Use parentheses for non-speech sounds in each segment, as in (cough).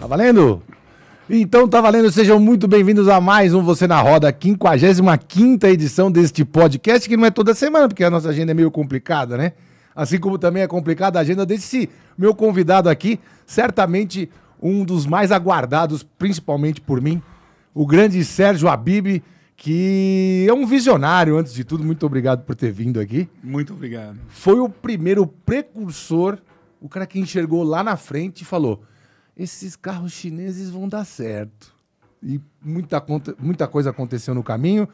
Tá valendo? Então tá valendo, sejam muito bem-vindos a mais um Você na Roda, 55 edição deste podcast, que não é toda semana, porque a nossa agenda é meio complicada, né? Assim como também é complicada a agenda desse meu convidado aqui, certamente um dos mais aguardados, principalmente por mim, o grande Sérgio Abibi que é um visionário, antes de tudo. Muito obrigado por ter vindo aqui. Muito obrigado. Foi o primeiro precursor, o cara que enxergou lá na frente e falou: esses carros chineses vão dar certo. E muita, muita coisa aconteceu no caminho.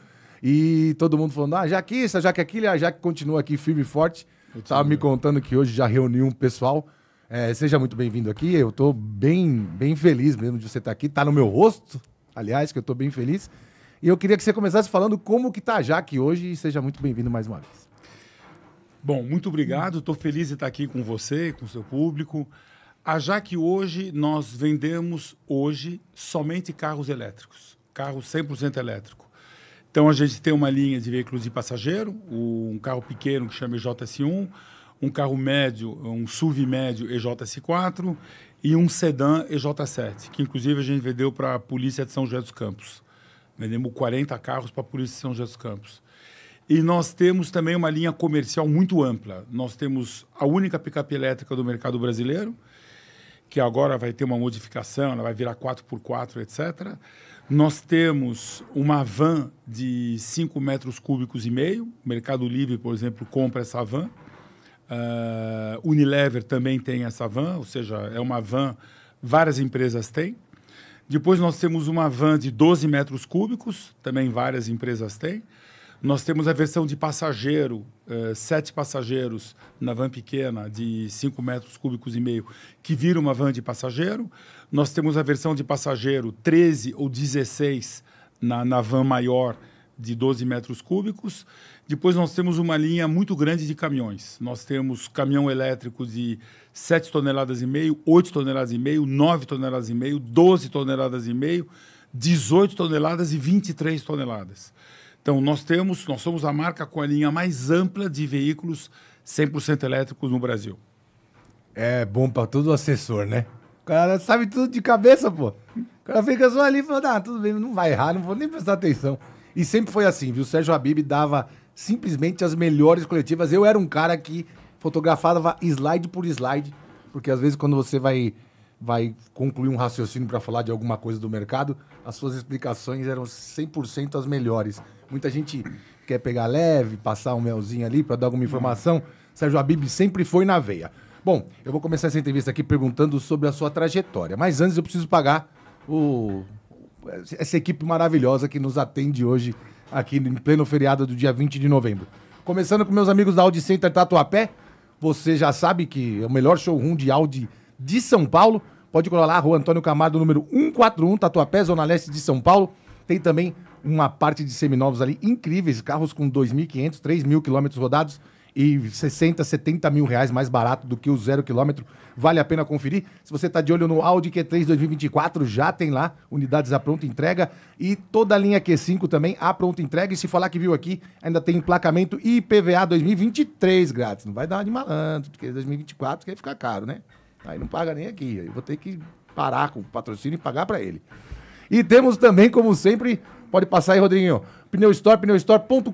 E todo mundo falando, ah, já que isso, já que aquilo, ah, já que continua aqui firme e forte. Estava me contando que hoje já reuniu um pessoal. É, seja muito bem-vindo aqui. Eu estou bem, bem feliz mesmo de você estar tá aqui. Está no meu rosto, aliás, que eu estou bem feliz. E eu queria que você começasse falando como que está a Jaque hoje e seja muito bem-vindo mais uma vez. Bom, muito obrigado. Estou feliz de estar aqui com você, com o seu público. A ah, já que hoje nós vendemos hoje somente carros elétricos, carros 100% elétrico. Então a gente tem uma linha de veículos de passageiro, um carro pequeno que chama EJS1, um carro médio, um SUV médio EJS4 e um sedã EJ7, que inclusive a gente vendeu para a Polícia de São José dos Campos. Vendemos 40 carros para a Polícia de São José dos Campos. E nós temos também uma linha comercial muito ampla. Nós temos a única picape elétrica do mercado brasileiro, que agora vai ter uma modificação, ela vai virar 4x4, etc. Nós temos uma van de 5 metros cúbicos e meio. O Mercado Livre, por exemplo, compra essa van. Uh, Unilever também tem essa van, ou seja, é uma van, várias empresas têm. Depois nós temos uma van de 12 metros cúbicos, também várias empresas têm. Nós temos a versão de passageiro, eh, sete passageiros na van pequena de 5 metros cúbicos e meio, que vira uma van de passageiro. Nós temos a versão de passageiro 13 ou 16 na, na van maior de 12 metros cúbicos. Depois nós temos uma linha muito grande de caminhões. Nós temos caminhão elétrico de 7 toneladas e meio, 8 toneladas e meio, 9 toneladas e meio, 12 toneladas e meio, 18 toneladas e 23 toneladas. Então, nós temos, nós somos a marca com a linha mais ampla de veículos 100% elétricos no Brasil. É bom para todo assessor, né? O cara sabe tudo de cabeça, pô. O cara fica só ali e fala, ah, tudo bem, não vai errar, não vou nem prestar atenção. E sempre foi assim, viu? O Sérgio Habib dava simplesmente as melhores coletivas. Eu era um cara que fotografava slide por slide, porque às vezes quando você vai vai concluir um raciocínio para falar de alguma coisa do mercado, as suas explicações eram 100% as melhores. Muita gente quer pegar leve, passar um melzinho ali para dar alguma hum. informação. Sérgio Abibi sempre foi na veia. Bom, eu vou começar essa entrevista aqui perguntando sobre a sua trajetória. Mas antes eu preciso pagar o... essa equipe maravilhosa que nos atende hoje aqui em pleno feriado do dia 20 de novembro. Começando com meus amigos da Audi Center Tatuapé. Você já sabe que é o melhor showroom de Audi de São Paulo. Pode colar lá, Rua Antônio Camargo, número 141, Tatuapé, Zona Leste de São Paulo. Tem também uma parte de seminovos ali incríveis, carros com 2.500, 3.000 quilômetros rodados e 60, 70 mil reais mais barato do que o zero quilômetro. Vale a pena conferir. Se você está de olho no Audi Q3 2024, já tem lá unidades à pronta entrega. E toda a linha Q5 também à pronta entrega. E se falar que viu aqui, ainda tem emplacamento IPVA 2023 grátis. Não vai dar de malandro, porque 2024 que aí fica caro, né? Aí não paga nem aqui. vou ter que parar com o patrocínio e pagar para ele. E temos também, como sempre, Pode passar aí, Rodriguinho. Pneustore, pneustore.com.br.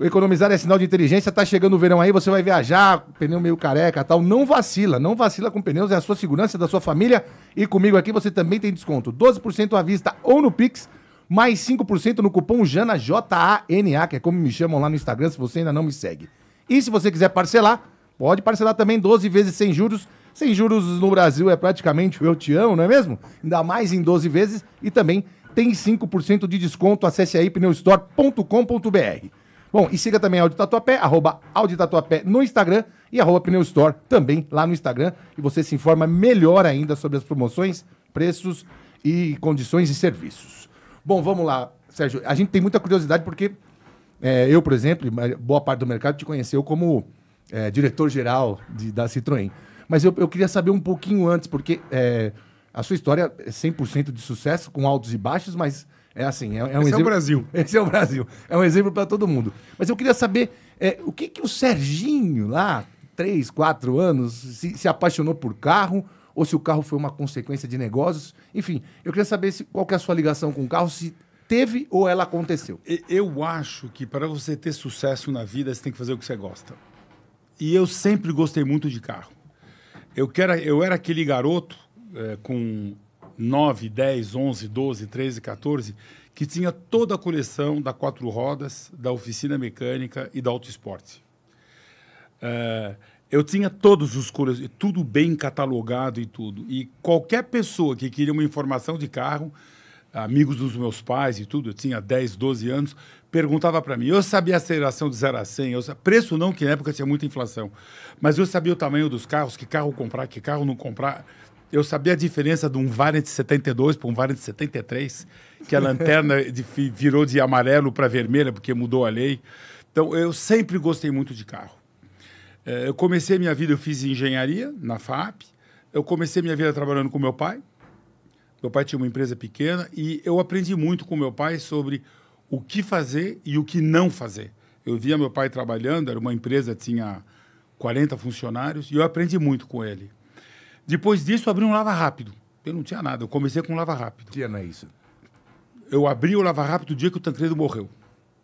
Economizar é sinal de inteligência, tá chegando o verão aí, você vai viajar, pneu meio careca tal. Não vacila, não vacila com pneus, é a sua segurança, é da sua família. E comigo aqui você também tem desconto. 12% à vista ou no Pix, mais 5% no cupom JANA, J-A-N-A, que é como me chamam lá no Instagram, se você ainda não me segue. E se você quiser parcelar, pode parcelar também 12 vezes sem juros. Sem juros no Brasil é praticamente o eu te amo, não é mesmo? Ainda mais em 12 vezes e também tem 5% de desconto. Acesse aí pneustore.com.br. Bom, e siga também a Audi Tatuapé, arroba Audi Tatuapé no Instagram e arroba Pneu Store também lá no Instagram. E você se informa melhor ainda sobre as promoções, preços e condições de serviços. Bom, vamos lá, Sérgio. A gente tem muita curiosidade porque é, eu, por exemplo, boa parte do mercado te conheceu como é, eh, diretor-geral da Citroën. Mas eu, eu, queria saber um pouquinho antes, porque... É, a sua história é 100% de sucesso, com altos e baixos, mas é assim. É, é um Esse exemplo... é o Brasil. (laughs) Esse é o Brasil. É um exemplo para todo mundo. Mas eu queria saber é, o que, que o Serginho, lá, 3, 4 anos, se, se apaixonou por carro ou se o carro foi uma consequência de negócios. Enfim, eu queria saber se, qual que é a sua ligação com o carro, se teve ou ela aconteceu. Eu acho que para você ter sucesso na vida, você tem que fazer o que você gosta. E eu sempre gostei muito de carro. Eu, era, eu era aquele garoto é, com 9, 10, 11, 12, 13, 14, que tinha toda a coleção da Quatro Rodas, da Oficina Mecânica e da Auto Esporte. É, eu tinha todos os cores, tudo bem catalogado e tudo. E qualquer pessoa que queria uma informação de carro, amigos dos meus pais e tudo, eu tinha 10, 12 anos, perguntava para mim. Eu sabia a aceleração de 0 a 100, eu, preço não, que na época tinha muita inflação, mas eu sabia o tamanho dos carros, que carro comprar, que carro não comprar. Eu sabia a diferença de um Variant 72 para um Variant 73, que a lanterna (laughs) de, virou de amarelo para vermelha porque mudou a lei. Então, eu sempre gostei muito de carro. É, eu comecei minha vida, eu fiz engenharia na FAP. Eu comecei minha vida trabalhando com meu pai. Meu pai tinha uma empresa pequena e eu aprendi muito com meu pai sobre o que fazer e o que não fazer. Eu via meu pai trabalhando, era uma empresa, tinha 40 funcionários, e eu aprendi muito com ele. Depois disso, abri um lava rápido. Eu não tinha nada, eu comecei com um lava rápido. Que ano é isso? Eu abri o lava rápido o dia que o Tancredo morreu.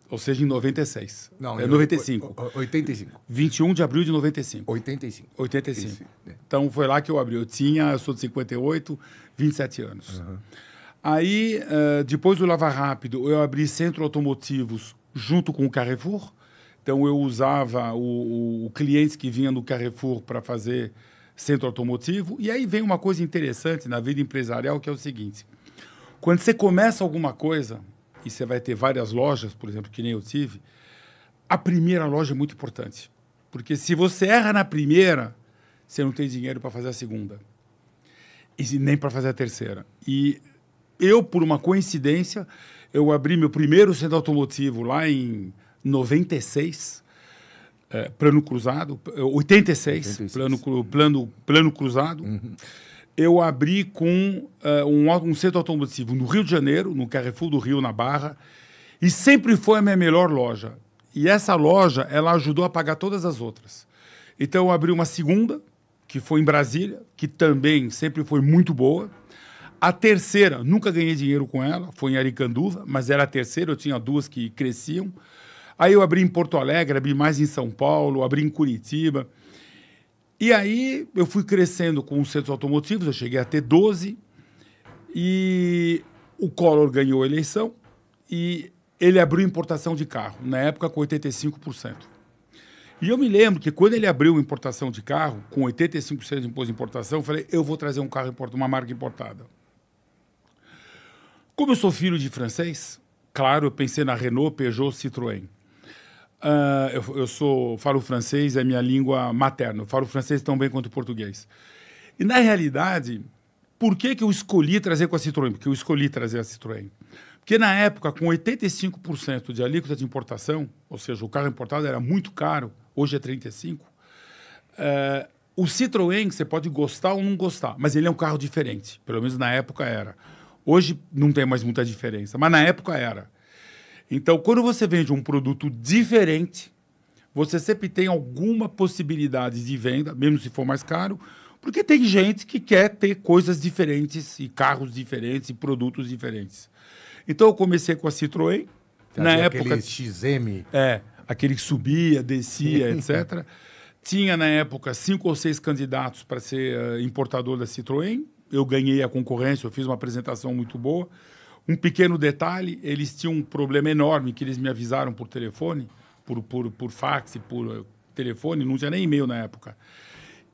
Ou seja, em 96. Não, é 95. 85. 21 de abril de 95. 85. 85. Então foi lá que eu abri. Eu tinha, eu sou de 58, 27 anos. Uhum. Aí, uh, depois do Lava Rápido, eu abri Centro Automotivos junto com o Carrefour. Então eu usava o, o, o cliente que vinha no Carrefour para fazer centro automotivo. E aí vem uma coisa interessante na vida empresarial, que é o seguinte: quando você começa alguma coisa, e você vai ter várias lojas, por exemplo, que nem eu tive, a primeira loja é muito importante. Porque se você erra na primeira, você não tem dinheiro para fazer a segunda. E nem para fazer a terceira. E eu, por uma coincidência, eu abri meu primeiro centro automotivo lá em 96 é, plano cruzado, 86, 86. É, plano, plano, plano cruzado. Uhum. Eu abri com uh, um, um centro automotivo no Rio de Janeiro, no Carrefour do Rio, na Barra, e sempre foi a minha melhor loja. E essa loja, ela ajudou a pagar todas as outras. Então eu abri uma segunda, que foi em Brasília, que também sempre foi muito boa. A terceira, nunca ganhei dinheiro com ela, foi em Aricanduva, mas era a terceira, eu tinha duas que cresciam. Aí eu abri em Porto Alegre, abri mais em São Paulo, abri em Curitiba. E aí eu fui crescendo com os centros automotivos, eu cheguei a ter 12. E o Collor ganhou a eleição e ele abriu importação de carro, na época com 85%. E eu me lembro que quando ele abriu importação de carro, com 85% de imposto de importação, eu falei, eu vou trazer um carro importado, uma marca importada. Como eu sou filho de francês, claro, eu pensei na Renault, Peugeot, Citroën. Uh, eu, eu, sou falo francês, é minha língua materna. Eu falo francês tão bem quanto português. E na realidade, por que, que eu escolhi trazer com a Citroën? Porque eu escolhi trazer a Citroën. Porque na época, com 85% de alíquota de importação, ou seja, o carro importado era muito caro, hoje é 35%, uh, ah, o Citroën, você pode gostar ou não gostar, mas ele é um carro diferente. Pelo menos na época era. Hoje não tem mais muita diferença, mas na época era. Então, quando você vende um produto diferente, você sempre tem alguma possibilidade de venda, mesmo se for mais caro, porque tem gente que quer ter coisas diferentes, e carros diferentes, e produtos diferentes. Então, eu comecei com a Citroën. na época XM. É, aquele que subia, descia, (laughs) etc. Tinha, na época, cinco ou seis candidatos para ser uh, importador da Citroën. Eu ganhei a concorrência, eu fiz uma apresentação muito boa. Um pequeno detalhe, eles tinham um problema enorme que eles me avisaram por telefone, por, por, por fax, por eh, telefone, não tinha nem e-mail na época,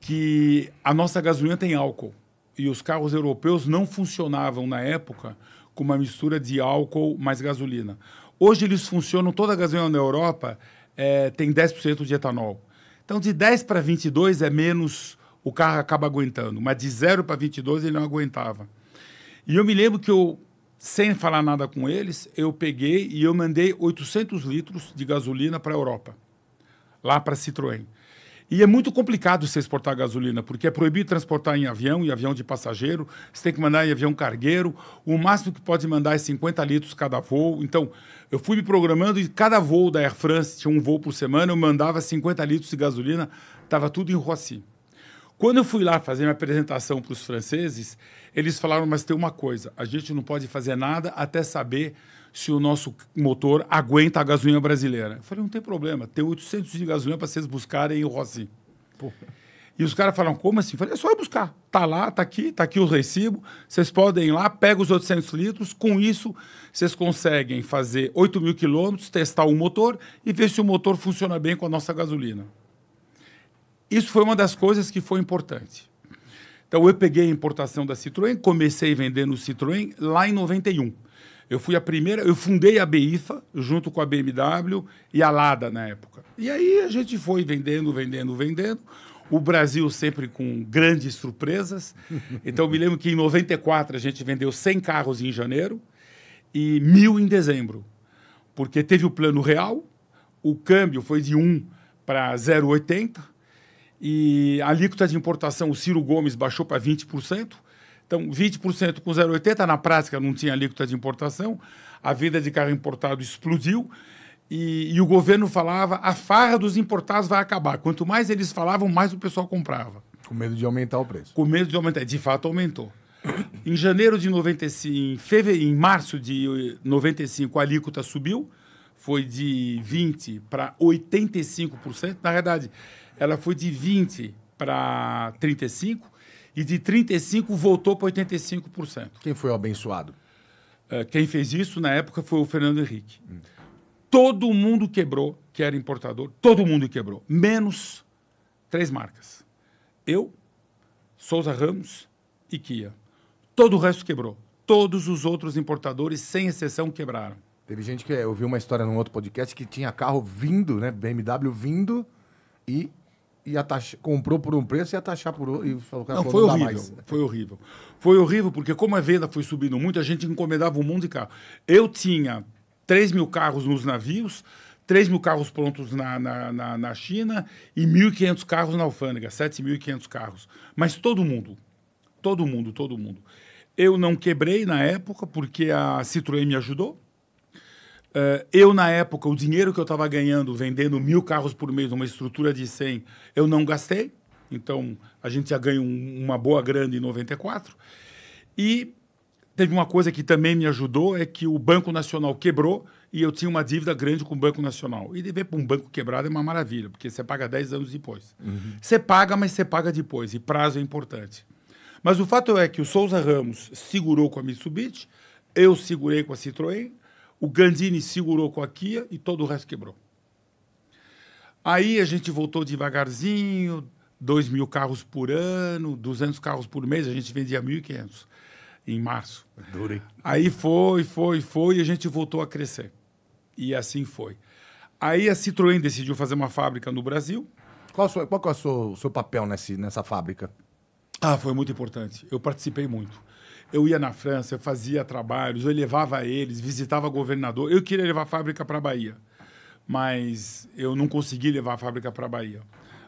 que a nossa gasolina tem álcool. E os carros europeus não funcionavam na época com uma mistura de álcool mais gasolina. Hoje eles funcionam, toda a gasolina na Europa é, tem 10% de etanol. Então, de 10 para 22 é menos, o carro acaba aguentando. Mas de 0 para 22 ele não aguentava. E eu me lembro que eu sem falar nada com eles, eu peguei e eu mandei 800 litros de gasolina para a Europa, lá para Citroën. E é muito complicado você exportar gasolina, porque é proibido transportar em avião, em avião de passageiro, você tem que mandar em avião cargueiro, o máximo que pode mandar é 50 litros cada voo. Então, eu fui me programando e cada voo da Air France, tinha um voo por semana, eu mandava 50 litros de gasolina, estava tudo em Roissy. Quando eu fui lá fazer minha apresentação para os franceses, eles falaram: mas tem uma coisa, a gente não pode fazer nada até saber se o nosso motor aguenta a gasolina brasileira. Eu falei: não tem problema, tem 800 de gasolina para vocês buscarem o Rossi. E os caras falaram: como assim? Eu falei: é só ir buscar. Tá lá, tá aqui, tá aqui o recibo. Vocês podem ir lá, pega os 800 litros. Com isso, vocês conseguem fazer 8 mil quilômetros, testar o motor e ver se o motor funciona bem com a nossa gasolina. Isso foi uma das coisas que foi importante. Então, eu peguei a importação da Citroën, comecei vendendo Citroën lá em 91. Eu fui a primeira, eu fundei a BIFA junto com a BMW e a Lada na época. E aí a gente foi vendendo, vendendo, vendendo. O Brasil sempre com grandes surpresas. (laughs) Então, eu me lembro que em 94 a gente vendeu 100 carros em janeiro e mil em dezembro. Porque teve o plano real, o câmbio foi de 1 para 0,80 e a alíquota de importação, o Ciro Gomes baixou para 20%. Então, 20% com 0,80, na prática não tinha alíquota de importação. A venda de carro importado explodiu. E, e, o governo falava: a farra dos importados vai acabar. Quanto mais eles falavam, mais o pessoal comprava. Com medo de aumentar o preço. Com medo de aumentar. De fato, aumentou. em janeiro de 95, em, fevereiro, em março de 95, a alíquota subiu. Foi de 20% para 85%. Na verdade, ela foi de 20 para 35 e de 35 voltou para 85%. Quem foi o abençoado? É, quem fez isso na época foi o Fernando Henrique. Hum. Todo mundo quebrou, que era importador, todo mundo quebrou, menos três marcas. Eu, Souza Ramos e Kia. Todo o resto quebrou. Todos os outros importadores, sem exceção, quebraram. Teve gente que eh, ouviu uma história num outro podcast que tinha carro vindo, né? BMW vindo e ia taxa, comprou por um preço e ia taxar por outro. E falou, cara, não, foi não horrível. Foi horrível. Foi horrível, porque como a venda foi subindo muito, a gente encomendava um monte de carro. Eu tinha 3 mil carros nos navios, 3 mil carros prontos na, na, na, na China e 1.500 carros na alfândega, 7.500 carros. Mas todo mundo, todo mundo, todo mundo. Eu não quebrei na época porque a Citroën me ajudou. Uh, eu, na época, o dinheiro que eu estava ganhando vendendo mil carros por mês, numa estrutura de 100, eu não gastei. Então, a gente já ganhou uma boa grana em 94. E teve uma coisa que também me ajudou, é que o Banco Nacional quebrou e eu tinha uma dívida grande com o Banco Nacional. E dever para um banco quebrado é uma maravilha, porque você paga 10 anos depois. Uhum. Você paga, mas você paga depois, e prazo é importante. Mas o fato é que o Souza Ramos segurou com a Mitsubishi, eu segurei com a Citroën, o Gandini segurou com a Kia e todo o resto quebrou. Aí a gente voltou devagarzinho, 2 mil carros por ano, 200 carros por mês, a gente vendia 1.500 em março. Adorei. Aí foi, foi, foi, e a gente voltou a crescer. E assim foi. Aí a Citroën decidiu fazer uma fábrica no Brasil. Qual, foi, qual é o seu, seu papel nesse, nessa fábrica? Ah, foi muito importante. Eu participei muito eu ia na França, eu fazia trabalhos, eu levava eles, visitava governador. Eu queria levar a fábrica para a Bahia, mas eu não consegui levar a fábrica para a Bahia.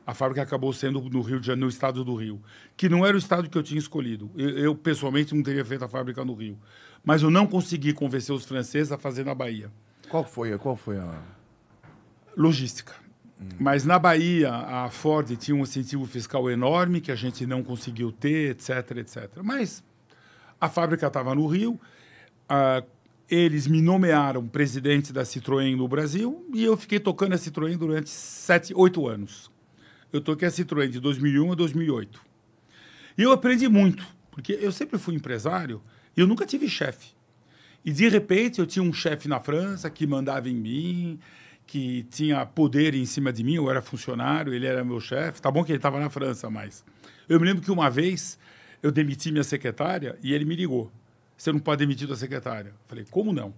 A fábrica acabou sendo no Rio de Janeiro, no estado do Rio, que não era o estado que eu tinha escolhido. Eu, eu pessoalmente não teria feito a fábrica no Rio, mas eu não consegui convencer os franceses a fazer na Bahia. Qual foi? Qual foi a logística? Hum. Mas na Bahia, a Ford tinha um incentivo fiscal enorme que a gente não conseguiu ter, etc, etc. Mas a fábrica estava no Rio, eles me nomearam presidente da Citroën no Brasil e eu fiquei tocando a Citroën durante sete, oito anos. Eu toquei a Citroën de 2001 a 2008. E eu aprendi muito, porque eu sempre fui empresário e eu nunca tive chefe. E de repente eu tinha um chefe na França que mandava em mim, que tinha poder em cima de mim, eu era funcionário, ele era meu chefe. Tá bom que ele estava na França, mas eu me lembro que uma vez eu demiti minha secretária e ele me ligou. Você não pode demitir da secretária. Falei, como não?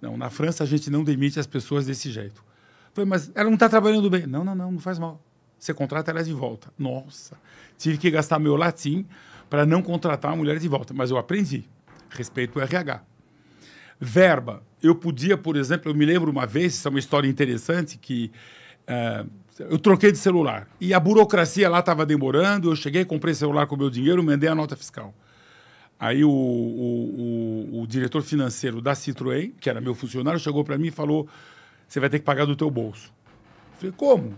Não, na França a gente não demite as pessoas desse jeito. Falei, mas ela não está trabalhando bem. Não, não, não, não faz mal. Você contrata ela de volta. Nossa, tive que gastar meu latim para não contratar a mulher de volta. Mas eu aprendi. Respeito o RH. Verba. Eu podia, por exemplo, eu me lembro uma vez, isso é uma história interessante, que uh, eu troquei de celular. E a burocracia lá estava demorando. Eu cheguei, comprei celular com meu dinheiro, mandei a nota fiscal. Aí o, o, o, o diretor financeiro da Citroën, que era meu funcionário, chegou para mim e falou: Você vai ter que pagar do teu bolso. Eu falei: Como?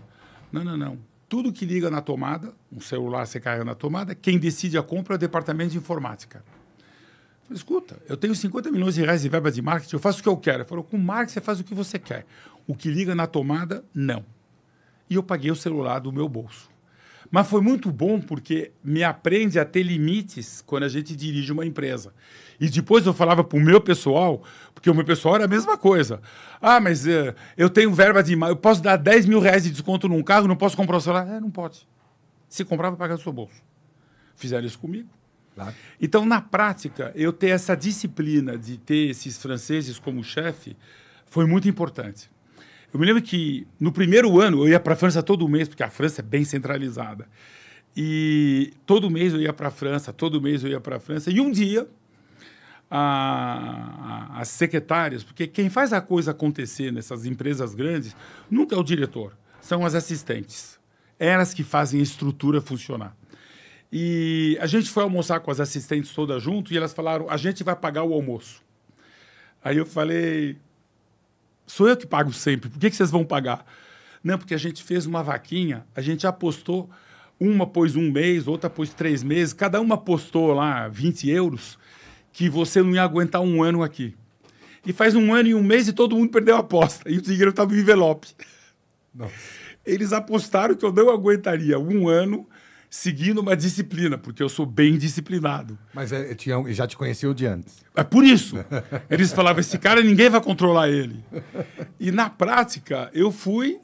Não, não, não. Tudo que liga na tomada, um celular você carrega na tomada, quem decide a compra é o departamento de informática. Eu falei, Escuta, eu tenho 50 milhões de reais de verba de marketing, eu faço o que eu quero. Ele falou: Com marketing você faz o que você quer. O que liga na tomada, não e eu paguei o celular do meu bolso. Mas foi muito bom porque me aprende a ter limites quando a gente dirige uma empresa. E depois eu falava para o meu pessoal, porque o meu pessoal era a mesma coisa. Ah, mas uh, eu tenho verba de... Eu posso dar 10 mil reais de desconto num carro, não posso comprar o celular? É, não pode. Se comprava, pagava pagar do seu bolso. Fizeram isso comigo. Claro. Então, na prática, eu ter essa disciplina de ter esses franceses como chefe foi muito importante. Eu me lembro que no primeiro ano eu ia para a França todo mês, porque a França é bem centralizada. E todo mês eu ia para a França, todo mês eu ia para a França. E um dia, as secretárias, porque quem faz a coisa acontecer nessas empresas grandes nunca é o diretor, são as assistentes. É elas que fazem a estrutura funcionar. E a gente foi almoçar com as assistentes todas junto e elas falaram: a gente vai pagar o almoço. Aí eu falei, sou eu que pago sempre, por que, que vocês vão pagar? Não, porque a gente fez uma vaquinha, a gente apostou, uma pôs um mês, outra pôs três meses, cada uma apostou lá 20 euros, que você não ia aguentar um ano aqui. E faz um ano e um mês e todo mundo perdeu a aposta, e o dinheiro estava no envelope. Nossa. Eles apostaram que eu não aguentaria um ano seguindo uma disciplina, porque eu sou bem disciplinado. Mas é, tinha, já te conheceu de antes. É por isso. Eles falavam, esse cara ninguém vai controlar ele. (laughs) E na prática, eu fui.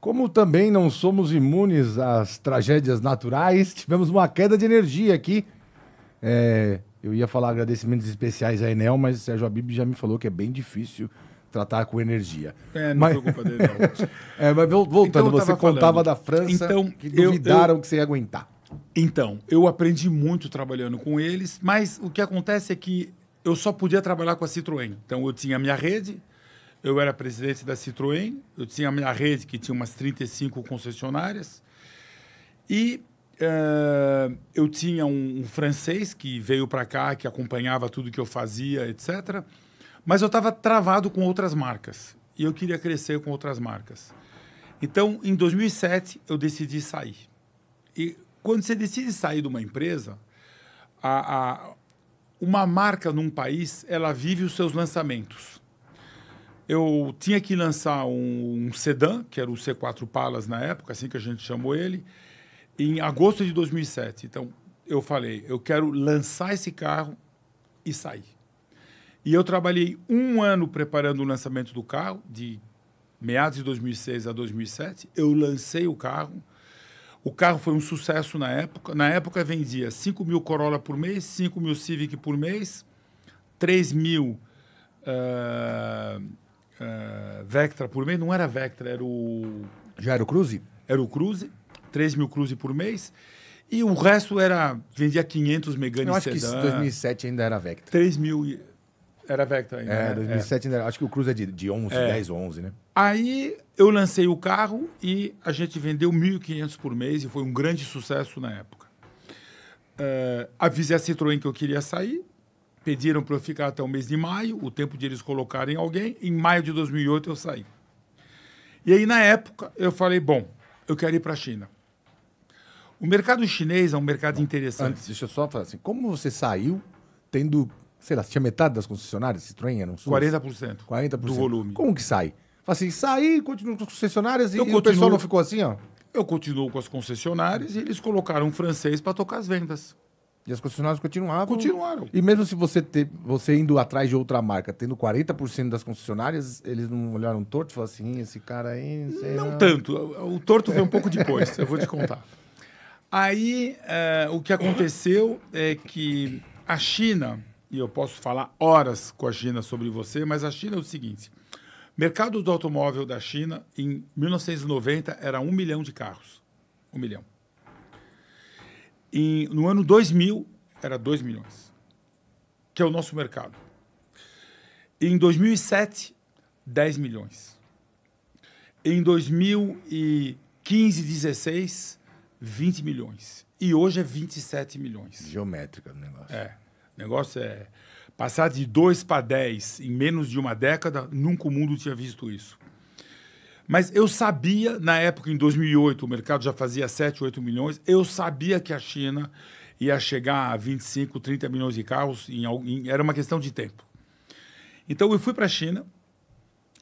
Como também não somos imunes às tragédias naturais, tivemos uma queda de energia aqui. É, eu ia falar agradecimentos especiais à Enel, mas Sérgio Abib já me falou que é bem difícil tratar com energia. É, não mas... preocupa dele, não. (laughs) é, mas voltando, então, você contava falando. da França então, que duvidaram eu, eu... que você ia aguentar. Então, eu aprendi muito trabalhando com eles, mas o que acontece é que eu só podia trabalhar com a Citroën. Então, eu tinha a minha rede, eu era presidente da Citroën, eu tinha a minha rede que tinha umas 35 concessionárias. E uh, eu tinha um, um, francês que veio para cá, que acompanhava tudo que eu fazia, etc. Mas eu estava travado com outras marcas. E eu queria crescer com outras marcas. Então, em 2007, eu decidi sair. E quando você decide sair de uma empresa, a, a, uma marca num país, ela vive os seus lançamentos eu tinha que lançar um, um sedã, que era o C4 Palas na época, assim que a gente chamou ele, em agosto de 2007. Então, eu falei, eu quero lançar esse carro e sair. E eu trabalhei um ano preparando o lançamento do carro, de meados de 2006 a 2007. Eu lancei o carro. O carro foi um sucesso na época. Na época vendia 5 mil Corolla por mês, 5 mil Civic por mês, 3 mil uh, eh, Vectra por mês. Não era Vectra, era o. Já era o Cruze? Era o Cruze, 3 mil Cruze por mês. E o resto era. Vendia 500 Megane Eu acho Sedan, que em 2007 ainda era Vectra. 3 mil. Era Vectra ainda. É, 2007 é. Né? ainda era. Acho que o Cruze é de, de 11, é. 10 ou 11, né? Aí eu lancei o carro e a gente vendeu 1.500 por mês e foi um grande sucesso na época. Uh, eh, avisei a Citroën que eu queria sair, pediram para eu ficar até o mês de maio, o tempo de eles colocarem alguém. Em maio de 2008 eu saí. E aí, na época, eu falei: bom, eu quero ir para a China. O mercado chinês é um mercado Bom, interessante. Antes, deixa eu só falar assim: como você saiu tendo, sei lá, tinha metade das concessionárias Citroën, eram suas? 40%. 40%. Do volume. Como que sai? Fala assim, saí, continuo com as concessionárias e, eu e continuo, o pessoal não ficou assim, ó? Eu continuo com as concessionárias e eles colocaram um francês para tocar as vendas. E as concessionárias continuavam. Continuaram. E mesmo se você ter, você indo atrás de outra marca, tendo 40% das concessionárias, eles não olharam torto e falaram assim, esse cara aí. Não, não, tanto. O torto veio um pouco depois, eu vou te contar. Aí eh, o que aconteceu é que a China, e eu posso falar horas com a China sobre você, mas a China é o seguinte: mercado do automóvel da China em 1990 era um milhão de carros. Um milhão. Em, no ano 2000, era 2 milhões, que é o nosso mercado. Em 2007, 10 milhões. Em 2015, 16, 20 milhões. E hoje é 27 milhões. Geométrica o negócio. É. O negócio é. Passar de 2 para 10 em menos de uma década, nunca o mundo tinha visto isso. Mas eu sabia, na época, em 2008, o mercado já fazia 7, 8 milhões, eu sabia que a China ia chegar a 25, 30 milhões de carros, em, em, era uma questão de tempo. Então eu fui para a China,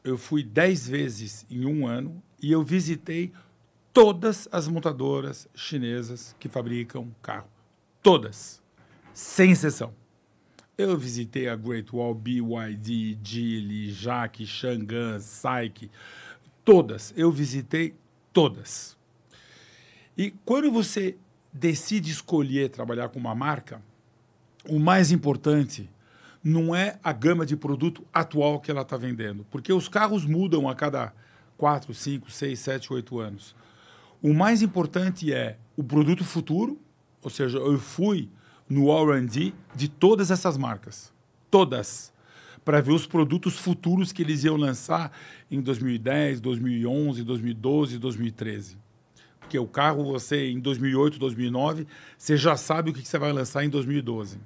eu fui 10 vezes em um ano e eu visitei todas as montadoras chinesas que fabricam carro. Todas, sem exceção. Eu visitei a Great Wall, BYD, Geely, Jack, Chang'an, SAIC, todas, eu visitei todas. E quando você decide escolher trabalhar com uma marca, o mais importante não é a gama de produto atual que ela está vendendo, porque os carros mudam a cada 4, 5, 6, 7, 8 anos. O mais importante é o produto futuro, ou seja, eu fui no R&D de todas essas marcas. Todas para ver os produtos futuros que eles iam lançar em 2010, 2011, 2012, 2013. Porque o carro, você em 2008, 2009, você já sabe o que você vai lançar em 2012. Uh,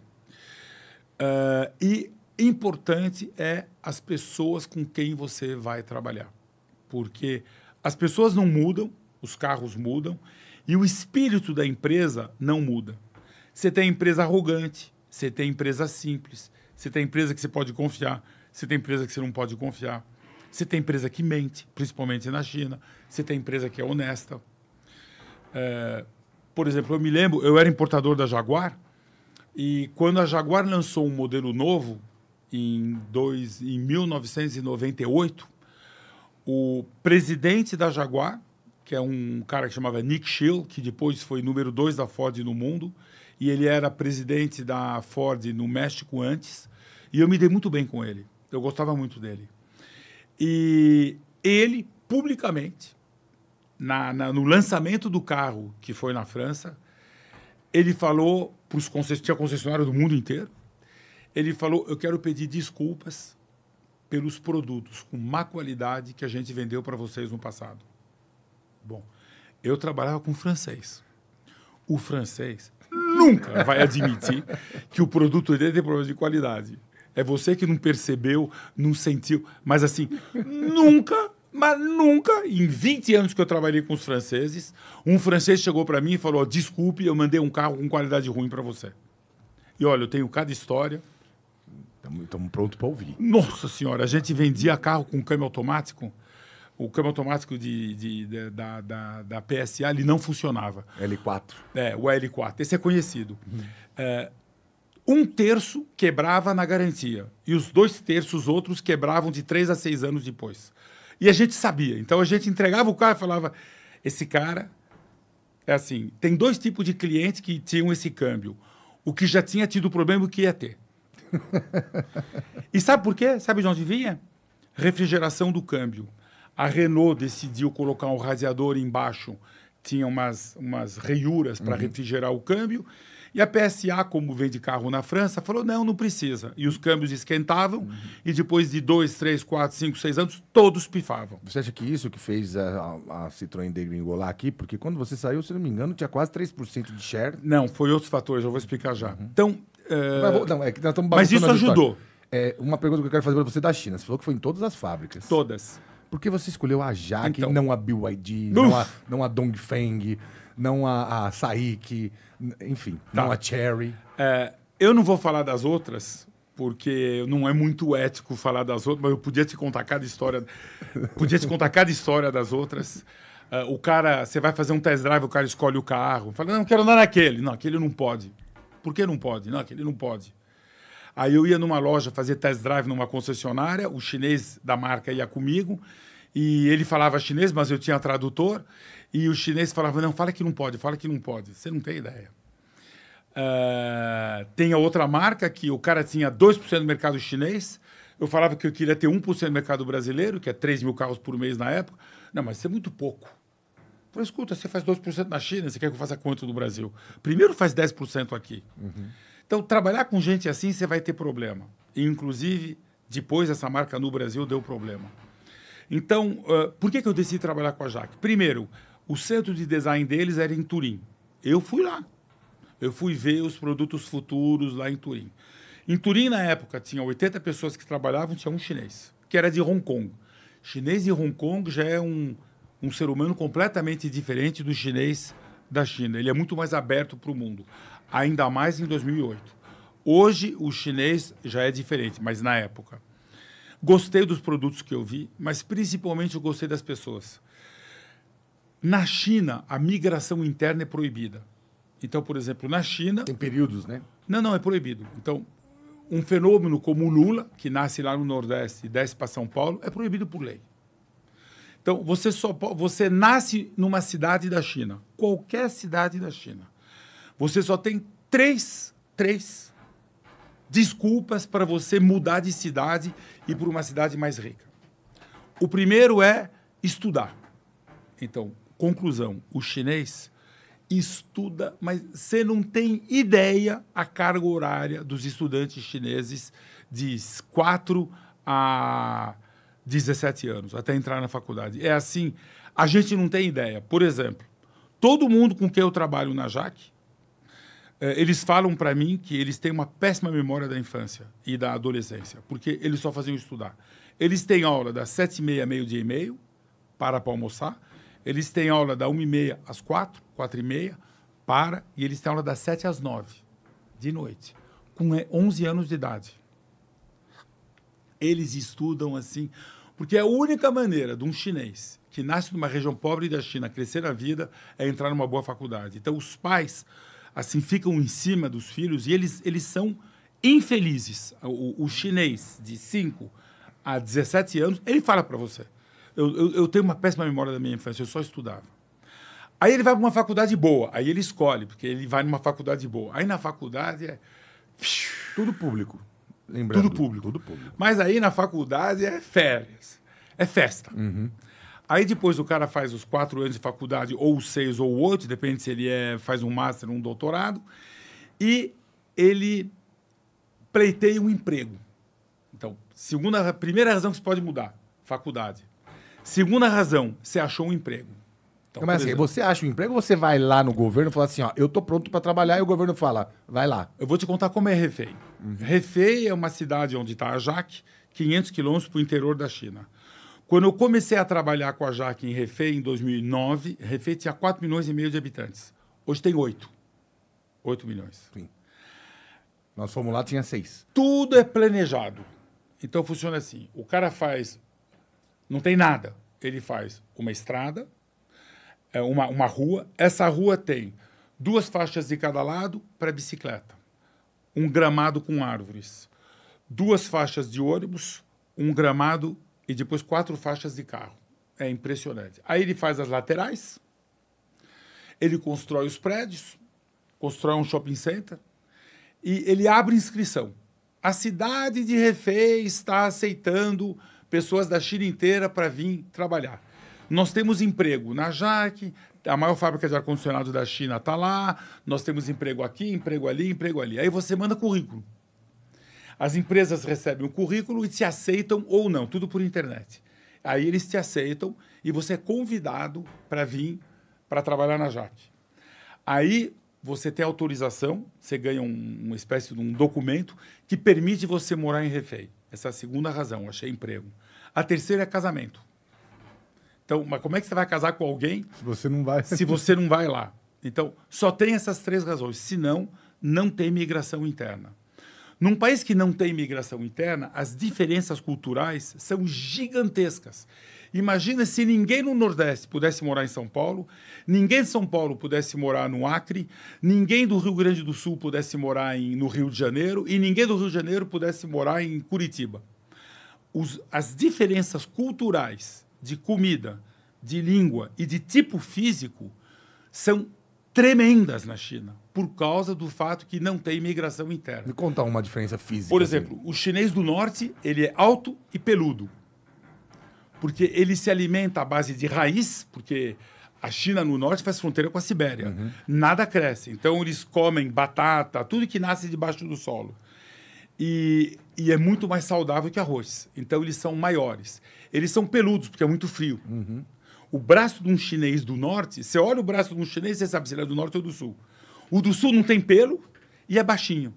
ah, e importante é as pessoas com quem você vai trabalhar. Porque as pessoas não mudam, os carros mudam, e o espírito da empresa não muda. Você tem empresa arrogante, você tem empresa simples, você tem empresa que você pode confiar, você tem empresa que você não pode confiar, você tem empresa que mente, principalmente na China, Você tem empresa que é honesta. É, por exemplo, eu me lembro, eu era importador da Jaguar e quando a Jaguar lançou um modelo novo em, dois, em 1998, o presidente da Jaguar, que é um cara que chamava Nick Schill, que depois foi número dois da Ford no mundo, e ele era presidente da Ford no México antes. E eu me dei muito bem com ele. Eu gostava muito dele. E ele, publicamente, na, na, no lançamento do carro, que foi na França, ele falou para os concessionários, do mundo inteiro, ele falou, eu quero pedir desculpas pelos produtos com má qualidade que a gente vendeu para vocês no passado. Bom, eu trabalhava com francês. O francês nunca vai admitir que o produto dele tem problema de qualidade é você que não percebeu, não sentiu. Mas assim, nunca, mas nunca, em 20 anos que eu trabalhei com os franceses, um francês chegou para mim e falou: desculpe, eu mandei um carro com qualidade ruim para você. E olha, eu tenho cada história. Estamos prontos para ouvir. Nossa senhora, a gente vendia carro com câmbio automático o câmbio automático de, de, de, da, da, da, PSA ele não funcionava. L4. É, o L4. Esse é conhecido. Uhum. É, um terço quebrava na garantia e os dois terços outros quebravam de três a seis anos depois. E a gente sabia. Então a gente entregava o carro e falava: esse cara é assim. Tem dois tipos de clientes que tinham esse câmbio: o que já tinha tido problema e o que ia ter. (laughs) e sabe por quê? Sabe de onde vinha? Refrigeração do câmbio. A Renault decidiu colocar um radiador embaixo, tinha umas, umas reiuras para uhum. refrigerar o câmbio e a PSA, como vende carro na França, falou: não, não precisa. E os câmbios esquentavam uhum. e depois de dois, três, quatro, cinco, seis anos, todos pifavam. Você acha que isso que fez a, a, a Citroën degringolar aqui? Porque quando você saiu, se não me engano, tinha quase 3% de share. Não, foi outros fatores, eu vou explicar já. Uhum. Então. Uh... Mas, não, é que nós estamos Mas isso ajudou. É, uma pergunta que eu quero fazer para você da China. Você falou que foi em todas as fábricas. Todas. Por que você escolheu a Jaque então. não a BYD, Uf. não a, não a Dongfeng? não a, a que, enfim, tá. não a cherry. É, eu não vou falar das outras, porque não é muito ético falar das outras, mas eu podia te contar cada história. podia te contar cada história das outras. É, o cara, você vai fazer um test drive, o cara escolhe o carro. Fala, não, quero andar naquele. Não, aquele não pode. Por que não pode? Não, aquele não pode. Aí eu ia numa loja fazer test drive numa concessionária, o chinês da marca ia comigo e ele falava chinês, mas eu tinha tradutor, e o chinês falava, não, fala que não pode, fala que não pode. Você não tem ideia. Uh, tem a outra marca que o cara tinha 2% do mercado chinês, eu falava que eu queria ter 1% do mercado brasileiro, que é 3 mil carros por mês na época. Não, mas isso é muito pouco. Eu falei, escuta, você faz 2% na China, você quer que eu faça quanto no Brasil? Primeiro faz 10% aqui. Uhum. Então, trabalhar com gente assim, você vai ter problema. E, inclusive, depois essa marca no Brasil deu problema. Então, uh, por que, que eu decidi trabalhar com a Jaque? Primeiro, o centro de design deles era em Turim. Eu fui lá. Eu fui ver os produtos futuros lá em Turim. Em Turim, na época, tinha 80 pessoas que trabalhavam, tinha um chinês, que era de Hong Kong. Chinês de Hong Kong já é um, um ser humano completamente diferente do chinês da China. Ele é muito mais aberto para o mundo, ainda mais em 2008. Hoje, o chinês já é diferente, mas na época. Gostei dos produtos que eu vi, mas principalmente eu gostei das pessoas. Na China, a migração interna é proibida. Então, por exemplo, na China. Tem períodos, né? Não, não, é proibido. Então, um fenômeno como o Lula, que nasce lá no Nordeste e desce para São Paulo, é proibido por lei. Então, você só você nasce numa cidade da China, qualquer cidade da China. Você só tem três, três desculpas para você mudar de cidade e para uma cidade mais rica. O primeiro é estudar. Então, conclusão: o chinês estuda, mas você não tem ideia a carga horária dos estudantes chineses de 4 a 17 anos, até entrar na faculdade. É assim, a gente não tem ideia. Por exemplo, todo mundo com quem eu trabalho na JAC, eh, eles falam para mim que eles têm uma péssima memória da infância e da adolescência, porque eles só faziam estudar. Eles têm aula das sete e meia, meio-dia e meio, para para almoçar. Eles têm aula da uma e meia às quatro, quatro e meia, para. E eles têm aula das sete às nove, de noite, com eh, onze anos de idade. Eles estudam assim, porque é a única maneira de um chinês que nasce numa região pobre da China crescer na vida é entrar numa boa faculdade. Então, os pais assim ficam em cima dos filhos e eles, eles são infelizes. O, o chinês de 5 a 17 anos, ele fala para você: eu, eu, eu, tenho uma péssima memória da minha infância, eu só estudava. Aí ele vai para uma faculdade boa, aí ele escolhe, porque ele vai numa faculdade boa. Aí na faculdade é. Tudo público. Lembrando, tudo público. Tudo público. Mas aí na faculdade é férias, é festa. Uhum. Aí depois o cara faz os quatro anos de faculdade, ou seis ou oito, depende se ele é, faz um master ou um doutorado, e ele pleiteia um emprego. Então, segunda, primeira razão que você pode mudar, faculdade. Segunda razão, você achou um emprego. Então, Mas assim, você acha um emprego ou você vai lá no governo e fala assim, ó, eu tô pronto para trabalhar e o governo fala, vai lá. Eu vou te contar como é Refei. Uhum. Refei é uma cidade onde está a Jaque, 500 quilômetros para o interior da China. Quando eu comecei a trabalhar com a Jaque em Refei, em 2009, Refei tinha 4 milhões e meio de habitantes. Hoje tem 8. 8 milhões. Sim. Nós fomos lá, tinha 6. Tudo é planejado. Então funciona assim: o cara faz. Não tem nada. Ele faz uma estrada, é, uma, uma rua. Essa rua tem duas faixas de cada lado para bicicleta, um gramado com árvores, duas faixas de ônibus, um gramado e depois quatro faixas de carro. É impressionante. Aí ele faz as laterais, ele constrói os prédios, constrói um shopping center e ele abre inscrição. A cidade de Refez está aceitando pessoas da China inteira para vir trabalhar. Nós temos emprego na JAC, a maior fábrica de ar-condicionado da China está lá, nós temos emprego aqui, emprego ali, emprego ali. Aí você manda currículo. As empresas recebem o currículo e te aceitam ou não, tudo por internet. Aí eles te aceitam e você é convidado para vir para trabalhar na JAC. Aí você tem autorização, você ganha um, uma espécie de um documento que permite você morar em refém. Essa é a segunda razão, achei emprego. A terceira é casamento. Então, mas como é que você vai casar com alguém se você não vai, se você não vai lá? Então, só tem essas três razões. Senão, não tem migração interna. Num país que não tem imigração interna, as diferenças culturais são gigantescas. Imagina se ninguém no Nordeste pudesse morar em São Paulo, ninguém de São Paulo pudesse morar no Acre, ninguém do Rio Grande do Sul pudesse morar em, no Rio de Janeiro e ninguém do Rio de Janeiro pudesse morar em Curitiba. Os, as diferenças culturais de comida, de língua e de tipo físico são tremendas na China, por causa do fato que não tem imigração interna. Me conta uma diferença física. Por exemplo, assim. o chinês do norte, ele é alto e peludo. Porque ele se alimenta à base de raiz, porque a China no norte faz fronteira com a Sibéria. Uhum. Nada cresce. Então eles comem batata, tudo que nasce debaixo do solo. E, e é muito mais saudável que arroz. Então eles são maiores. Eles são peludos, porque é muito frio. Uhum o braço de um chinês do norte, você olha o braço de um chinês, você sabe se ele é do norte ou do sul. O do sul não tem pelo e é baixinho.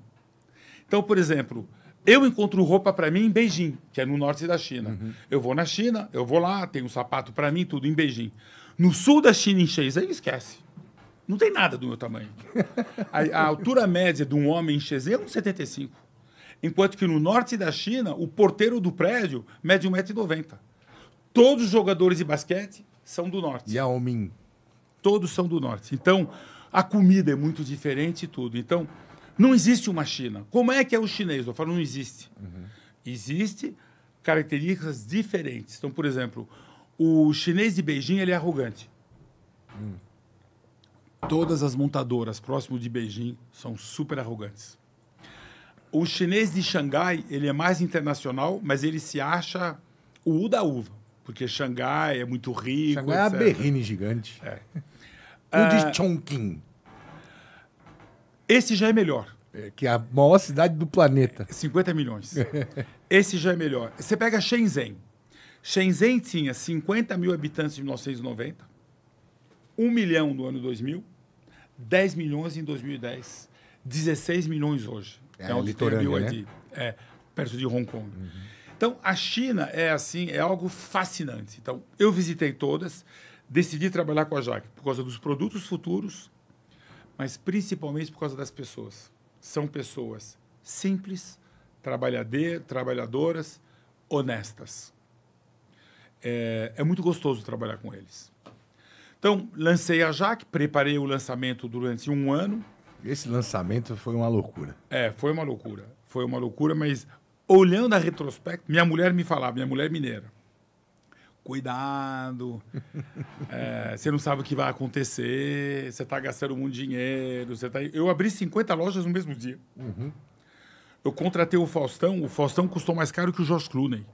Então, por exemplo, eu encontro roupa para mim em Beijing, que é no norte da China. Uhum. Eu vou na China, eu vou lá, tem um sapato para mim, tudo em Beijing. No sul da China, em Shenzhen, esquece. Não tem nada do meu tamanho. a, (laughs) a, altura média de um homem em Shenzhen é 1,75. Enquanto que no norte da China, o porteiro do prédio mede 1,90m. Todos os jogadores de basquete são do norte. Yaomin. Todos são do norte. Então, a comida é muito diferente e tudo. Então, não existe uma China. Como é que é o chinês? Eu falo, não existe. Uhum. Existe características diferentes. Então, por exemplo, o chinês de Beijing ele é arrogante. Hum. Todas as montadoras próximo de Beijing são super arrogantes. O chinês de Xangai ele é mais internacional, mas ele se acha o U da uva. Porque Xangai é muito rico. Xangai é etc. é a berrine gigante. É. (laughs) O de ah, Chongqing. Esse já é melhor. É, que é a maior cidade do planeta. 50 é, milhões. (laughs) Esse já é melhor. Você pega Shenzhen. Shenzhen tinha 50 mil habitantes em 1990, 1 milhão no ano 2000, 10 milhões em 2010, 16 milhões hoje. É, é onde tem né? é, perto de Hong Kong. Uhum. Então, a China é assim, é algo fascinante. Então, eu visitei todas, decidi trabalhar com a Jaque por causa dos produtos futuros, mas principalmente por causa das pessoas. São pessoas simples, trabalhadoras, honestas. É, é muito gostoso trabalhar com eles. Então, lancei a Jaque, preparei o lançamento durante um ano. Esse lançamento foi uma loucura. É, foi uma loucura. Foi uma loucura, mas olhando a retrospecto, minha mulher me falava, minha mulher é mineira. Cuidado, (laughs) é, você não sabe o que vai acontecer, você está gastando muito dinheiro. Você tá... Eu abri 50 lojas no mesmo dia. Uhum. Eu contratei o Faustão, o Faustão custou mais caro que o George Clooney.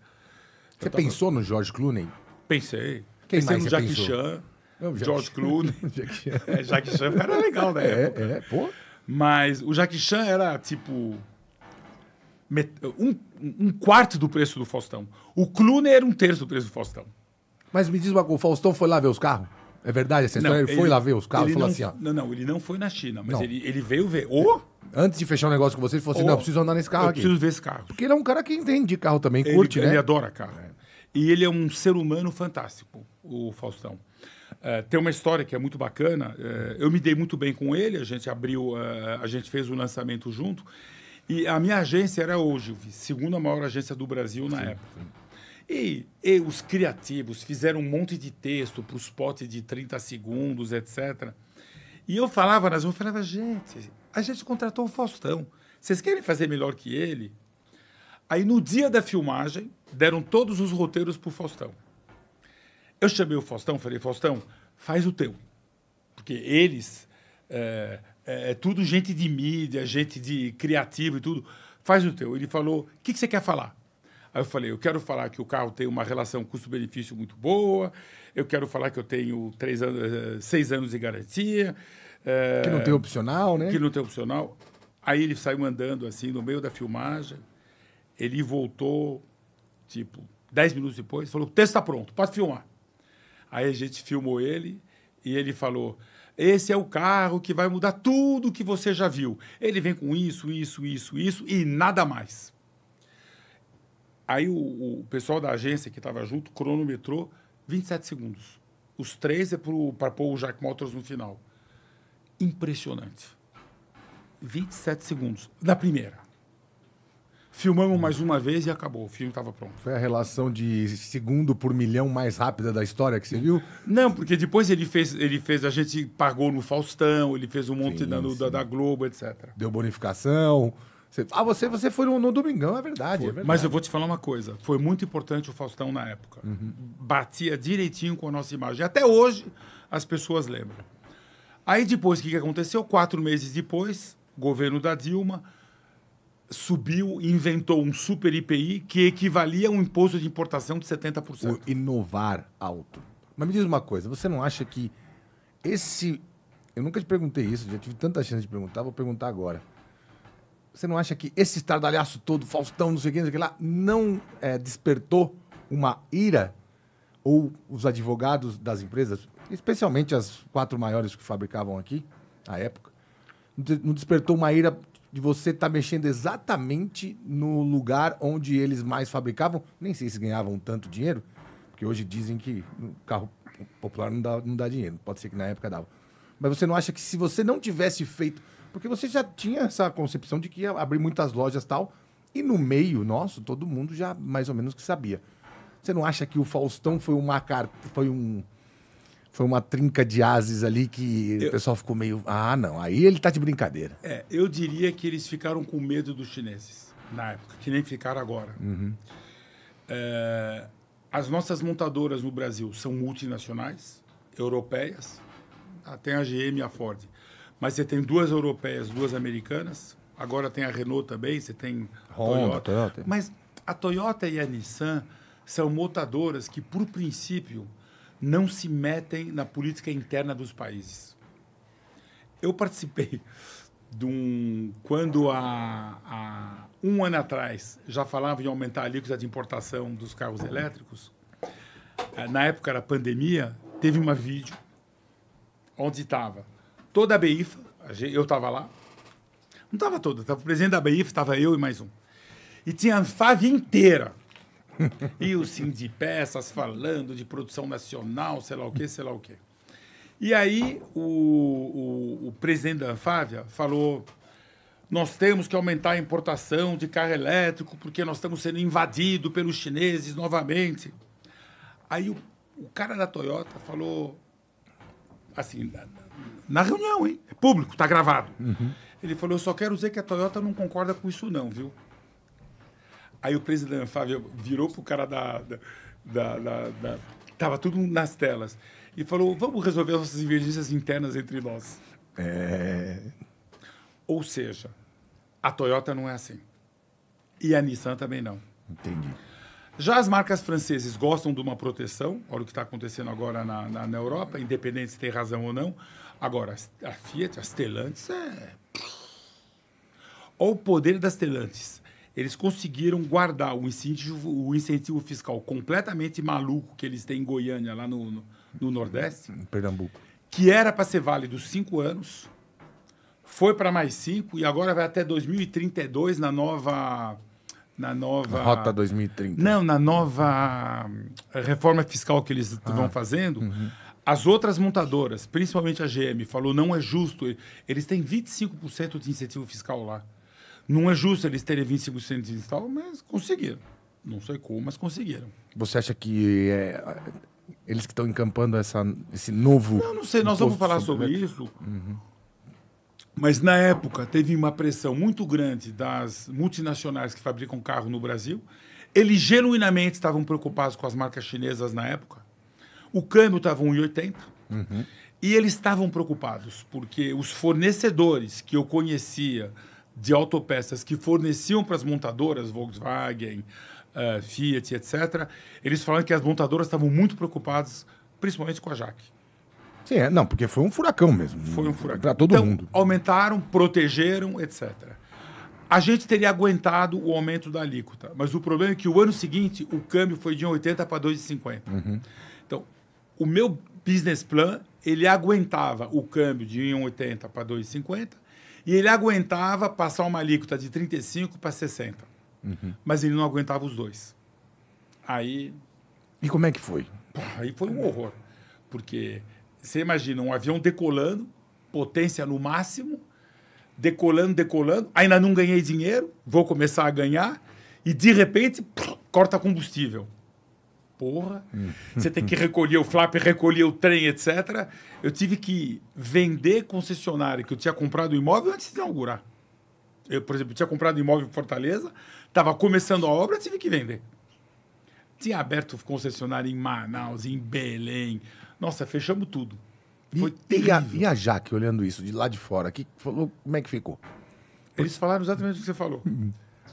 Você tava... pensou no George Clooney? Pensei. Quem pensei mais no Jackie Chan, não, Jack... George Clooney. (laughs) Jackie Chan. é, Chan era é legal, né? É, é, pô. Mas o Jackie Chan era tipo um, um quarto do preço do Faustão. O Clune era um terço do preço do Faustão. Mas me diz uma coisa, o Faustão foi lá ver os carros? É verdade essa história? Não, ele, ele, foi lá ver os carros e falou não, assim, ó. Não, não, ele não foi na China, mas ele, ele veio ver. Oh! Antes de fechar o um negócio com você, ele falou assim: não, eu preciso andar nesse carro eu aqui. preciso ver esse carro. Porque ele é um cara que entende de carro também, ele, curte, ele né? Ele adora carro. É. E ele é um ser humano fantástico, o Faustão. Uh, tem uma história que é muito bacana. Uh, eu me dei muito bem com ele, a gente abriu, uh, a gente fez o um lançamento junto. E a minha agência era hoje, segunda maior agência do Brasil na sim, época. E, e, os criativos fizeram um monte de texto para os potes de 30 segundos, etc. E eu falava nas eu falava, gente, a gente contratou o Faustão. Vocês querem fazer melhor que ele? Aí, no dia da filmagem, deram todos os roteiros para o Faustão. Eu chamei o Faustão, falei, Faustão, faz o teu. Porque eles é, é, é, tudo gente de mídia, gente de criativo e tudo. Faz o teu. Ele falou: o que, que você quer falar? Aí eu falei: eu quero falar que o carro tem uma relação custo-benefício muito boa, eu quero falar que eu tenho três anos, eh, seis anos de garantia. É, que não tem opcional, né? Que não tem opcional. Aí ele saiu andando assim no meio da filmagem. Ele voltou, tipo, dez minutos depois, falou: o texto está pronto, pode filmar. Aí a gente filmou ele e ele falou: esse é o carro que vai mudar tudo que você já viu. Ele vem com isso, isso, isso, isso e nada mais. Aí o, o pessoal da agência que estava junto cronometrou 27 segundos. Os três é para pôr o Jack Motors no final. Impressionante. 27 segundos. Na primeira. Filmamos mais uma vez e acabou. O filme estava pronto. Foi a relação de segundo por milhão mais rápida da história que você viu? Não, porque depois ele fez, ele fez a gente pagou no Faustão, ele fez um monte sim, da, sim. da, Globo, etc. Deu bonificação. Você, ah, você, você foi no, no Domingão, é verdade, é verdade, Mas eu vou te falar uma coisa. Foi muito importante o Faustão na época. Uhum. Batia direitinho com a nossa imagem. Até hoje as pessoas lembram. Aí depois, o que aconteceu? Quatro meses depois, governo da Dilma subiu e inventou um super IPI que equivalia a um imposto de importação de 70%. O inovar alto. Mas me diz uma coisa, você não acha que esse. Eu nunca te perguntei isso, já tive tanta chance de perguntar, vou perguntar agora. Você não acha que esse estardalhaço todo, Faustão, não sei o que, não sei o que lá, não é, despertou uma ira? Ou os advogados das empresas, especialmente as quatro maiores que fabricavam aqui, à época, não despertou uma ira de você estar tá mexendo exatamente no lugar onde eles mais fabricavam. Nem sei se ganhavam tanto dinheiro, porque hoje dizem que carro popular não dá, não dá dinheiro. Pode ser que na época dava. Mas você não acha que se você não tivesse feito. Porque você já tinha essa concepção de que ia abrir muitas lojas tal. E no meio nosso, todo mundo já mais ou menos que sabia. Você não acha que o Faustão foi uma carta. Foi um foi uma trinca de ases ali que eu... o pessoal ficou meio. Ah, não, aí ele tá de brincadeira. É, eu diria que eles ficaram com medo dos chineses na época, que nem ficaram agora. Uhum. É, as nossas montadoras no Brasil são multinacionais, europeias, tá? tem a GM e a Ford. Mas você tem duas europeias, duas americanas, agora tem a Renault também, você tem a Honda, Toyota. Toyota. Mas a Toyota e a Nissan são montadoras que, por princípio, não se metem na política interna dos países. Eu participei de um. Quando há, há um ano atrás já falava em aumentar a alíquota de importação dos carros elétricos, eh, na época era pandemia, teve uma vídeo onde estava toda a BIFA, eu estava lá, não estava toda, estava o presidente da BIFA, estava eu e mais um. E tinha a FAV inteira (laughs) e o Sim de Peças falando de produção nacional, sei lá o quê, sei lá o quê. E aí o, o, o presidente da Anfávia falou nós temos que aumentar a importação de carro elétrico porque nós estamos sendo invadidos pelos chineses novamente. Aí o, o cara da Toyota falou assim, na, na reunião, hein? É público, tá gravado. Uhum. Ele falou: eu só quero dizer que a Toyota não concorda com isso, não, viu? Aí o presidente Fábio virou pro cara da, da, da, da, da Tava tudo nas telas. E falou: vamos resolver as nossas divergências internas entre nós. É. Ou seja, a Toyota não é assim. E a Nissan também não. Entendi. Já as marcas francesas gostam de uma proteção, olha o que está acontecendo agora na, na, na, Europa, independente se tem razão ou não. Agora, a Fiat, a Stellantis é. Olha o poder das Stellantis eles conseguiram guardar o incentivo, o incentivo fiscal completamente maluco que eles têm em Goiânia, lá no, no, no Nordeste. Em Pernambuco. Que era para ser válido cinco anos, foi para mais cinco e agora vai até 2032 na nova. Na nova. Rota 2030. Não, na nova reforma fiscal que eles ah. vão fazendo. Uhum. As outras montadoras, principalmente a GM, falou não é justo. Eles têm 25% de incentivo fiscal lá. Não é justo eles terem 25% de install, mas conseguiram. Não sei como, mas conseguiram. Você acha que é, eles que estão encampando essa, esse novo. não sei, nós vamos falar sobre, isso. Uhum. Mas na época teve uma pressão muito grande das multinacionais que fabricam carro no Brasil. Eles genuinamente estavam preocupados com as marcas chinesas na época. O câmbio estava 1,80. Uhum. E eles estavam preocupados, porque os fornecedores que eu conhecia de autopeças que forneciam para as montadoras, Volkswagen, uh, Fiat, etc., eles falaram que as montadoras estavam muito preocupadas, principalmente com a Jaque. Sim, é, não, porque foi um furacão mesmo. Foi um furacão. Para todo então, mundo. Aumentaram, protegeram, etc. A gente teria aguentado o aumento da alíquota, mas o problema é que o ano seguinte o câmbio foi de 1,80 para 2,50. Uhum. Então, o meu business plan ele aguentava o câmbio de 1,80 para 2,50 e ele aguentava passar uma alíquota de 35 para 60. Uhum. Mas ele não aguentava os dois. Aí. E como é que foi? Pô, aí foi um horror. Porque você imagina um avião decolando, potência no máximo, decolando, decolando, ainda não ganhei dinheiro, vou começar a ganhar, e de repente, corta combustível porra. Você tem que recolher o flap, recolher o trem, etc. Eu tive que vender concessionária que eu tinha comprado o imóvel antes de inaugurar. Eu, por exemplo, tinha comprado um imóvel em Fortaleza, estava começando a obra, tive que vender. Tinha aberto concessionária em Manaus, em Belém. Nossa, fechamos tudo. Foi e, e, a, e a Jaque, olhando isso de lá de fora, que falou, como é que ficou? Eles falaram exatamente o que você falou.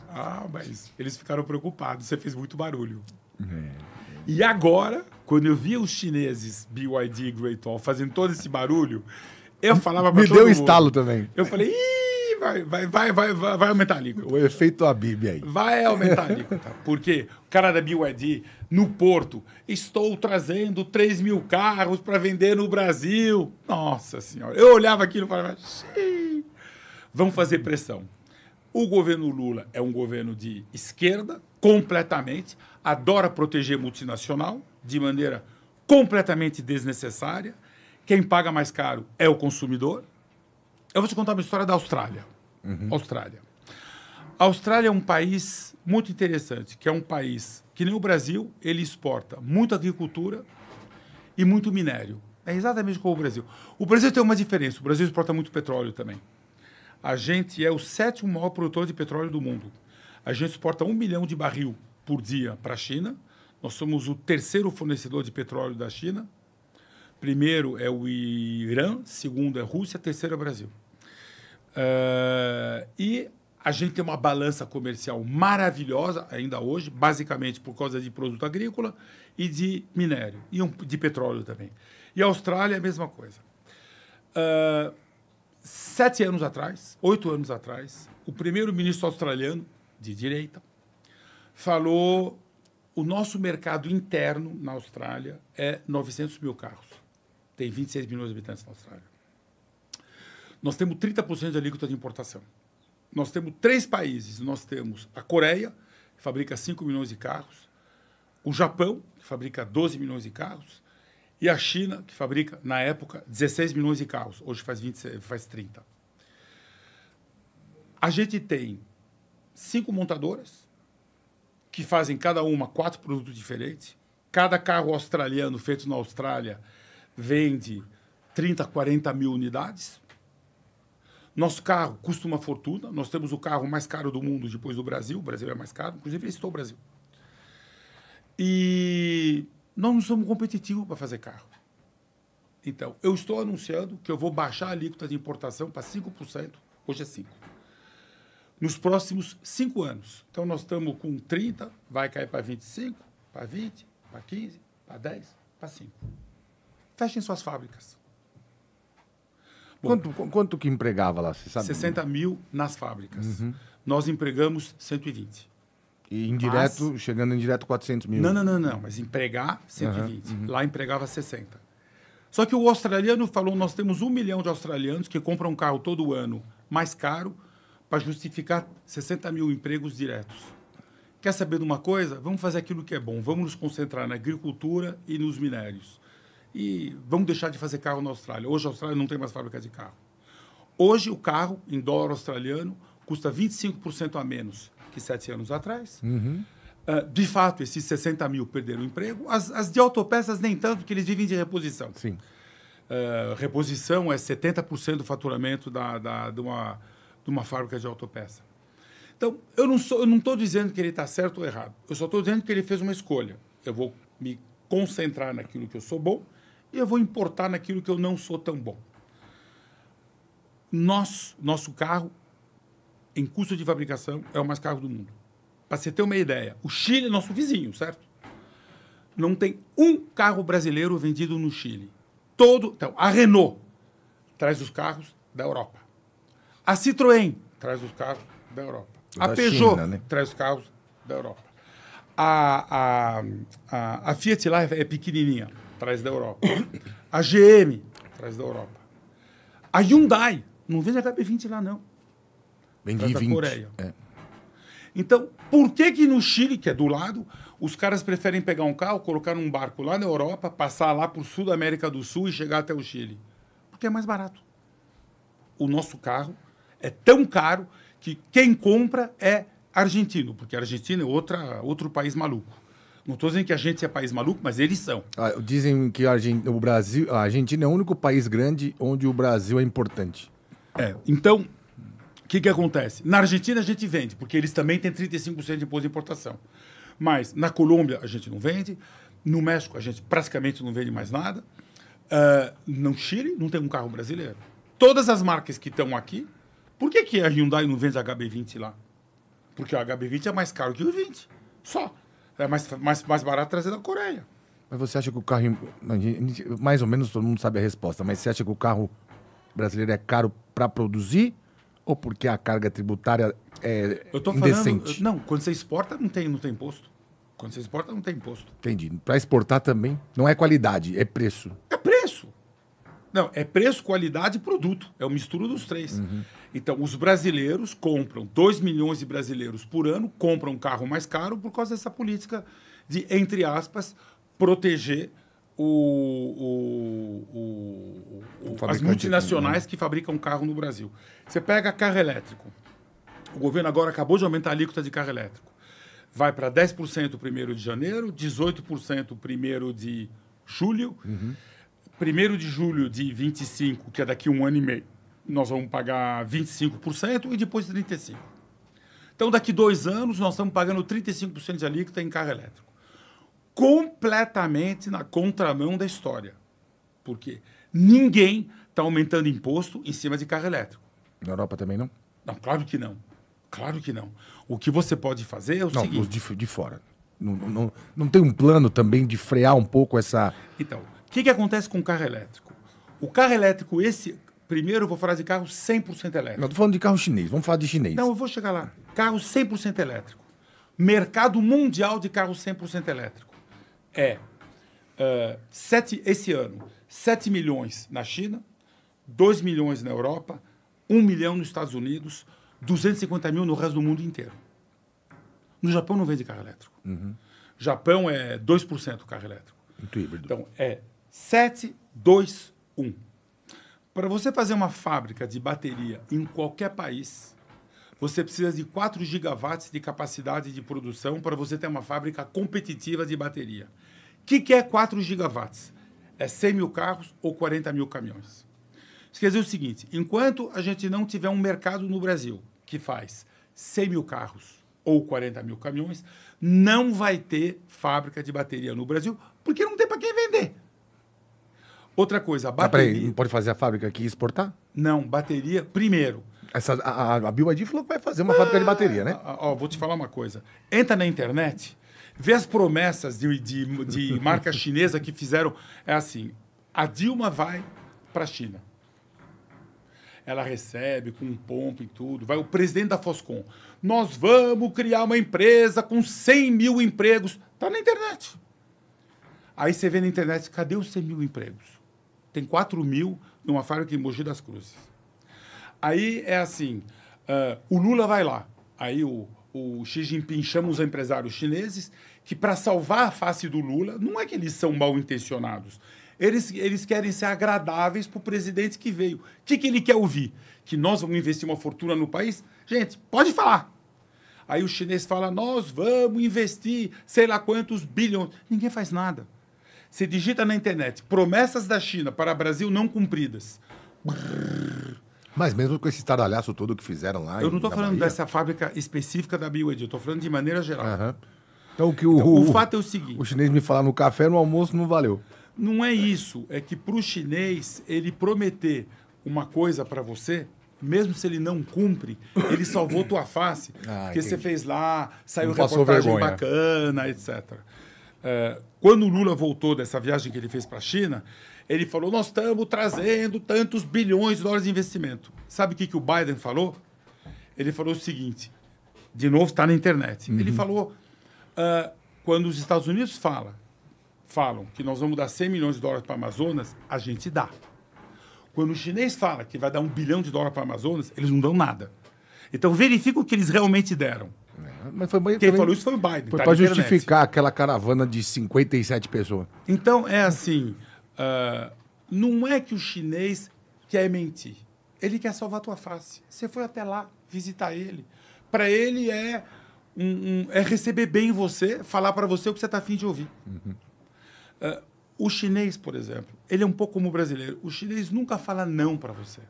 ah, mas eles ficaram preocupados, você fez muito barulho. É. E agora, quando eu via os chineses BYD e Great Wall fazendo todo esse barulho, eu falava pra Me deu mundo. estalo também. Eu falei, vai, vai, vai, vai, vai aumentar a alíquota. O efeito Abib aí. Vai aumentar a alíquota. Tá. Porque o cara da BYD, no Porto, estou trazendo 3 mil carros para vender no Brasil. Nossa Senhora. Eu olhava aquilo e falava, Xiii. vamos fazer pressão. O governo Lula é um governo de esquerda, completamente, adora proteger multinacional de maneira completamente desnecessária. Quem paga mais caro é o consumidor. Eu vou te contar uma história da Austrália. Uhum. Austrália. A Austrália é um país muito interessante, que é um país que nem o Brasil, ele exporta muita agricultura e muito minério. É exatamente como o Brasil. O Brasil tem uma diferença, o Brasil exporta muito petróleo também. A gente é o sétimo maior produtor de petróleo do mundo. A gente exporta um milhão de barril por dia para a China. Nós somos o terceiro fornecedor de petróleo da China. Primeiro é o Irã, segundo é a Rússia, terceiro é o Brasil. Uh, e a gente tem uma balança comercial maravilhosa ainda hoje, basicamente por causa de produto agrícola e de minério, e um, de petróleo também. E a Austrália é a mesma coisa. Uh, sete anos atrás, oito anos atrás, o primeiro-ministro australiano de direita, falou o nosso mercado interno na Austrália é 900 mil carros. Tem 26 milhões de habitantes na Austrália. Nós temos 30% de alíquota de importação. Nós temos três países. Nós temos a Coreia, que fabrica 5 milhões de carros, o Japão, que fabrica 12 milhões de carros, e a China, que fabrica, na época, 16 milhões de carros. Hoje faz, 20, faz 30. A gente tem cinco montadoras que fazem cada uma quatro produtos diferentes. Cada carro australiano feito na Austrália vende 30, 40 mil unidades. Nosso carro custa uma fortuna. Nós temos o carro mais caro do mundo depois do Brasil. O Brasil é mais caro, inclusive estou o Brasil. E nós não somos competitivos para fazer carro. Então, eu estou anunciando que eu vou baixar a alíquota de importação para 5%. Hoje é 5% nos próximos cinco anos. Então, nós estamos com 30, vai cair para 25, para 20, para 15, para 10, para 5. Fechem suas fábricas. Bom, quanto, que empregava lá, você sabe? 60 mil nas fábricas. Uhum. Nós empregamos 120. E indireto, mas... chegando em direto, 400 mil. Não, não, não, não. Mas empregar, 120. uhum. Lá empregava 60. Só que o australiano falou, nós temos um milhão de australianos que compram um carro todo ano mais caro para justificar 60 mil empregos diretos. Quer saber de uma coisa? Vamos fazer aquilo que é bom. Vamos nos concentrar na agricultura e nos minérios. E vamos deixar de fazer carro na Austrália. Hoje a Austrália não tem mais fábrica de carro. Hoje o carro, em dólar australiano, custa 25% a menos que sete anos atrás. Uhum. Uh, de fato, esses 60 mil perderam o emprego. As, as de autopeças nem tanto, porque eles vivem de reposição. Sim. Uh, reposição é 70% do faturamento da, da, de uma de uma fábrica de autopeça. Então, eu não estou dizendo que ele está certo ou errado. Eu só estou dizendo que ele fez uma escolha. Eu vou me concentrar naquilo que eu sou bom e eu vou importar naquilo que eu não sou tão bom. nosso carro, em custo de fabricação, é o mais caro do mundo. Para você ter uma ideia, o Chile é nosso vizinho, certo? Não tem um carro brasileiro vendido no Chile. Todo, então, a Renault traz os carros da Europa. A Citroën. Traz os carros da Europa. A Peugeot. China, né? Traz os carros da Europa. A, a, a, a Fiat lá é pequenininha. Traz da Europa. A GM. Traz da Europa. A Hyundai. Não vejo a HB20 lá, não. Bem da Coreia. É. Então, por que que no Chile, que é do lado, os caras preferem pegar um carro, colocar num barco lá na Europa, passar lá para o sul da América do Sul e chegar até o Chile? Porque é mais barato. O nosso carro é tão caro que quem compra é argentino, porque a Argentina é outra, outro país maluco. Não estou dizendo que a gente é país maluco, mas eles são. Ah, dizem que a, o Brasil, a Argentina é o único país grande onde o Brasil é importante. É, então, o que, que acontece? Na Argentina a gente vende, porque eles também têm 35% de imposto de importação. Mas na Colômbia a gente não vende, no México a gente praticamente não vende mais nada. Uh, no Chile não tem um carro brasileiro. Todas as marcas que estão aqui por que, que a Hyundai não vende a HB20 lá? Porque a HB20 é mais caro que o 20. Só. É mais, mais, mais barato trazer da Coreia. Mas você acha que o carro. Mais ou menos todo mundo sabe a resposta, mas você acha que o carro brasileiro é caro para produzir? Ou porque a carga tributária é eu tô indecente? Falando, não, quando você exporta, não tem, não tem imposto. Quando você exporta, não tem imposto. Entendi. Para exportar também, não é qualidade, é preço. É preço. Não, é preço, qualidade e produto. É o misturo dos três. Uhum. Então, os brasileiros compram, 2 milhões de brasileiros por ano compram um carro mais caro por causa dessa política de, entre aspas, proteger o, o, o, as né? multinacionais que fabricam carro no Brasil. Você pega carro elétrico. O governo agora acabou de aumentar a alíquota de carro elétrico. Vai para 10% o primeiro de janeiro, 18% o primeiro de julho, uhum. primeiro de julho de 25, que é daqui a um ano e meio nós vamos pagar 25% e depois 35%. Então, daqui dois anos, nós estamos pagando 35% de alíquota em carro elétrico. Completamente na contramão da história. Porque ninguém está aumentando imposto em cima de carro elétrico. Na Europa também não? Não, claro que não. Claro que não. O que você pode fazer é o não, seguinte... Os de, de fora. Não, não, não tem um plano também de frear um pouco essa... Então, o que, que acontece com o carro elétrico? O carro elétrico, esse Primeiro eu vou falar de carro 100% elétrico. Não, estou falando de carro chinês, vamos falar de chinês. Não, eu vou chegar lá. Carro 100% elétrico. Mercado mundial de carro 100% elétrico. É, uh, sete, esse ano, 7 milhões na China, 2 milhões na Europa, 1 milhão nos Estados Unidos, 250 mil no resto do mundo inteiro. No Japão não vende carro elétrico. Uhum. Japão é 2% carro elétrico. Muito híbrido. Então, é 7, 2, 1. Para você fazer uma fábrica de bateria em qualquer país, você precisa de 4 gigawatts de capacidade de produção para você ter uma fábrica competitiva de bateria. O que, que é 4 gigawatts? É 100 mil carros ou 40 mil caminhões. Isso quer dizer o seguinte: enquanto a gente não tiver um mercado no Brasil que faz 100 mil carros ou 40 mil caminhões, não vai ter fábrica de bateria no Brasil, porque não tem para quem vender. Outra coisa, bateria. Ah, peraí, não pode fazer a fábrica aqui e exportar? Não, bateria, primeiro. Essa, a, a, a falou que vai fazer uma ah, fábrica de bateria, né? Ah, ó, vou te falar uma coisa. Entra na internet, vê as promessas de, de, de (laughs) marca chinesa que fizeram. É assim: a Dilma vai para a China. Ela recebe com um pompo e tudo. Vai o presidente da Foscom. Nós vamos criar uma empresa com 100 mil empregos. Tá na internet. Aí você vê na internet, cadê os 100 mil empregos? tem 4 mil numa fábrica em Mogi das Cruzes. Aí é assim, uh, o Lula vai lá, aí o, o Xi Jinping chama os empresários chineses que para salvar a face do Lula, não é que eles são mal intencionados, eles, eles querem ser agradáveis para o presidente que veio. O que, que ele quer ouvir? Que nós vamos investir uma fortuna no país? Gente, pode falar. Aí o chinês fala, nós vamos investir sei lá quantos bilhões. Ninguém faz nada. Você digita na internet promessas da China para Brasil não cumpridas. Mas mesmo com esse estardalhaço todo que fizeram lá. Eu não estou falando Bahia. dessa fábrica específica da BYD, eu estou falando de maneira geral. Uhum. Então, que o, então, o, o, fato é o seguinte: o chinês me falar no café, no almoço, não valeu. Não é isso. É que para o chinês, ele prometer uma coisa para você, mesmo se ele não cumpre, ele salvou tua face. Ah, porque entendi. você fez lá, saiu não reportagem bacana, etc. Eh, quando o Lula voltou dessa viagem que ele fez para a China, ele falou: Nós estamos trazendo tantos bilhões de dólares de investimento. Sabe o que, que o Biden falou? Ele falou o seguinte: de novo, está na internet. Uhum. Ele falou: uh, quando os Estados Unidos fala, falam que nós vamos dar 100 milhões de dólares para Amazonas, a gente dá. Quando o chinês fala que vai dar um bilhão de dólares para Amazonas, eles não dão nada. Então, verifica o que eles realmente deram. É, mas foi Quem também, falou isso foi o Biden. Foi tá para justificar aquela caravana de 57 pessoas. Então, é assim: uh, não é que o chinês quer mentir. Ele quer salvar a tua face. Você foi até lá visitar ele. Para ele é, um, um, é receber bem você, falar para você o que você está afim de ouvir. Uhum. Uh, o chinês, por exemplo, ele é um pouco como o brasileiro. O chinês nunca fala não para você.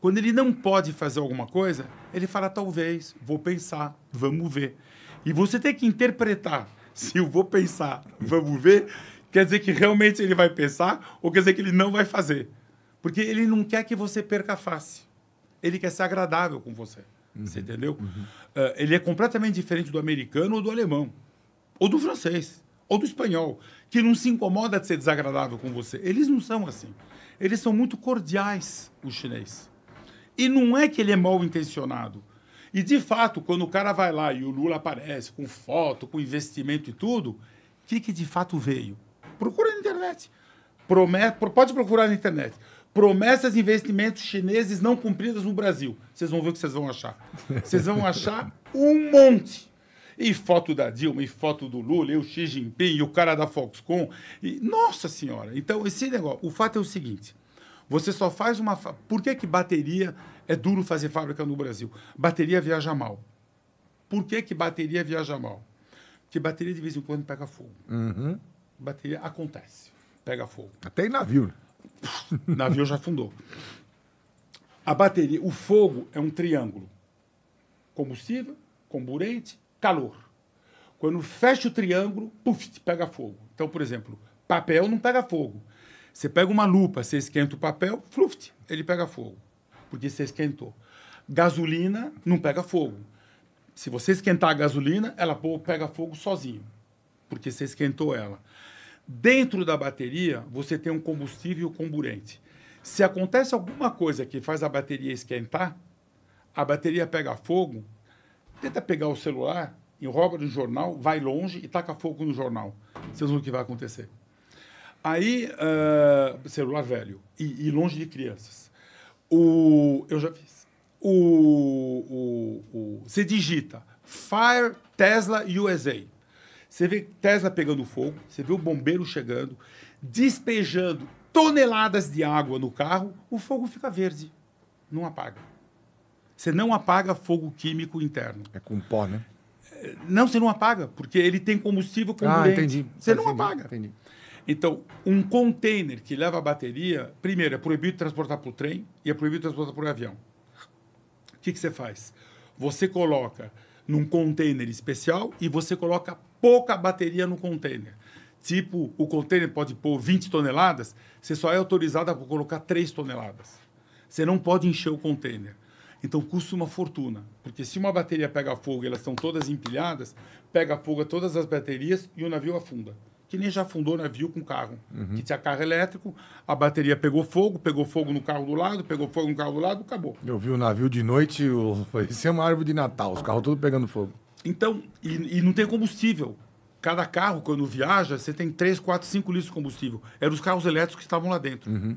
Quando ele não pode fazer alguma coisa, ele fala: talvez, vou pensar, vamos ver. E você tem que interpretar se eu vou pensar, vamos ver, quer dizer que realmente ele vai pensar ou quer dizer que ele não vai fazer. Porque ele não quer que você perca a face. Ele quer ser agradável com você. Uhum. Você entendeu? Uhum. Uh, ele é completamente diferente do americano ou do alemão, ou do francês, ou do espanhol, que não se incomoda de ser desagradável com você. Eles não são assim. Eles são muito cordiais, o chinês. E não é que ele é mal intencionado. E de fato, quando o cara vai lá e o Lula aparece com foto, com investimento e tudo, o que, que de fato veio? Procura na internet. pode procurar na internet. Promessas de investimentos chineses não cumpridas no Brasil. Vocês vão ver o que vocês vão achar. Vocês vão achar um monte. E foto da Dilma, e foto do Lula, e o Xi Jinping, e o cara da Foxconn. E... Nossa Senhora! Então, esse negócio. O fato é o seguinte: você só faz uma. Fa... Por que, que bateria é duro fazer fábrica no Brasil? Bateria viaja mal. Por que, que bateria viaja mal? Porque bateria de vez em quando pega fogo. Uhum. Bateria acontece, pega fogo. Até em navio. Né? (laughs) navio já afundou. A bateria, o fogo é um triângulo: combustível, comburente, calor. Quando fecha o triângulo, puf, pega fogo. Então, por exemplo, papel não pega fogo. Você pega uma lupa, você esquenta o papel, fluft, ele pega fogo, porque você esquentou. Gasolina não pega fogo. Se você esquentar a gasolina, ela pega fogo sozinho, porque você esquentou ela. Dentro da bateria, você tem um combustível comburente. Se acontece alguma coisa que faz a bateria esquentar, a bateria pega fogo, tenta pegar o celular, enroba no jornal, vai longe e taca fogo no jornal. Vocês vão ver o que vai acontecer. Aí, uh, celular velho e, e, longe de crianças. O, eu já fiz. O, o, o, você digita Fire Tesla USA. Você vê Tesla pegando fogo, você vê o bombeiro chegando, despejando toneladas de água no carro, o fogo fica verde, não apaga. Você não apaga fogo químico interno. É com pó, né? É, não, você não apaga, porque ele tem combustível com Ah, entendi. Você não apaga. Entendi. Então, um container que leva bateria, primeiro, é proibido transportar por trem e é proibido transportar por avião. O que, que você faz? Você coloca num container especial e você coloca pouca bateria no container. Tipo, o container pode pôr 20 toneladas, você só é autorizado a colocar 3 toneladas. Você não pode encher o container. Então custa uma fortuna, porque se uma bateria pega fogo e elas estão todas empilhadas, pega fogo todas as baterias e o navio afunda que nem já fundou navio com carro. Uhum. Que tinha carro elétrico, a bateria pegou fogo, pegou fogo no carro do lado, pegou fogo no carro do lado, acabou. Eu vi o navio de noite, o... parecia é uma árvore de Natal, os carros todos pegando fogo. Então, e, e, não tem combustível. Cada carro, quando viaja, você tem 3, 4, 5 litros de combustível. Eram os carros elétricos que estavam lá dentro. Uhum.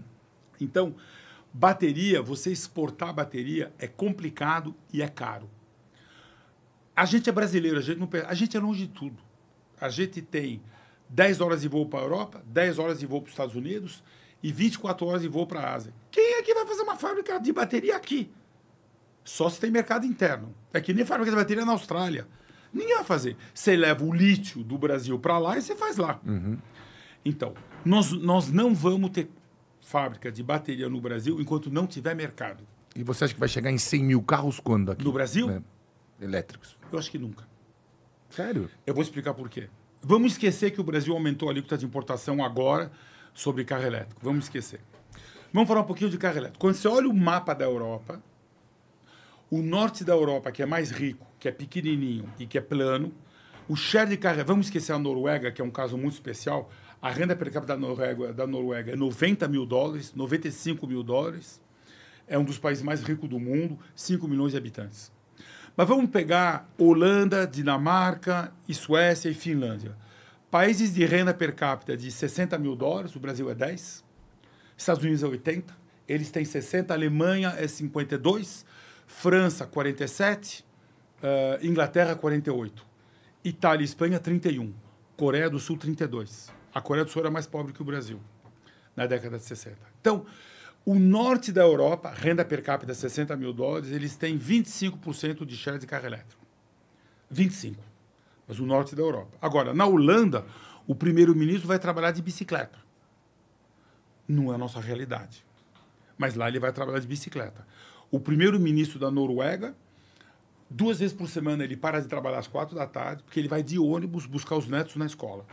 Então, bateria, você exportar bateria é complicado e é caro. A gente é brasileiro, a gente, não, a gente é longe de tudo. A gente tem 10 horas de voo para a Europa, 10 horas de voo para os Estados Unidos e 24 horas de voo para a Ásia. Quem é que vai fazer uma fábrica de bateria aqui? Só se tem mercado interno. É que nem fábrica de bateria na Austrália. Ninguém vai fazer. Você leva o lítio do Brasil para lá e você faz lá. Uhum. Então, nós, nós não vamos ter fábrica de bateria no Brasil enquanto não tiver mercado. E você acha que vai chegar em 100 mil carros quando aqui? No Brasil? É. Elétricos. Eu acho que nunca. Sério? Eu vou explicar por quê. Vamos esquecer que o Brasil aumentou a alíquota de importação agora sobre carro elétrico. Vamos esquecer. Vamos falar um pouquinho de carro elétrico. Quando você olha o mapa da Europa, o norte da Europa, que é mais rico, que é pequenininho e que é plano, o share de carro... Vamos esquecer a Noruega, que é um caso muito especial. A renda per capita da Noruega, da Noruega é 90 mil dólares, 95 mil dólares. É um dos países mais ricos do mundo, 5 milhões de habitantes. Mas vamos pegar Holanda, Dinamarca, e Suécia e Finlândia. Países de renda per capita de 60 mil dólares, o Brasil é 10, Estados Unidos é 80, eles têm 60, Alemanha é 52, França 47, uh, eh, Inglaterra 48, Itália e Espanha 31, Coreia do Sul 32. A Coreia do Sul era mais pobre que o Brasil na década de 60. Então, o norte da Europa, renda per capita 60 mil dólares, eles têm 25% de share de carro elétrico. 25%. Mas o norte da Europa. Agora, na Holanda, o primeiro-ministro vai trabalhar de bicicleta. Não é a nossa realidade. Mas lá ele vai trabalhar de bicicleta. O primeiro-ministro da Noruega, duas vezes por semana ele para de trabalhar às quatro da tarde, porque ele vai de ônibus buscar os netos na escola.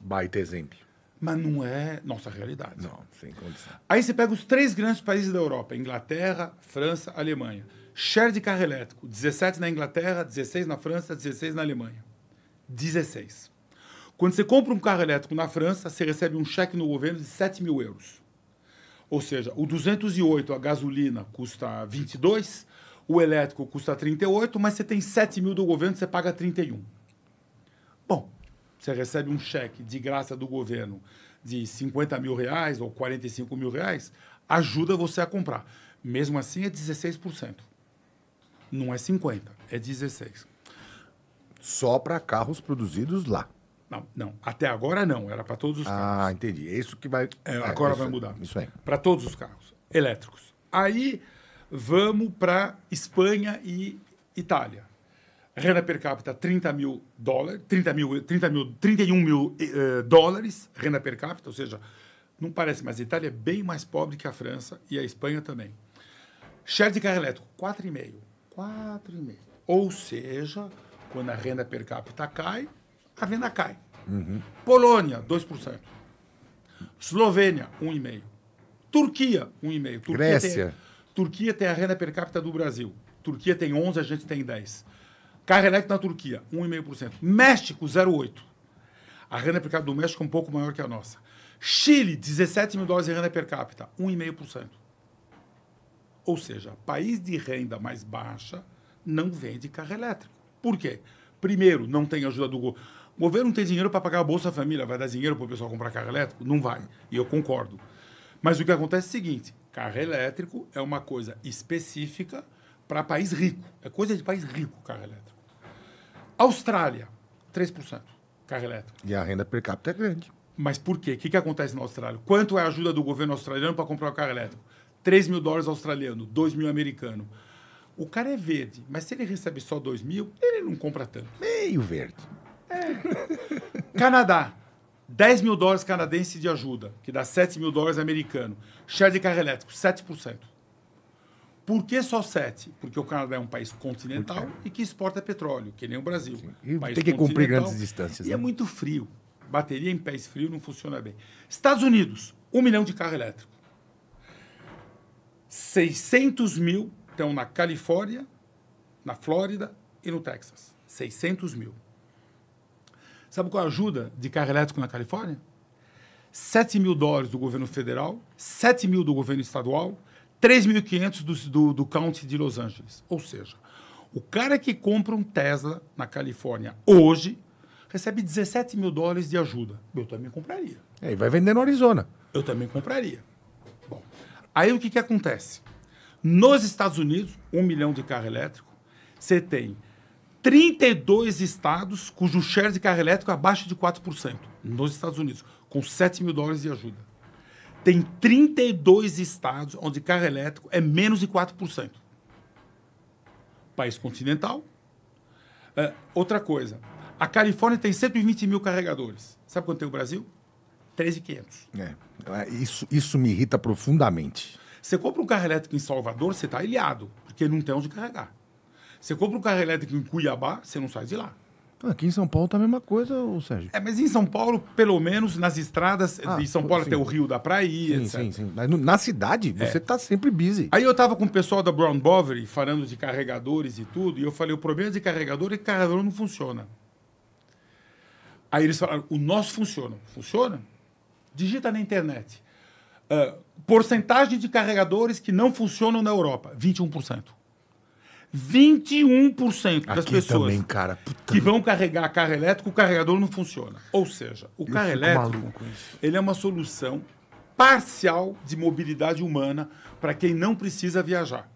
Baita exemplo mas não é nossa realidade. Não, sem condição. Aí você pega os três grandes países da Europa: Inglaterra, França, Alemanha. Share de carro elétrico: 17 na Inglaterra, 16 na França, 16 na Alemanha. 16. Quando você compra um carro elétrico na França, você recebe um cheque no governo de 7 mil euros. Ou seja, o 208, a gasolina, custa 22, o elétrico custa 38, mas você tem 7 mil do governo, você paga 31 você recebe um cheque de graça do governo de 50 mil reais ou 45 mil reais, ajuda você a comprar. Mesmo assim, é 16%. Não é 50%, é 16%. Só para carros produzidos lá. Não, não. Até agora não. Era para todos os ah, carros. Ah, entendi. É isso que vai. É, é agora é, vai mudar. Isso aí. Para todos os carros elétricos. Aí vamos para Espanha e Itália. Renda per capita, 30 mil eh, dólares, 30 mil, 30 mil, 31 mil uh, dólares, renda per capita, ou seja, não parece, mas a Itália é bem mais pobre que a França e a Espanha também. Share de carro elétrico, 4,5. 4,5. Ou seja, quando a renda per capita cai, a venda cai. Uhum. Polônia, 2%. Eslovênia, 1,5%. Turquia, 1,5%. Grécia. Tem, Turquia tem a renda per capita do Brasil. Turquia tem 11, a gente tem 10 elétrico na Turquia, 1,5%. México, 0,8%. A renda per capita do México é um pouco maior que a nossa. Chile, 17 mil dólares de renda per capita, 1,5%. Ou seja, país de renda mais baixa não vende carro elétrico. Por quê? Primeiro, não tem ajuda do governo. O governo não tem dinheiro para pagar a Bolsa Família. Vai dar dinheiro para o pessoal comprar carro elétrico? Não vai. E eu concordo. Mas o que acontece é o seguinte: carro elétrico é uma coisa específica para país rico. É coisa de país rico, carro elétrico. Austrália, 3%, carro elétrico. E a renda per capita é grande. Mas por quê? O que, que acontece na Austrália? Quanto é a ajuda do governo australiano para comprar o carro elétrico? 3 mil dólares australiano, 2 mil americano. O cara é verde, mas se ele recebe só 2 mil, ele não compra tanto. Meio verde. É. (laughs) Canadá, 10 mil dólares canadense de ajuda, que dá 7 mil dólares americano. Share de carro elétrico, 7%. Por que só sete? Porque o Canadá é um país continental e que exporta petróleo, que nem o Brasil. Um tem que cumprir grandes distâncias. E né? é muito frio. Bateria em pés frio não funciona bem. Estados Unidos, um milhão de carro elétrico. 600 mil estão na Califórnia, na Flórida e no Texas. 600 mil. Sabe qual é a ajuda de carro elétrico na Califórnia? 7 mil dólares do governo federal, 7 mil do governo estadual, 3.500 do, do, do County de Los Angeles. Ou seja, o cara que compra um Tesla na Califórnia hoje recebe 17 mil dólares de ajuda. Eu também compraria. É, e vai vender no Arizona. Eu também compraria. Bom, aí o que, que acontece? Nos Estados Unidos, um milhão de carro elétrico, você tem 32 estados cujo share de carro elétrico é abaixo de 4%. Nos Estados Unidos, com 7 mil dólares de ajuda. Tem 32 estados onde carro elétrico é menos de 4%. País continental. É, outra coisa, a Califórnia tem 120 mil carregadores. Sabe quanto tem o Brasil? 13,500. É, é, isso, isso me irrita profundamente. Você compra um carro elétrico em Salvador, você está ilhado, porque não tem onde carregar. Você compra um carro elétrico em Cuiabá, você não sai de lá. Aqui em São Paulo tá a mesma coisa, Sérgio? É, mas em São Paulo, pelo menos nas estradas ah, de São Paulo sim. até o Rio da Praia, sim, etc. Sim, sim. Mas na cidade, é. você tá sempre busy. Aí eu tava com o pessoal da Brown Bovary falando de carregadores e tudo, e eu falei, o problema de carregador é que carregador não funciona. Aí eles falaram, o nosso funciona. Funciona? Digita na internet. Uh, porcentagem de carregadores que não funcionam na Europa, 21%. 21% das Aqui pessoas também, cara. que vão carregar carro elétrico, o carregador não funciona. Ou seja, o carro elétrico ele é uma solução parcial de mobilidade humana para quem não precisa viajar.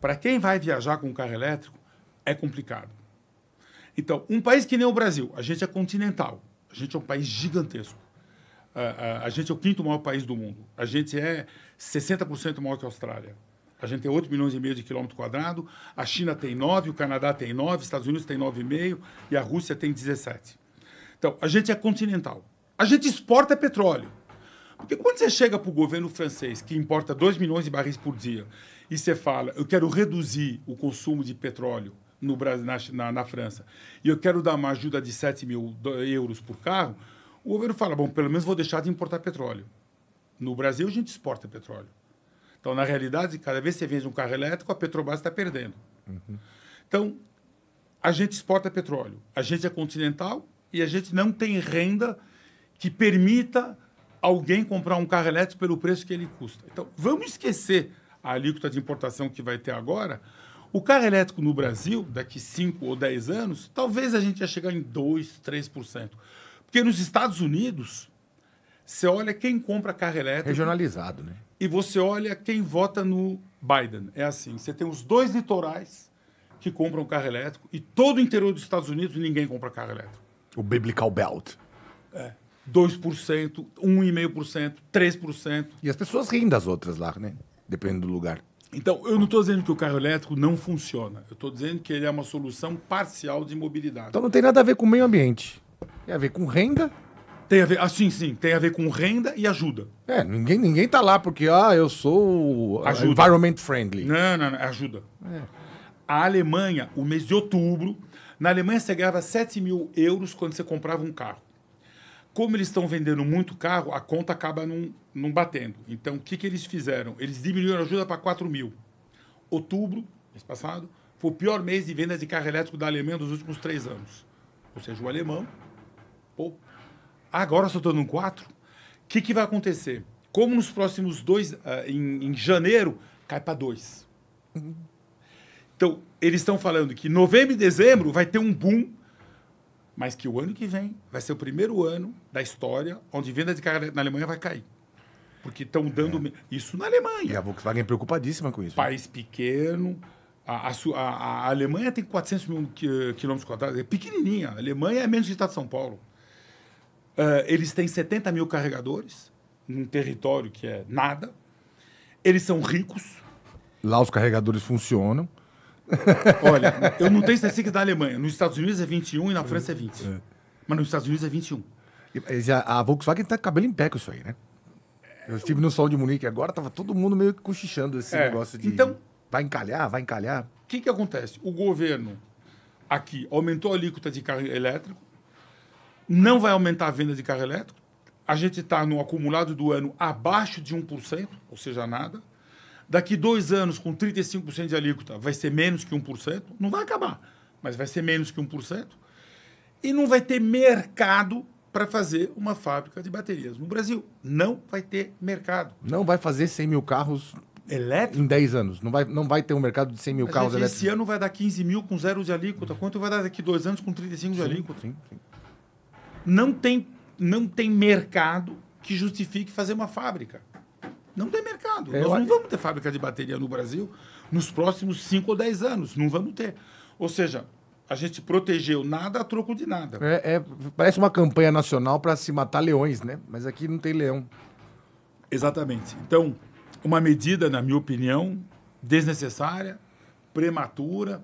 Para quem vai viajar com carro elétrico, é complicado. Então, um país que nem o Brasil, a gente é continental, a gente é um país gigantesco. A, a, a gente é o quinto maior país do mundo. A gente é 60% maior que a Austrália. A gente tem 8 milhões e meio de quilômetro quadrado, a China tem 9, o Canadá tem 9, Estados Unidos tem 9,5 e a Rússia tem 17. Então, a gente é continental. A gente exporta petróleo. Porque quando você chega para o governo francês, que importa 2 milhões de barris por dia, e você fala, eu quero reduzir o consumo de petróleo no Brasil, na, na, na França, e eu quero dar uma ajuda de 7 mil euros por carro, o governo fala, bom, pelo menos vou deixar de importar petróleo. No Brasil, a gente exporta petróleo. Então, na realidade, cada vez que você vende um carro elétrico, a Petrobras está perdendo. Uhum. Então, a gente exporta petróleo, a gente é continental e a gente não tem renda que permita alguém comprar um carro elétrico pelo preço que ele custa. Então, vamos esquecer a alíquota de importação que vai ter agora. O carro elétrico no Brasil, daqui 5 ou 10 anos, talvez a gente ia chegar em 2, 3%. Porque nos Estados Unidos, você olha quem compra carro elétrico. Regionalizado, né? e você olha quem vota no Biden. É assim: você tem os dois litorais que compram carro elétrico e todo o interior dos Estados Unidos ninguém compra carro elétrico. O Biblical Belt. É. 2%, 1,5%, 3%. E as pessoas riem das outras lá, né? Dependendo do lugar. Então, eu não estou dizendo que o carro elétrico não funciona. Eu estou dizendo que ele é uma solução parcial de mobilidade. Então não tem nada a ver com o meio ambiente. Tem a ver com renda tem a ver, assim, sim, tem a ver com renda e ajuda. É, ninguém, ninguém tá lá porque, ah, eu sou ajuda. environment friendly. Não, não, não é ajuda. É. A Alemanha, o mês de outubro, na Alemanha você ganhava 7 mil euros quando você comprava um carro. Como eles estão vendendo muito carro, a conta acaba não, não batendo. Então, o que, que eles fizeram? Eles diminuíram a ajuda para 4 mil. Outubro, mês passado, foi o pior mês de vendas de carro elétrico da Alemanha dos últimos três anos. Ou seja, o alemão pô, Agora só estou no 4. O que, que vai acontecer? Como nos próximos dois, uh, em, em, janeiro, cai para 2. Então, eles estão falando que novembro e dezembro vai ter um boom, mas que o ano que vem vai ser o primeiro ano da história onde venda de carro na Alemanha vai cair. Porque estão dando. É. Isso na Alemanha. E a Volkswagen é preocupadíssima com isso. País pequeno. A, a, a, a Alemanha tem 400 mil quilômetros quadrados. É pequenininha. A Alemanha é menos que o estado de São Paulo. Uh, eles têm 70 mil carregadores num território que é nada. Eles são ricos. Lá os carregadores funcionam. (laughs) Olha, eu não tenho estatística da Alemanha. Nos Estados Unidos é 21 e na França é 20. É. Mas nos Estados Unidos é 21. A, a Volkswagen tá com cabelo em pé com isso aí, né? Eu estive no Sol de Munique agora, tava todo mundo meio que cochichando esse é. negócio de. Então. Vai encalhar, vai encalhar. O que, que acontece? O governo aqui aumentou a alíquota de carro elétrico, não vai aumentar a venda de carro elétrico. A gente está no acumulado do ano abaixo de 1%, ou seja, nada. Daqui dois anos, com 35% de alíquota, vai ser menos que 1%. Não vai acabar, mas vai ser menos que 1%. E não vai ter mercado para fazer uma fábrica de baterias no Brasil. Não vai ter mercado. Não vai fazer 100 mil carros elétricos em 10 anos. Não vai, não vai ter um mercado de 100 mil carros gente, elétricos. Esse ano vai dar 15 mil com zero de alíquota. Quanto vai dar daqui dois anos com 35 sim, de alíquota? Sim, sim não tem, não tem mercado que justifique fazer uma fábrica. Não tem mercado. É, Nós não vamos ter fábrica de bateria no Brasil nos próximos 5 ou 10 anos. Não vamos ter. Ou seja, a gente protegeu nada a troco de nada. É, é parece uma campanha nacional para se matar leões, né? Mas aqui não tem leão. Exatamente. Então, uma medida, na minha opinião, desnecessária, prematura.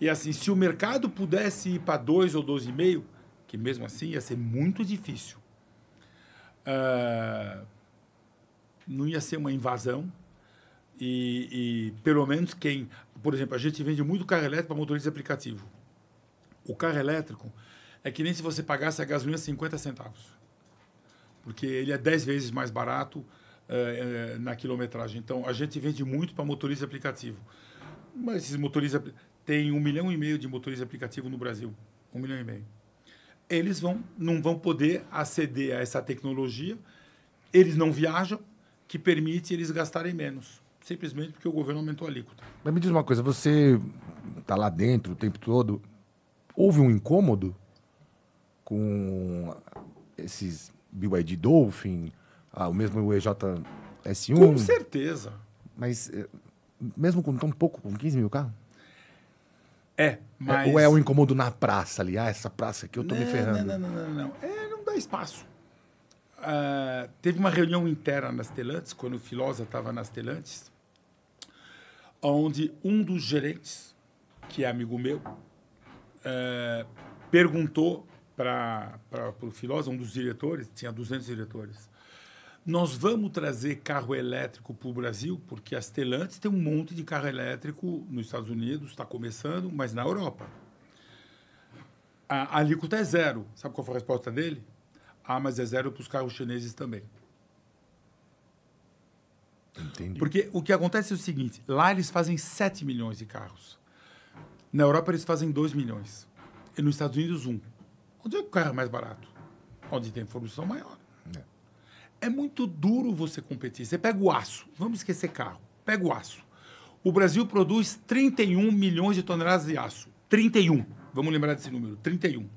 E assim, se o mercado pudesse ir para 2 ou 12,5, que mesmo assim ia ser muito difícil. Uh, não ia ser uma invasão e, e, pelo menos quem, por exemplo, a gente vende muito carro elétrico para motorista aplicativo. O carro elétrico é que nem se você pagasse a gasolina 50 centavos, porque ele é 10 vezes mais barato uh, na quilometragem. Então a gente vende muito para motorista aplicativo, mas esses motoristas tem um milhão e meio de motoristas aplicativo no Brasil, um milhão e meio eles vão, não vão poder aceder a essa tecnologia, eles não viajam, que permite eles gastarem menos, simplesmente porque o governo aumentou a alíquota. Mas me diz uma coisa, você está lá dentro o tempo todo, houve um incômodo com esses BYD Dolphin, ah, o mesmo EJS1? Com certeza. Mas eh, mesmo com tão pouco, com 15 mil carros? É, é mas... Ou é o um incômodo na praça ali? Ah, essa praça aqui eu tô não, me ferrando. Não, não, não, não, não. É, não dá espaço. Uh, teve uma reunião interna nas Telantes, quando o Filosa estava nas Telantes, onde um dos gerentes, que é amigo meu, uh, perguntou para o Filosa, um dos diretores, tinha 200 diretores, nós vamos trazer carro elétrico para o Brasil, porque a Stellantis tem um monte de carro elétrico nos Estados Unidos, está começando, mas na Europa. A, alíquota é zero. Sabe qual foi a resposta dele? Ah, mas é zero para os carros chineses também. Entendi. Porque o que acontece é o seguinte: lá eles fazem 7 milhões de carros. Na Europa eles fazem 2 milhões. E nos Estados Unidos, 1. Onde é que o carro é mais barato? Onde tem produção maior é muito duro você competir. Você pega o aço, vamos esquecer carro, pega o aço. O Brasil produz 31 milhões de toneladas de aço. 31, vamos lembrar desse número, 31.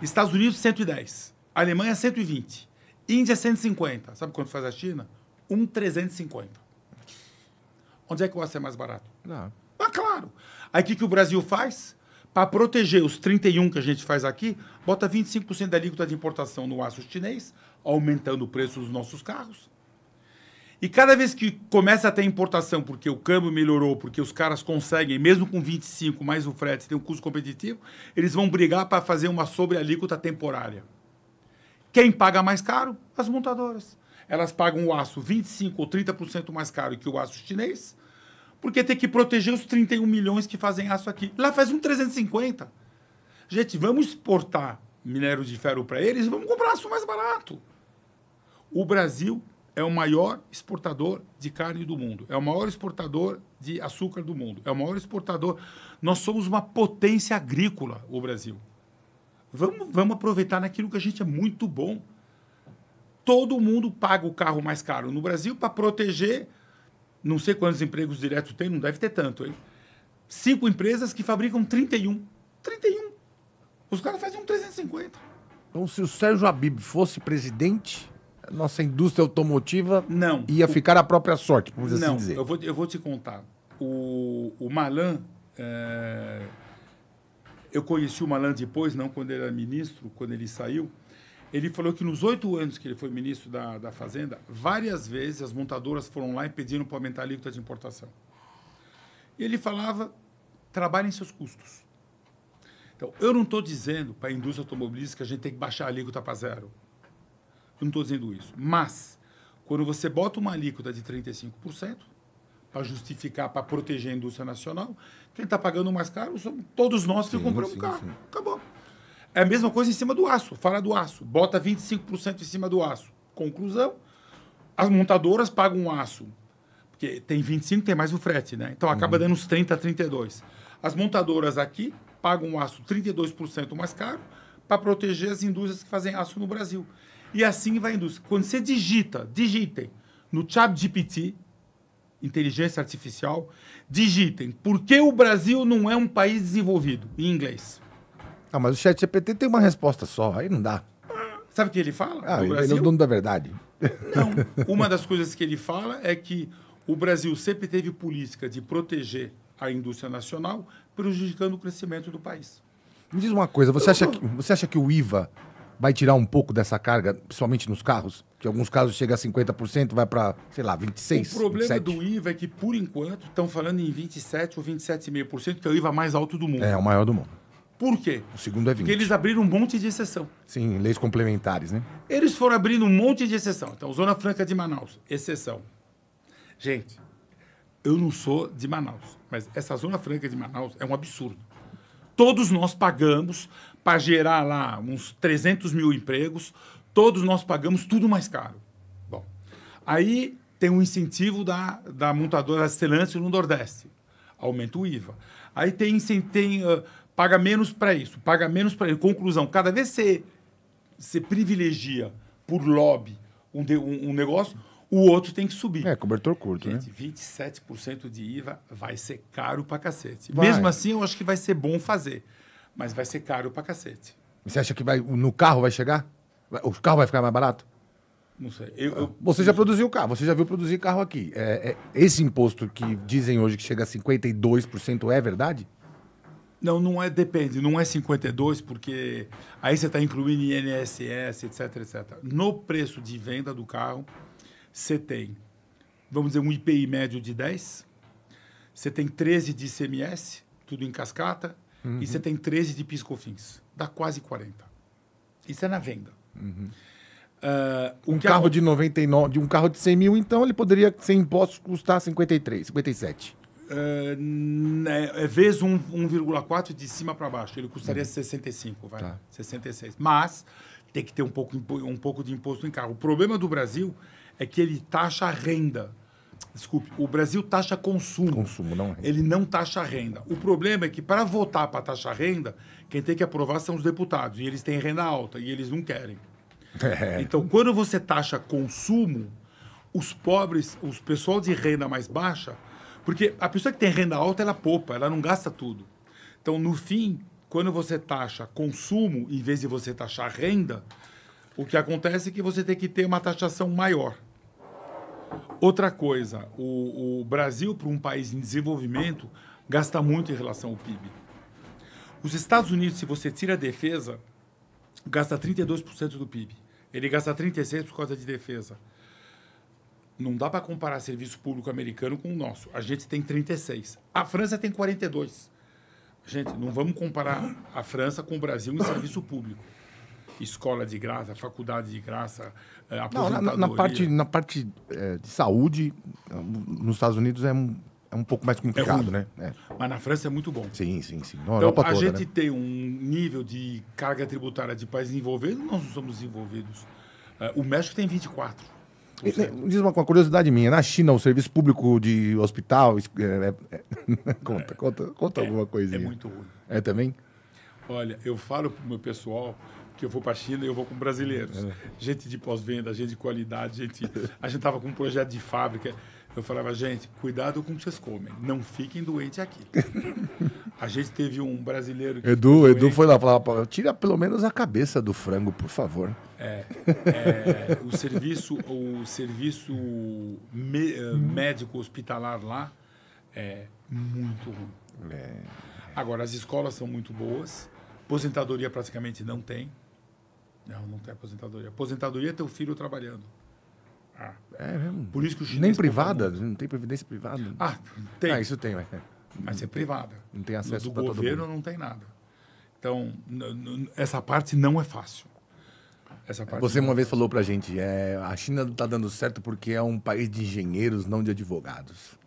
Estados Unidos, 110. Alemanha, 120. Índia, 150. Sabe quanto faz a China? 1,350. Onde é que o aço é mais barato? Não. Ah, claro. Aí o que, que o Brasil faz? Para proteger os 31 que a gente faz aqui, bota 25% da alíquota de importação no aço chinês, aumentando o preço dos nossos carros. E cada vez que começa a ter importação, porque o câmbio melhorou, porque os caras conseguem, mesmo com 25 mais o frete, tem um custo competitivo, eles vão brigar para fazer uma sobrealíquota temporária. Quem paga mais caro? As montadoras. Elas pagam o aço 25 ou 30% mais caro que o aço chinês, porque tem que proteger os 31 milhões que fazem aço aqui. Lá faz um 350. Gente, vamos exportar minério de ferro para eles, vamos comprar aço mais barato. O Brasil é o maior exportador de carne do mundo, é o maior exportador de açúcar do mundo, é o maior exportador. Nós somos uma potência agrícola, o Brasil. Vamos, vamos aproveitar naquilo que a gente é muito bom. Todo mundo paga o carro mais caro no Brasil para proteger. Não sei quantos empregos diretos tem, não deve ter tanto, hein? Cinco empresas que fabricam 31. 31. Os caras fazem um 350. Então, se o Sérgio Abib fosse presidente, nossa indústria automotiva não, ia o... ficar à própria sorte, vamos assim dizer. Eu vou, eu vou te contar. O, o Malan, é... eu conheci o Malan depois, não quando ele era ministro, quando ele saiu. Ele falou que nos oito anos que ele foi ministro da, da Fazenda, várias vezes as montadoras foram lá e pediram para aumentar a alíquota de importação. E ele falava: trabalhem seus custos. Então, eu não estou dizendo para a indústria automobilística que a gente tem que baixar a alíquota para zero. Eu não estou dizendo isso. Mas, quando você bota uma alíquota de 35%, para justificar, para proteger a indústria nacional, quem está pagando mais caro são todos nós que compramos o carro. Sim. Acabou. É a mesma coisa em cima do aço. Fala do aço. Bota 25% em cima do aço. Conclusão, as montadoras pagam um aço. Porque tem 25, tem mais o frete, né? Então acaba uhum. dando uns 30, 32. As montadoras aqui pagam um aço 32% mais caro para proteger as indústrias que fazem aço no Brasil. E assim vai a indústria. Quando você digita, digitem no chat GPT, inteligência artificial, digitem por que o Brasil não é um país desenvolvido, em inglês. Ah, mas o chat GPT tem uma resposta só, aí não dá. Sabe o que ele fala? Ah, ele Brasil? é o dono da verdade. Não. (laughs) Uma das coisas que ele fala é que o Brasil sempre teve política de proteger a indústria nacional, prejudicando o crescimento do país. Me diz uma coisa, você acha que, você acha que o IVA vai tirar um pouco dessa carga, principalmente nos carros? Que em alguns casos chega a 50%, vai para, sei lá, 26%. O problema 27. do IVA é que, por enquanto, estão falando em 27% ou 27,5%, que é o IVA mais alto do mundo. É, é o maior do mundo. Por quê? O segundo é 20. Porque eles abriram um monte de exceção. Sim, leis complementares, né? Eles foram abrindo um monte de exceção. Então, Zona Franca de Manaus, exceção. Gente, eu não sou de Manaus, mas essa Zona Franca de Manaus é um absurdo. Todos nós pagamos para gerar lá uns 300 mil empregos, todos nós pagamos tudo mais caro. Bom, aí tem um incentivo da, da montadora Stellantis no Nordeste, aumenta o IVA. Aí tem, tem uh, paga menos para isso, paga menos para isso. Conclusão, cada vez você, você privilegia por lobby um, de, um, um negócio, o outro tem que subir. É, cobertor curto, né? Gente, né? 27% de IVA vai ser caro para cacete. Vai. Mesmo assim, eu acho que vai ser bom fazer. Mas vai ser caro pra cacete. Você acha que vai, no carro vai chegar? O carro vai ficar mais barato? Não sei. Eu, eu... Ah. Você já produziu carro, você já viu produzir carro aqui. É, é, esse imposto que dizem hoje que chega a 52% é verdade? Não, não é, depende, não é 52, porque aí você está incluindo INSS, etc, etc. No preço de venda do carro, você tem, vamos dizer, um IPI médio de 10, você tem 13 de ICMS, tudo em cascata, uhum. e você uhum. tem 13 de piscofins. Dá quase 40. Isso é na venda. Uhum. Uh, um é carro a... de 99, de um carro de 100 mil, então ele poderia, sem impostos, custar 53, 57. Uh, é vezes 1,4 de cima para baixo. Ele custaria uhum. 65, vai. Tá. 66. Mas tem que ter um pouco, um pouco de imposto em carro. O problema do Brasil é que ele taxa a renda. Desculpe, o Brasil taxa consumo. Consumo, não renda. Ele não taxa renda. O problema é que, para votar para taxa renda, quem tem que aprovar são os deputados. E eles têm renda alta e eles não querem. É. Então, quando você taxa consumo, os pobres, os pessoal de renda mais baixa, porque a pessoa que tem renda alta, ela poupa, ela não gasta tudo. Então, no fim, quando você taxa consumo, em vez de você taxar renda, o que acontece é que você tem que ter uma taxação maior. Outra coisa, o, o Brasil, para um país em desenvolvimento, gasta muito em relação ao PIB. Os Estados Unidos, se você tira a defesa, gasta 32% do PIB. Ele gasta 36% por causa de defesa. Não dá para comparar serviço público americano com o nosso. A gente tem 36. A França tem 42. Gente, não vamos comparar a França com o Brasil em serviço público escola de graça, faculdade de graça, é, eh, aposentadoria. Não, na, na, parte, na parte é, de saúde, nos Estados Unidos é um, é um pouco mais complicado, é né? É. Mas na França é muito bom. Sim, sim, sim. Na então, a toda, gente né? tem um nível de carga tributária de países desenvolvidos, nós não somos desenvolvidos. Eh, o México tem 24. Né, diz uma, uma, curiosidade minha. Na China, o serviço público de hospital. É, é, é, (laughs) conta, conta, conta é, alguma coisinha. É muito ruim. É também? Olha, eu falo pro meu pessoal, que eu vou para a China e eu vou com brasileiros. É. Gente de pós-venda, gente de qualidade, gente. A gente tava com um projeto de fábrica. Eu falava, gente, cuidado com o que vocês comem. Não fiquem doentes aqui. (laughs) a gente teve um brasileiro que. Edu, Edu foi lá falar, tira pelo menos a cabeça do frango, por favor. É. é o serviço, o serviço me, eh, uhum. médico hospitalar lá é muito ruim. É. Agora, as escolas são muito boas, aposentadoria praticamente não tem. Não, não tem aposentadoria. Aposentadoria é teu filho trabalhando. Ah, é mesmo. Por isso que o Nem privada? Não tem previdência privada? Ah, tem. Ah, isso tem, mas. Mas é privada. Não tem acesso para todo mundo. Do governo não tem nada. Então, essa parte não é fácil. Essa parte Você é uma é vez fácil. falou para a gente, é, a China não está dando certo porque é um país de engenheiros, não de advogados.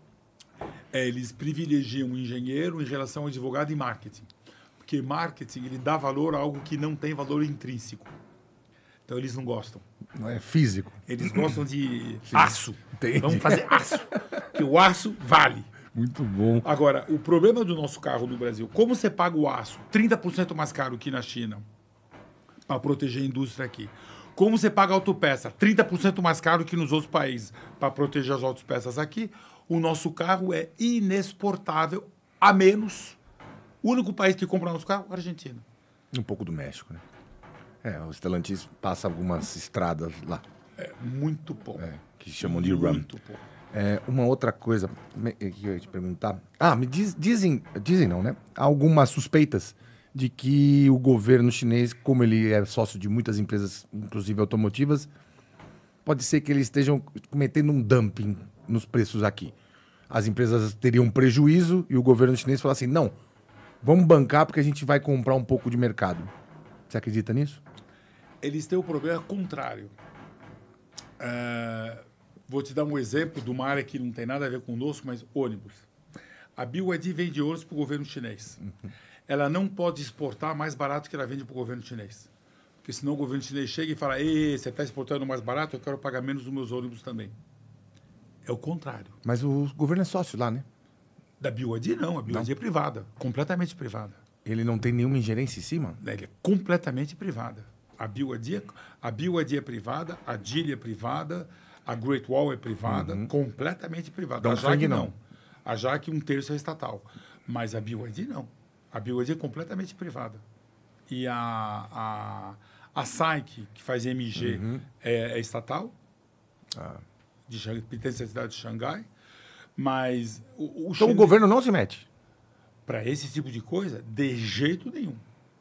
É, eles privilegiam o engenheiro em relação ao advogado e marketing. Porque marketing, ele dá valor a algo que não tem valor intrínseco. Então eles não gostam. Não é físico. Eles gostam de Sim. aço. Entendi. Vamos fazer aço. que o aço vale. Muito bom. Agora, o problema do nosso carro no Brasil, como você paga o aço 30% mais caro que na China para proteger a indústria aqui? Como você paga a autopeça 30% mais caro que nos outros países para proteger as autopeças aqui? O nosso carro é inexportável, a menos. O único país que compra nosso carro, a Argentina. Um pouco do México, né? É, o Stellantis passa algumas estradas lá. É, muito pouco. É, que chamam de ram. Muito É, uma outra coisa eh, que eu ia te perguntar. Ah, me diz, dizem, dizem não, né? Há algumas suspeitas de que o governo chinês, como ele é sócio de muitas empresas, inclusive automotivas, pode ser que eles estejam cometendo um dumping nos preços aqui. As empresas teriam prejuízo e o governo chinês fala assim: não, vamos bancar porque a gente vai comprar um pouco de mercado. Você acredita nisso? eles têm o problema contrário. Uh, vou te dar um exemplo de uma área que não tem nada a ver conosco, mas ônibus. A BYD vende ônibus para o governo chinês. Uhum. Ela não pode exportar mais barato que ela vende para o governo chinês. Porque senão o governo chinês chega e fala: Ei, você está exportando mais barato, eu quero pagar menos dos meus ônibus também. É o contrário. Mas o governo é sócio lá, né? Da BYD não, a BYD não. é privada, completamente privada. Ele não tem nenhuma ingerência em cima? Ele é completamente privada a bioadia, a bioadia é privada, a Dilly é privada, a Great Wall é privada, uhum. completamente privada. a Jaque não. A Jaque um terço é estatal. Mas a bioadia não. A bioadia é completamente privada. E a, a, a SAIC, que faz MG, uhum. é, é, estatal, ah. de, pertence cidade de Xangai. Mas o, o então o governo não se mete? Para esse tipo de coisa, de jeito nenhum.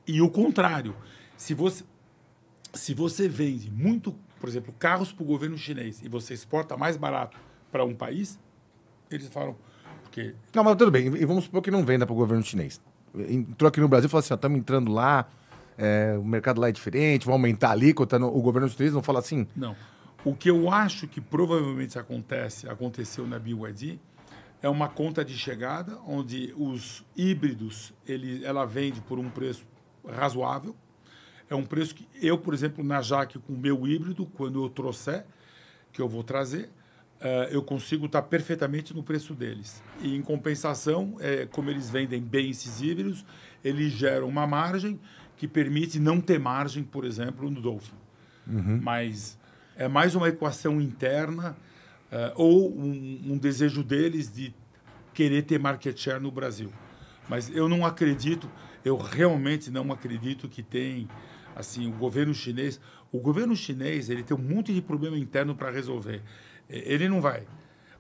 E o contrário. Se você se você vende muito, por exemplo, carros para o governo chinês e você exporta mais barato para um país, eles falam. Porque... Não, mas tudo bem. E vamos supor que não venda para o governo chinês. Entrou aqui no Brasil e falou assim: estamos entrando lá, é, o mercado lá é diferente, vamos aumentar ali, contando, o governo chinês não fala assim? Não. O que eu acho que provavelmente acontece, aconteceu na BYD, é uma conta de chegada onde os híbridos ele, ela vende por um preço razoável é um preço que eu, por exemplo, na Jaque, com o meu híbrido, quando eu trouxer, que eu vou trazer, Uh, eu consigo estar perfeitamente no preço deles. E, em compensação, é, como eles vendem bem esses híbridos, eles geram uma margem que permite não ter margem, por exemplo, no Dolphin. Uhum. Mas é mais uma equação interna uh, ou um, um, desejo deles de querer ter market share no Brasil. Mas eu não acredito, eu realmente não acredito que tem assim, o governo chinês, o governo chinês, ele tem um monte de problema interno para resolver. Ele não vai.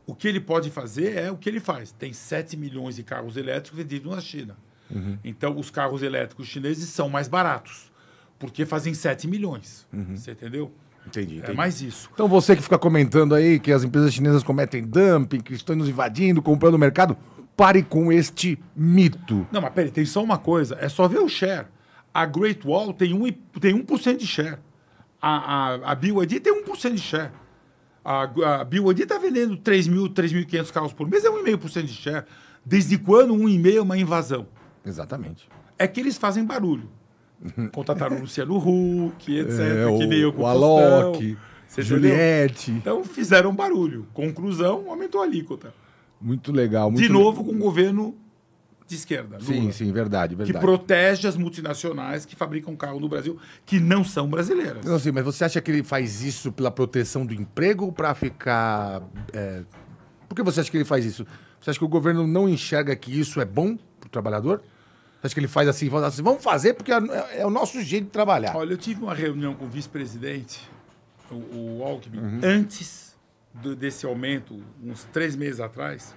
O que ele pode fazer é o que ele faz. Tem 7 milhões de carros elétricos vendidos na China. Uhum. Então, os carros elétricos chineses são mais baratos, porque fazem 7 milhões. Uhum. Você entendeu? Entendi, é entendi, É mais isso. Então, você que fica comentando aí que as empresas chinesas cometem dumping, que estão nos invadindo, comprando o mercado, pare com este mito. Não, mas peraí, tem só uma coisa. É só ver o share. A Great Wall tem, um, tem 1% de share. A, a, a BYD tem 1% de share. A, a BYD está vendendo 3 mil, 3.500 carros por mês, é 1,5% de share. Desde quando 1,5% é uma invasão? Exatamente. É que eles fazem barulho. (laughs) Contrataram o Luciano Huck, etc. É, o, que nem eu, o Alok, Você Juliette. Então fizeram barulho. Conclusão, aumentou a alíquota. Muito legal. Muito de novo, le... com o governo de esquerda. Lula, sim, sim, verdade, verdade. Que protege as multinacionais que fabricam carro no Brasil, que não são brasileiras. Não, sim, mas você acha que ele faz isso pela proteção do emprego ou para ficar. É... Por que você acha que ele faz isso? Você acha que o governo não enxerga que isso é bom para o trabalhador? Você acha que ele faz assim, assim vamos fazer porque é, é, o nosso jeito de trabalhar? Olha, eu tive uma reunião com o vice-presidente, o, o Alckmin, uhum. antes do, desse aumento, uns três meses atrás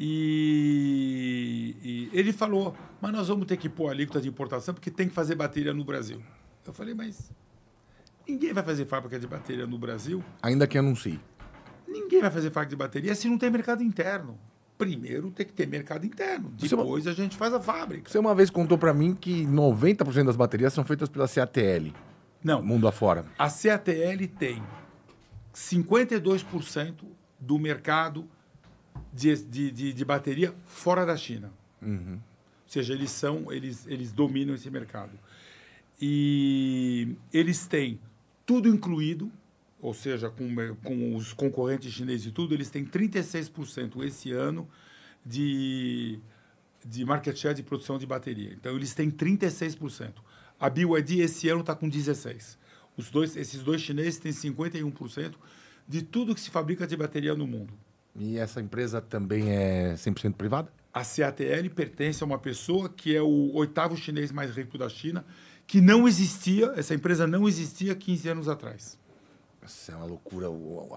e, e, ele falou, mas nós vamos ter que pôr alíquota de importação porque tem que fazer bateria no Brasil. Eu falei, mas ninguém vai fazer fábrica de bateria no Brasil. Ainda que anuncie. Ninguém vai fazer fábrica de bateria se não tem mercado interno. Primeiro tem que ter mercado interno, depois uma... a gente faz a fábrica. Você uma vez contou para mim que 90% das baterias são feitas pela CATL. Não. Mundo afora. A CATL tem 52% do mercado de, de, de, bateria fora da China. Uhum. Ou seja, eles são, eles, eles dominam esse mercado. E eles têm tudo incluído, ou seja, com, com os concorrentes chineses e tudo, eles têm 36% esse ano de, de market share de produção de bateria. Então, eles têm 36%. A BYD esse ano está com 16%. Os dois, esses dois chineses têm 51% de tudo que se fabrica de bateria no mundo. E essa empresa também é 100% privada? A CATL pertence a uma pessoa que é o oitavo chinês mais rico da China, que não existia, essa empresa não existia 15 anos atrás. Isso é uma loucura,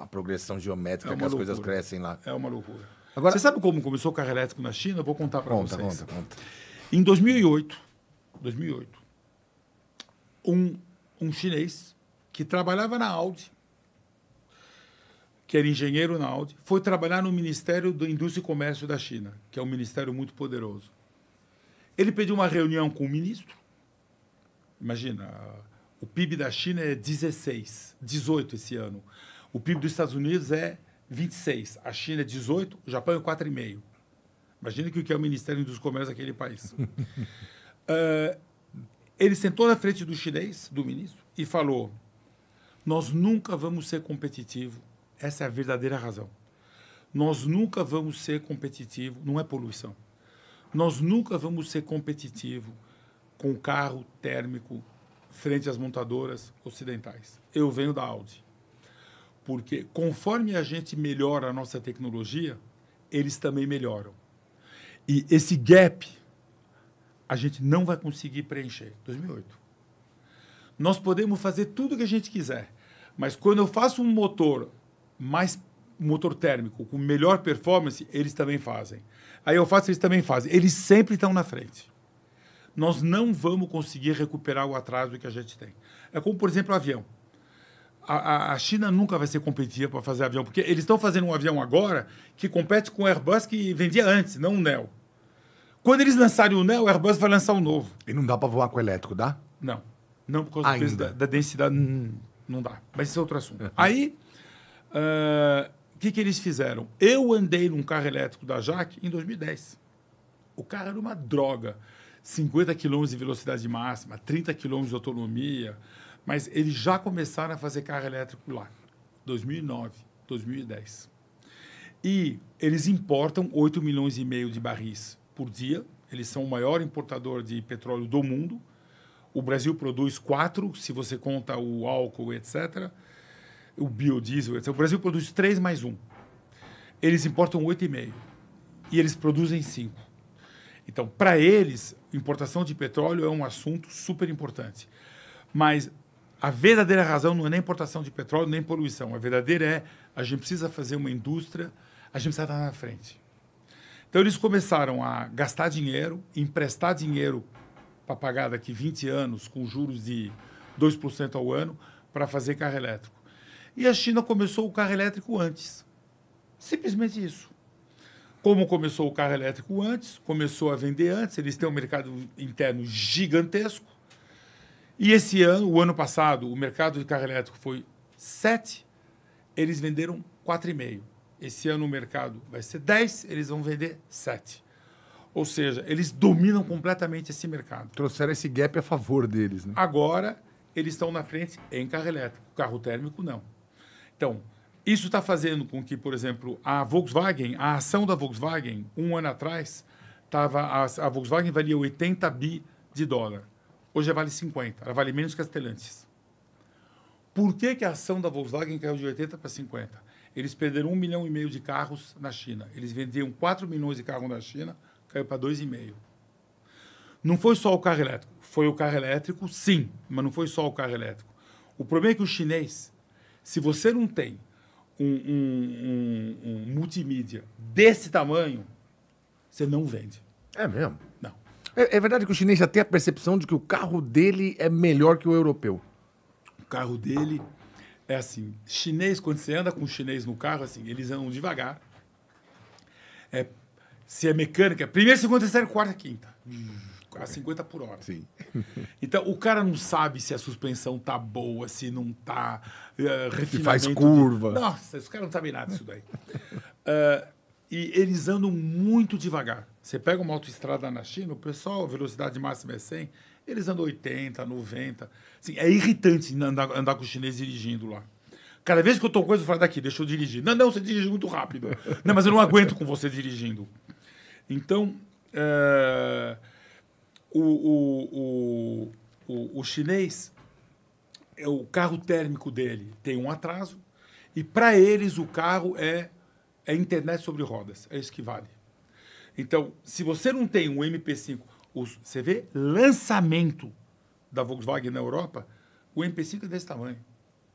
a progressão geométrica é que as loucura. coisas crescem lá. É uma loucura. Agora, Você sabe como começou o carro elétrico na China? Eu vou contar para vocês. Conta, conta, conta. Em 2008, 2008 um, um chinês que trabalhava na Audi, que era engenheiro na Audi, foi trabalhar no Ministério da Indústria e Comércio da China, que é um ministério muito poderoso. Ele pediu uma reunião com o ministro. Imagina, o PIB da China é 16, 18 esse ano. O PIB dos Estados Unidos é 26, a China é 18, o Japão é 4,5. Imagina o que é o Ministério dos Comércios daquele país. uh, (laughs) ele sentou na frente do chinês, do ministro, e falou: Nós nunca vamos ser competitivos essa é a verdadeira razão. Nós nunca vamos ser competitivo, não é poluição. Nós nunca vamos ser competitivo com carro térmico frente às montadoras ocidentais. Eu venho da Audi. Porque conforme a gente melhora a nossa tecnologia, eles também melhoram. E esse gap a gente não vai conseguir preencher. 2008. Nós podemos fazer tudo o que a gente quiser, mas quando eu faço um motor mais motor térmico, com melhor performance, eles também fazem. Aí eu faço, eles também fazem. Eles sempre estão na frente. Nós não vamos conseguir recuperar o atraso que a gente tem. É como, por exemplo, o avião. A, a, China nunca vai ser competitiva para fazer avião, porque eles estão fazendo um avião agora que compete com o Airbus que vendia antes, não o Neo. Quando eles lançarem o Neo, o Airbus vai lançar um novo. E não dá para voar com elétrico, dá? Não. Não por causa da, da densidade. Hum, não dá. Mas esse é outro assunto. É. Aí ah, o que, que eles fizeram? Eu andei num carro elétrico da Jaque em 2010. O carro era uma droga. 50 km de velocidade máxima, 30 km de autonomia, mas eles já começaram a fazer carro elétrico lá, 2009, 2010. E eles importam 8 milhões e meio de barris por dia, eles são o maior importador de petróleo do mundo. O Brasil produz 4, se você conta o álcool, etc o biodiesel. O Brasil produz 3 mais 1. Eles importam 8,5. E eles produzem 5. Então, para eles, importação de petróleo é um assunto super importante. Mas a verdadeira razão não é nem importação de petróleo, nem poluição. A verdadeira é a gente precisa fazer uma indústria, a gente precisa estar na frente. Então, eles começaram a gastar dinheiro, emprestar dinheiro para pagar daqui 20 anos com juros de 2% ao ano para fazer carro elétrico. E a China começou o carro elétrico antes. Simplesmente isso. Como começou o carro elétrico antes, começou a vender antes, eles têm um mercado interno gigantesco. E esse ano, o ano passado, o mercado de carro elétrico foi 7, eles venderam 4,5. Esse ano o mercado vai ser 10, eles vão vender 7. Ou seja, eles dominam completamente esse mercado. Trouxeram esse gap a favor deles. Né? Agora, eles estão na frente em carro elétrico. Carro térmico, não. Então, isso está fazendo com que, por exemplo, a Volkswagen, a ação da Volkswagen, um ano atrás, tava, a, a Volkswagen valia 80 bi de dólar. Hoje ela vale 50, ela vale menos que a Stellantis. Por que, que a ação da Volkswagen caiu de 80 para 50? Eles perderam 1 milhão e meio de carros na China. Eles vendiam 4 milhões de carros na China, caiu para 2,5. Não foi só o carro elétrico. Foi o carro elétrico, sim, mas não foi só o carro elétrico. O problema é que o chinês se você não tem um, um, um, um multimídia desse tamanho, você não vende. É mesmo? Não. É, é, verdade que o chinês já tem a percepção de que o carro dele é melhor que o europeu. O carro dele é assim, chinês, quando você anda com o chinês no carro, assim, eles andam devagar. É, se é mecânica, primeira, segunda, terceira, quarta, quinta. Hum, a 50 por hora. Sim. Então, o cara não sabe se a suspensão tá boa, se não tá que eh, faz curva. Do... Nossa, os caras não sabem nada disso daí. uh, (laughs) e eles andam muito devagar. Você pega uma autoestrada na China, o pessoal, velocidade máxima é 100, eles andam 80, 90. Assim, é irritante andar, andar com o chinês dirigindo lá. Cada vez que eu tô com coisa, eu falo, daqui, deixa eu dirigir. Não, não, você dirige muito rápido. (laughs) não, mas eu não aguento com você dirigindo. Então, eh, o, o, o, o, chinês, é o carro térmico dele tem um atraso e para eles o carro é é internet sobre rodas, é isso que vale. Então, se você não tem um MP5, os, você vê lançamento da Volkswagen na Europa, o MP5 é desse tamanho.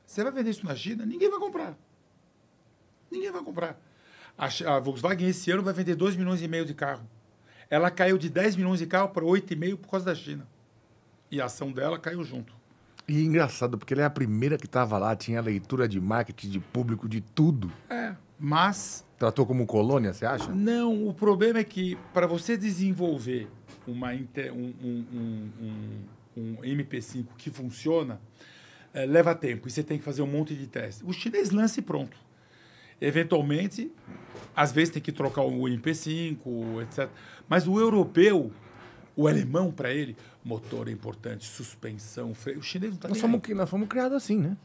Você vai vender isso na China, ninguém vai comprar. Ninguém vai comprar. A, a Volkswagen esse ano vai vender 2 milhões e meio de carro. Ela caiu de 10 milhões de carro para 8,5 por causa da China. E a ação dela caiu junto. E é engraçado, porque ela é a primeira que estava lá, tinha leitura de marketing, de público, de tudo. É, mas. Tratou como colônia, você acha? Não, o problema é que para você desenvolver uma um, um, um, um, MP5 que funciona, é, leva tempo e você tem que fazer um monte de teste. O chinês lança e pronto. Eventualmente, às vezes tem que trocar o MP5, etc. Mas o europeu, o alemão, para ele, motor é importante, suspensão, freio. O chinês não está nem fomos, aí. Nós fomos criados assim, né?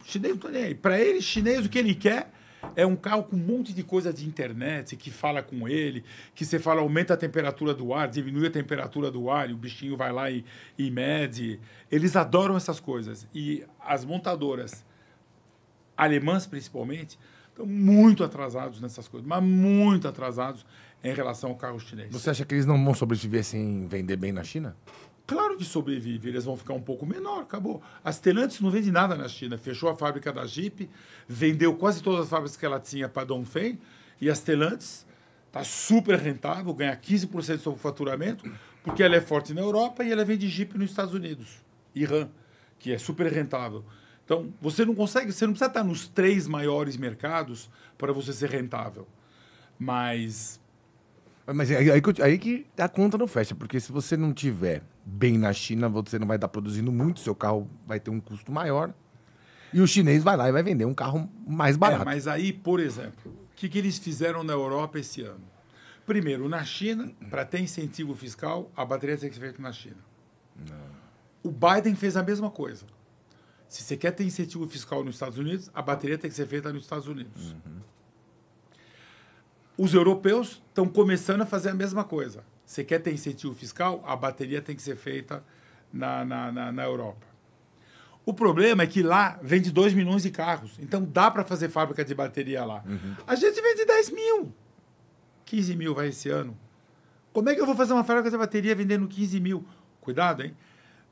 O chinês não está nem aí. Para ele, chinês, o que ele quer é um carro com um monte de coisa de internet que fala com ele, que você fala aumenta a temperatura do ar, diminui a temperatura do ar, e o bichinho vai lá e, e mede. Eles adoram essas coisas. E as montadoras, alemãs principalmente, estão muito atrasados nessas coisas, mas muito atrasados em relação ao carro chinês. Você acha que eles não vão sobreviver sem vender bem na China? Claro que sobrevive, eles vão ficar um pouco menor, acabou. A Stellantis não vende nada na China, fechou a fábrica da Jeep, vendeu quase todas as fábricas que ela tinha para Dongfeng, e a Stellantis está super rentável, ganha 15% sobre o faturamento, porque ela é forte na Europa e ela vende Jeep nos Estados Unidos, Irã, que é super rentável. Então, você não consegue, você não precisa estar nos três maiores mercados para você ser rentável. Mas... Mas é aí, aí, aí que a conta não fecha, porque se você não tiver bem na China, você não vai estar produzindo muito, seu carro vai ter um custo maior. E o chinês vai lá e vai vender um carro mais é, barato. É, mas aí, por exemplo, o que, que eles fizeram na Europa esse ano? Primeiro, na China, para ter incentivo fiscal, a bateria tem que ser feita na China. Não. O Biden fez a mesma coisa. Se você quer ter incentivo fiscal nos Estados Unidos, a bateria tem que ser feita nos Estados Unidos. Uhum. Os europeus estão começando a fazer a mesma coisa. Você quer ter incentivo fiscal? A bateria tem que ser feita na, na, na, na Europa. O problema é que lá vende 2 milhões de carros. Então dá para fazer fábrica de bateria lá. Uhum. A gente vende 10 mil. 15 mil vai esse ano. Como é que eu vou fazer uma fábrica de bateria vendendo 15 mil? Cuidado, hein?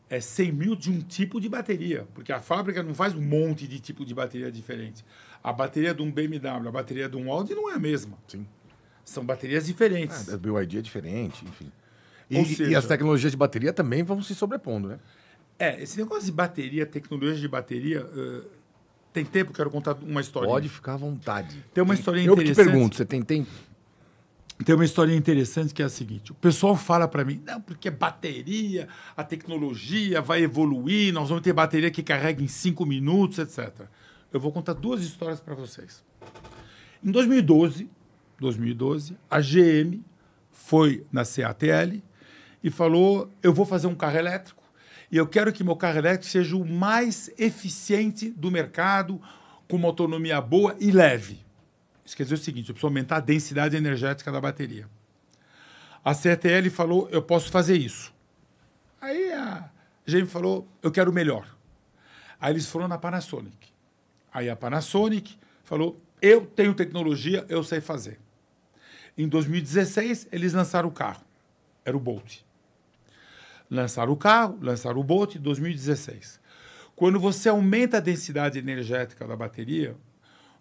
É 100 mil de um tipo de bateria, porque a fábrica não faz um monte de tipo de bateria diferente. A bateria de um BMW, a bateria de um Audi não é a mesma. Sim. São baterias diferentes. Ah, a BYD é diferente, enfim. E, seja, e, as tecnologias de bateria também vão se sobrepondo, né? É, esse negócio de bateria, tecnologia de bateria. Uh, tem tempo? Quero contar uma história. Pode ficar à vontade. Tem uma história eu interessante. Eu te pergunto, você tem tempo? Tem uma história interessante que é a seguinte: o pessoal fala para mim, não, porque é bateria, a tecnologia vai evoluir, nós vamos ter bateria que carrega em 5 minutos, etc. Eu vou contar duas histórias para vocês. Em 2012, 2012, a GM foi na CATL e falou: eu vou fazer um carro elétrico e eu quero que meu carro elétrico seja o mais eficiente do mercado, com uma autonomia boa e leve. Isso quer dizer o seguinte: eu preciso aumentar a densidade energética da bateria. A CATL falou: eu posso fazer isso. Aí a GM falou: eu quero melhor. Aí eles foram na Panasonic. Aí a Panasonic falou: eu tenho tecnologia, eu sei fazer. Em 2016, eles lançaram o carro. Era o Bolt. Lançaram o carro, lançaram o Bolt em 2016. Quando você aumenta a densidade energética da bateria,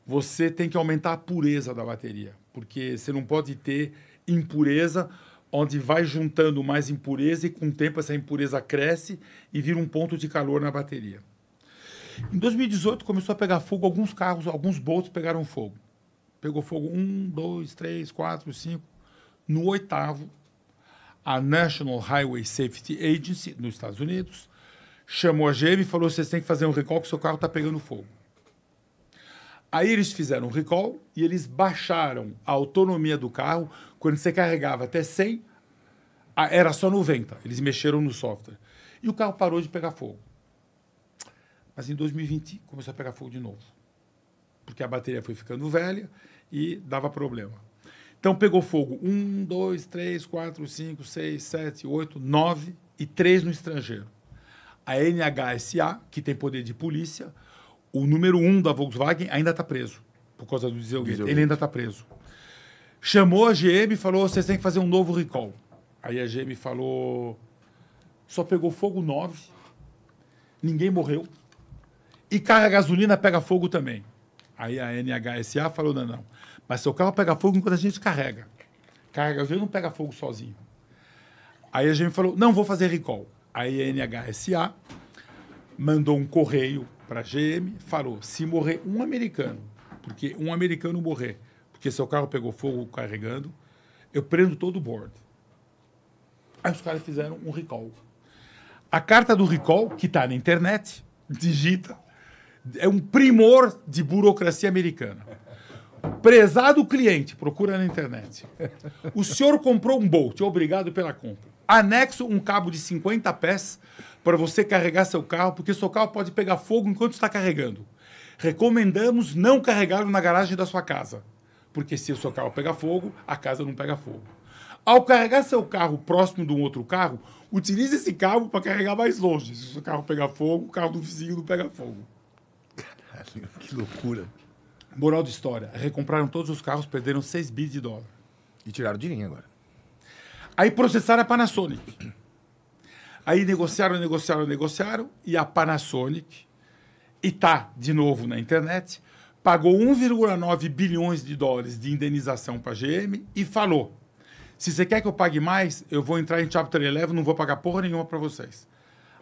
você tem que aumentar a pureza da bateria, porque você não pode ter impureza onde vai juntando mais impureza e com o tempo essa impureza cresce e vira um ponto de calor na bateria. Em 2018 começou a pegar fogo alguns carros, alguns Bolts pegaram fogo. Pegou fogo um, dois, três, quatro, cinco. No oitavo, a National Highway Safety Agency, nos Estados Unidos, chamou a GM e falou: vocês têm que fazer um recall, que seu carro está pegando fogo. Aí eles fizeram um recall e eles baixaram a autonomia do carro. Quando você carregava até 100, era só 90. Eles mexeram no software. E o carro parou de pegar fogo. Mas em 2020 começou a pegar fogo de novo. Porque a bateria foi ficando velha e dava problema. Então pegou fogo um, dois, três, quatro, cinco, seis, sete, oito, nove e três no estrangeiro. A NHSA, que tem poder de polícia, o número um da Volkswagen ainda está preso por causa do dieselgate. Ele ainda está preso. Chamou a GM e falou: vocês têm que fazer um novo recall. Aí a GM falou: só pegou fogo nove, ninguém morreu. E carga gasolina pega fogo também. Aí a NHSA falou: não, não mas seu carro pega fogo enquanto a gente carrega. Carrega, às vezes não pega fogo sozinho. Aí a gente falou, não, vou fazer recall. Aí a NHSA mandou um correio para a GM, falou, se morrer um americano, porque um americano morrer, porque seu carro pegou fogo carregando, eu prendo todo o board. Aí os caras fizeram um recall. A carta do recall, que está na internet, digita, é um primor de burocracia americana. Prezado cliente, procura na internet. O senhor comprou um Bolt, obrigado pela compra. Anexo um cabo de 50 pés para você carregar seu carro, porque seu carro pode pegar fogo enquanto está carregando. Recomendamos não carregá-lo na garagem da sua casa, porque se o seu carro pegar fogo, a casa não pega fogo. Ao carregar seu carro próximo de um outro carro, utilize esse cabo para carregar mais longe. Se o seu carro pegar fogo, o carro do vizinho não pega fogo. Caralho, que loucura. Moral da história: recompraram todos os carros, perderam 6 bilhões de dólar. E tiraram o dinheiro agora. Aí processaram a Panasonic. Aí negociaram, negociaram, negociaram. E a Panasonic, e está de novo na internet, pagou 1,9 bilhões de dólares de indenização para a GM e falou: se você quer que eu pague mais, eu vou entrar em Chapter 11, não vou pagar porra nenhuma para vocês.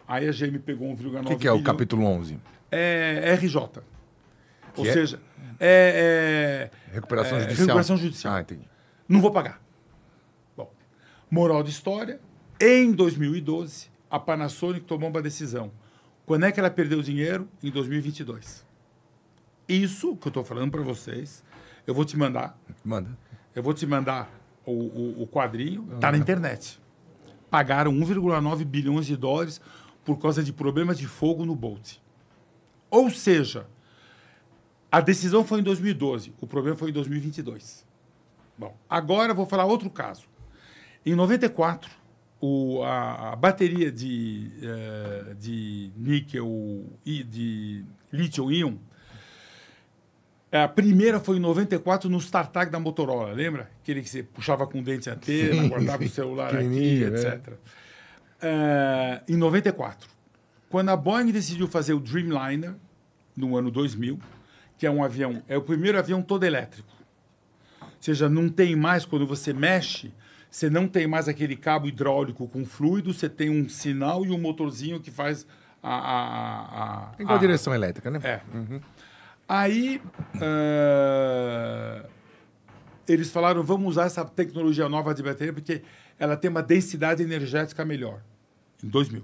Aí a GM pegou 1,9 bilhões. O que, que é o capítulo 11? É RJ. Ou que é? seja, é, é, recuperação é, judicial. Recuperação judicial. Ah, entendi. Não vou pagar. Bom, moral de história, em 2012, a Panasonic tomou uma decisão. Quando é que ela perdeu o dinheiro? Em 2022. Isso que eu estou falando para vocês, eu vou te mandar. Manda. Eu vou te mandar o, o, o quadrinho. Está na internet. Pagaram 1,9 bilhões de dólares por causa de problemas de fogo no Bolt. Ou seja, a decisão foi em 2012, o problema foi em 2022. Bom, agora eu vou falar outro caso. Em 94, o, a, a, bateria de, eh, de níquel e de lítio-íon, é, a primeira foi em 94 no StarTag da Motorola, lembra? Aquele que você puxava com o dente a (laughs) tela, guardava o celular aqui, etc. É. Eh, em 94, quando a Boeing decidiu fazer o Dreamliner, no ano 2000, que é um avião, é o primeiro avião todo elétrico. Ou seja, não tem mais, quando você mexe, você não tem mais aquele cabo hidráulico com fluido, você tem um sinal e um motorzinho que faz a. a, a, Igual a direção elétrica, né? É. Uhum. Aí. Uh, eles falaram, vamos usar essa tecnologia nova de bateria, porque ela tem uma densidade energética melhor. Em 2000.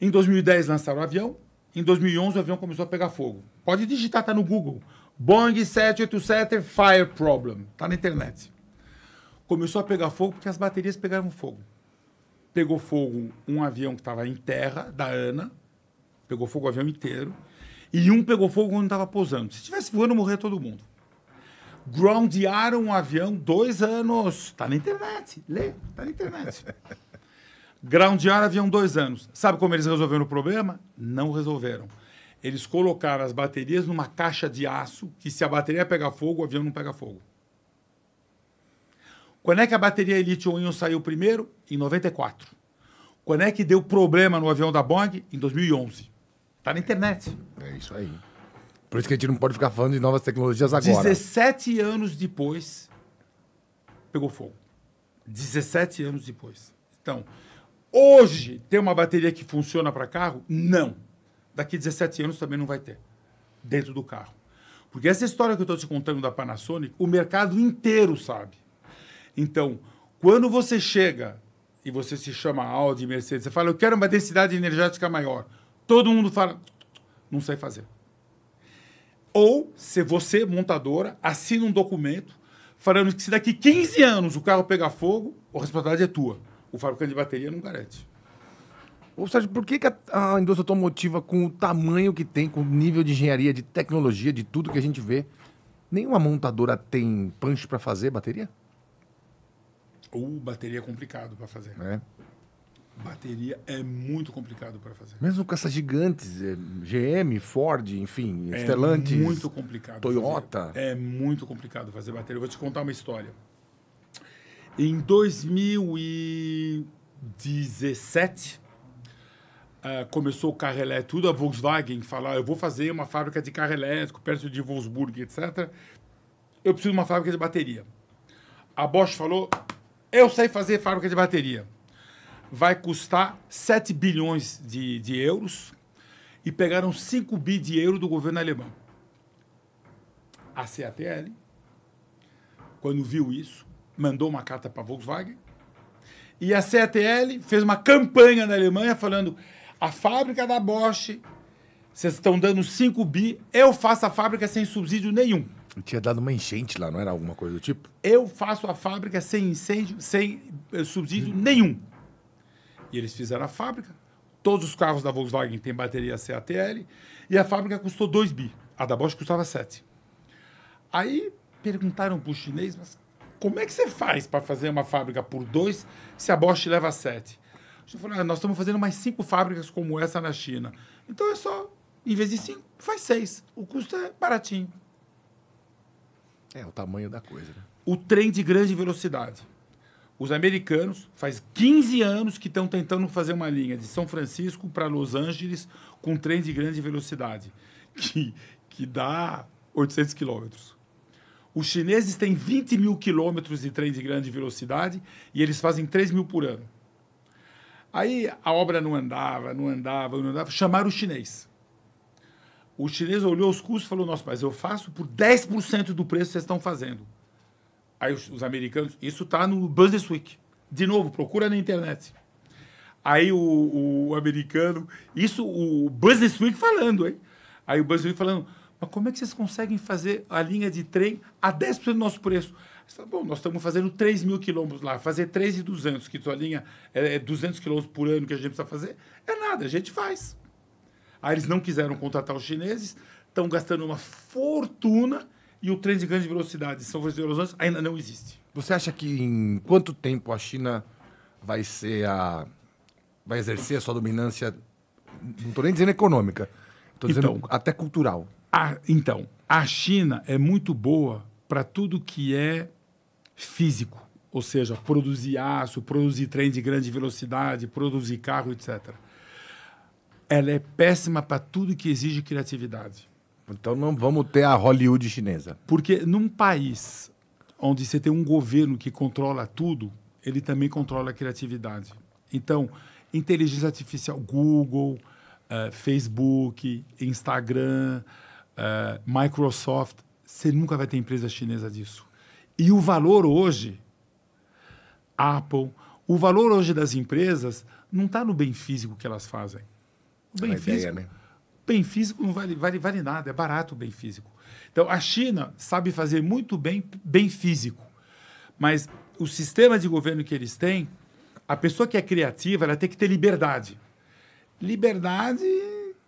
Em 2010 lançaram o avião, em 2011, o avião começou a pegar fogo. Pode digitar, tá no Google. Boeing 787 Fire Problem. Tá na internet. Começou a pegar fogo porque as baterias pegaram fogo. Pegou fogo um avião que estava em terra, da ANA. Pegou fogo o avião inteiro. E um pegou fogo quando estava pousando. Se estivesse voando, morria todo mundo. Groundearam um avião dois anos. Tá na internet. Lê, tá na internet. (laughs) Groundearam haviam dois anos. Sabe como eles resolveram o problema? Não resolveram. Eles colocaram as baterias numa caixa de aço que, se a bateria pegar fogo, o avião não pega fogo. Quando é que a bateria Elite-1 saiu primeiro? Em 94. Quando é que deu problema no avião da Boeing? Em 2011. Está na internet. É isso aí. Por isso que a gente não pode ficar falando de novas tecnologias agora. 17 anos depois, pegou fogo. 17 anos depois. Então, Hoje tem uma bateria que funciona para carro? Não. Daqui 17 anos também não vai ter dentro do carro. Porque essa história que eu estou te contando da Panasonic, o mercado inteiro sabe. Então, quando você chega e você se chama Audi, Mercedes, você fala, eu quero uma densidade energética maior. Todo mundo fala, não sei fazer. Ou, se você, montadora, assina um documento falando que se daqui 15 anos o carro pegar fogo, a responsabilidade é tua o fabricante de bateria não garante. Ou seja, por que, que a, a, indústria automotiva, com o tamanho que tem, com o nível de engenharia, de tecnologia, de tudo que a gente vê, nenhuma montadora tem punch para fazer bateria? Ou bateria é complicado para fazer. É. Bateria é muito complicado para fazer. Mesmo com essas gigantes, é, GM, Ford, enfim, é Stellantis, muito complicado Toyota. Fazer. É muito complicado fazer bateria. Eu vou te contar uma história. Em 2017, uh, eh, começou o carro elétrico, tudo a Volkswagen falar, ah, eu vou fazer uma fábrica de carro elétrico perto de Wolfsburg, etc. Eu preciso de uma fábrica de bateria. A Bosch falou, eu sei fazer fábrica de bateria. Vai custar 7 bilhões de, de euros e pegaram 5 bi de euro do governo alemão. A CATL, quando viu isso, mandou uma carta para a Volkswagen. E a CATL fez uma campanha na Alemanha falando: a fábrica da Bosch, vocês estão dando 5 bi, eu faço a fábrica sem subsídio nenhum. Eu tinha dado uma enchente lá, não era alguma coisa do tipo? Eu faço a fábrica sem incêndio, sem eh, subsídio hum. nenhum. E eles fizeram a fábrica. Todos os carros da Volkswagen têm bateria CATL. E a fábrica custou 2 bi. A da Bosch custava 7. Aí perguntaram para o chinês, mas como é que você faz para fazer uma fábrica por dois se a Bosch leva sete? Eu falei, ah, nós estamos fazendo mais cinco fábricas como essa na China. Então é só, em vez de cinco, faz seis. O custo é baratinho. É, o tamanho da coisa. Né? O trem de grande velocidade. Os americanos faz 15 anos que estão tentando fazer uma linha de São Francisco para Los Angeles com trem de grande velocidade, (laughs) que, que dá 800 quilômetros. Os chineses têm 20 mil quilômetros de trem de grande velocidade e eles fazem 3 mil por ano. Aí a obra não andava, não andava, não andava. Chamaram o chinês. O chinês olhou os custos e falou: Nossa, mas eu faço por 10% do preço que vocês estão fazendo. Aí os, os americanos, isso está no Week. De novo, procura na internet. Aí o, o americano, isso o Week falando, hein? Aí o Week falando mas como é que vocês conseguem fazer a linha de trem a 10% do nosso preço? Disse, Bom, nós estamos fazendo 3 mil quilômetros lá. Fazer 3,200, que sua linha é 200 é quilômetros por ano que a gente precisa fazer, é nada, a gente faz. Aí eles não quiseram contratar os chineses, estão gastando uma fortuna e o trem de grande velocidade São Francisco de Los Angeles ainda não existe. Você acha que em quanto tempo a China vai ser a vai exercer a sua dominância? Não estou nem dizendo econômica, estou dizendo então, até cultural. A, então, a China é muito boa para tudo que é físico, ou seja, produzir aço, produzir trem de grande velocidade, produzir carro, etc. Ela é péssima para tudo que exige criatividade. Então não vamos ter a Hollywood chinesa. Porque num país onde você tem um governo que controla tudo, ele também controla a criatividade. Então, inteligência artificial, Google, uh, Facebook, Instagram, é, Microsoft, você nunca vai ter empresa chinesa disso. E o valor hoje, Apple, o valor hoje das empresas não está no bem físico que elas fazem. O bem é físico, ideia, né? bem físico não vale, vale, vale nada, é barato o bem físico. Então a China sabe fazer muito bem bem físico, mas o sistema de governo que eles têm, a pessoa que é criativa, ela tem que ter liberdade. Liberdade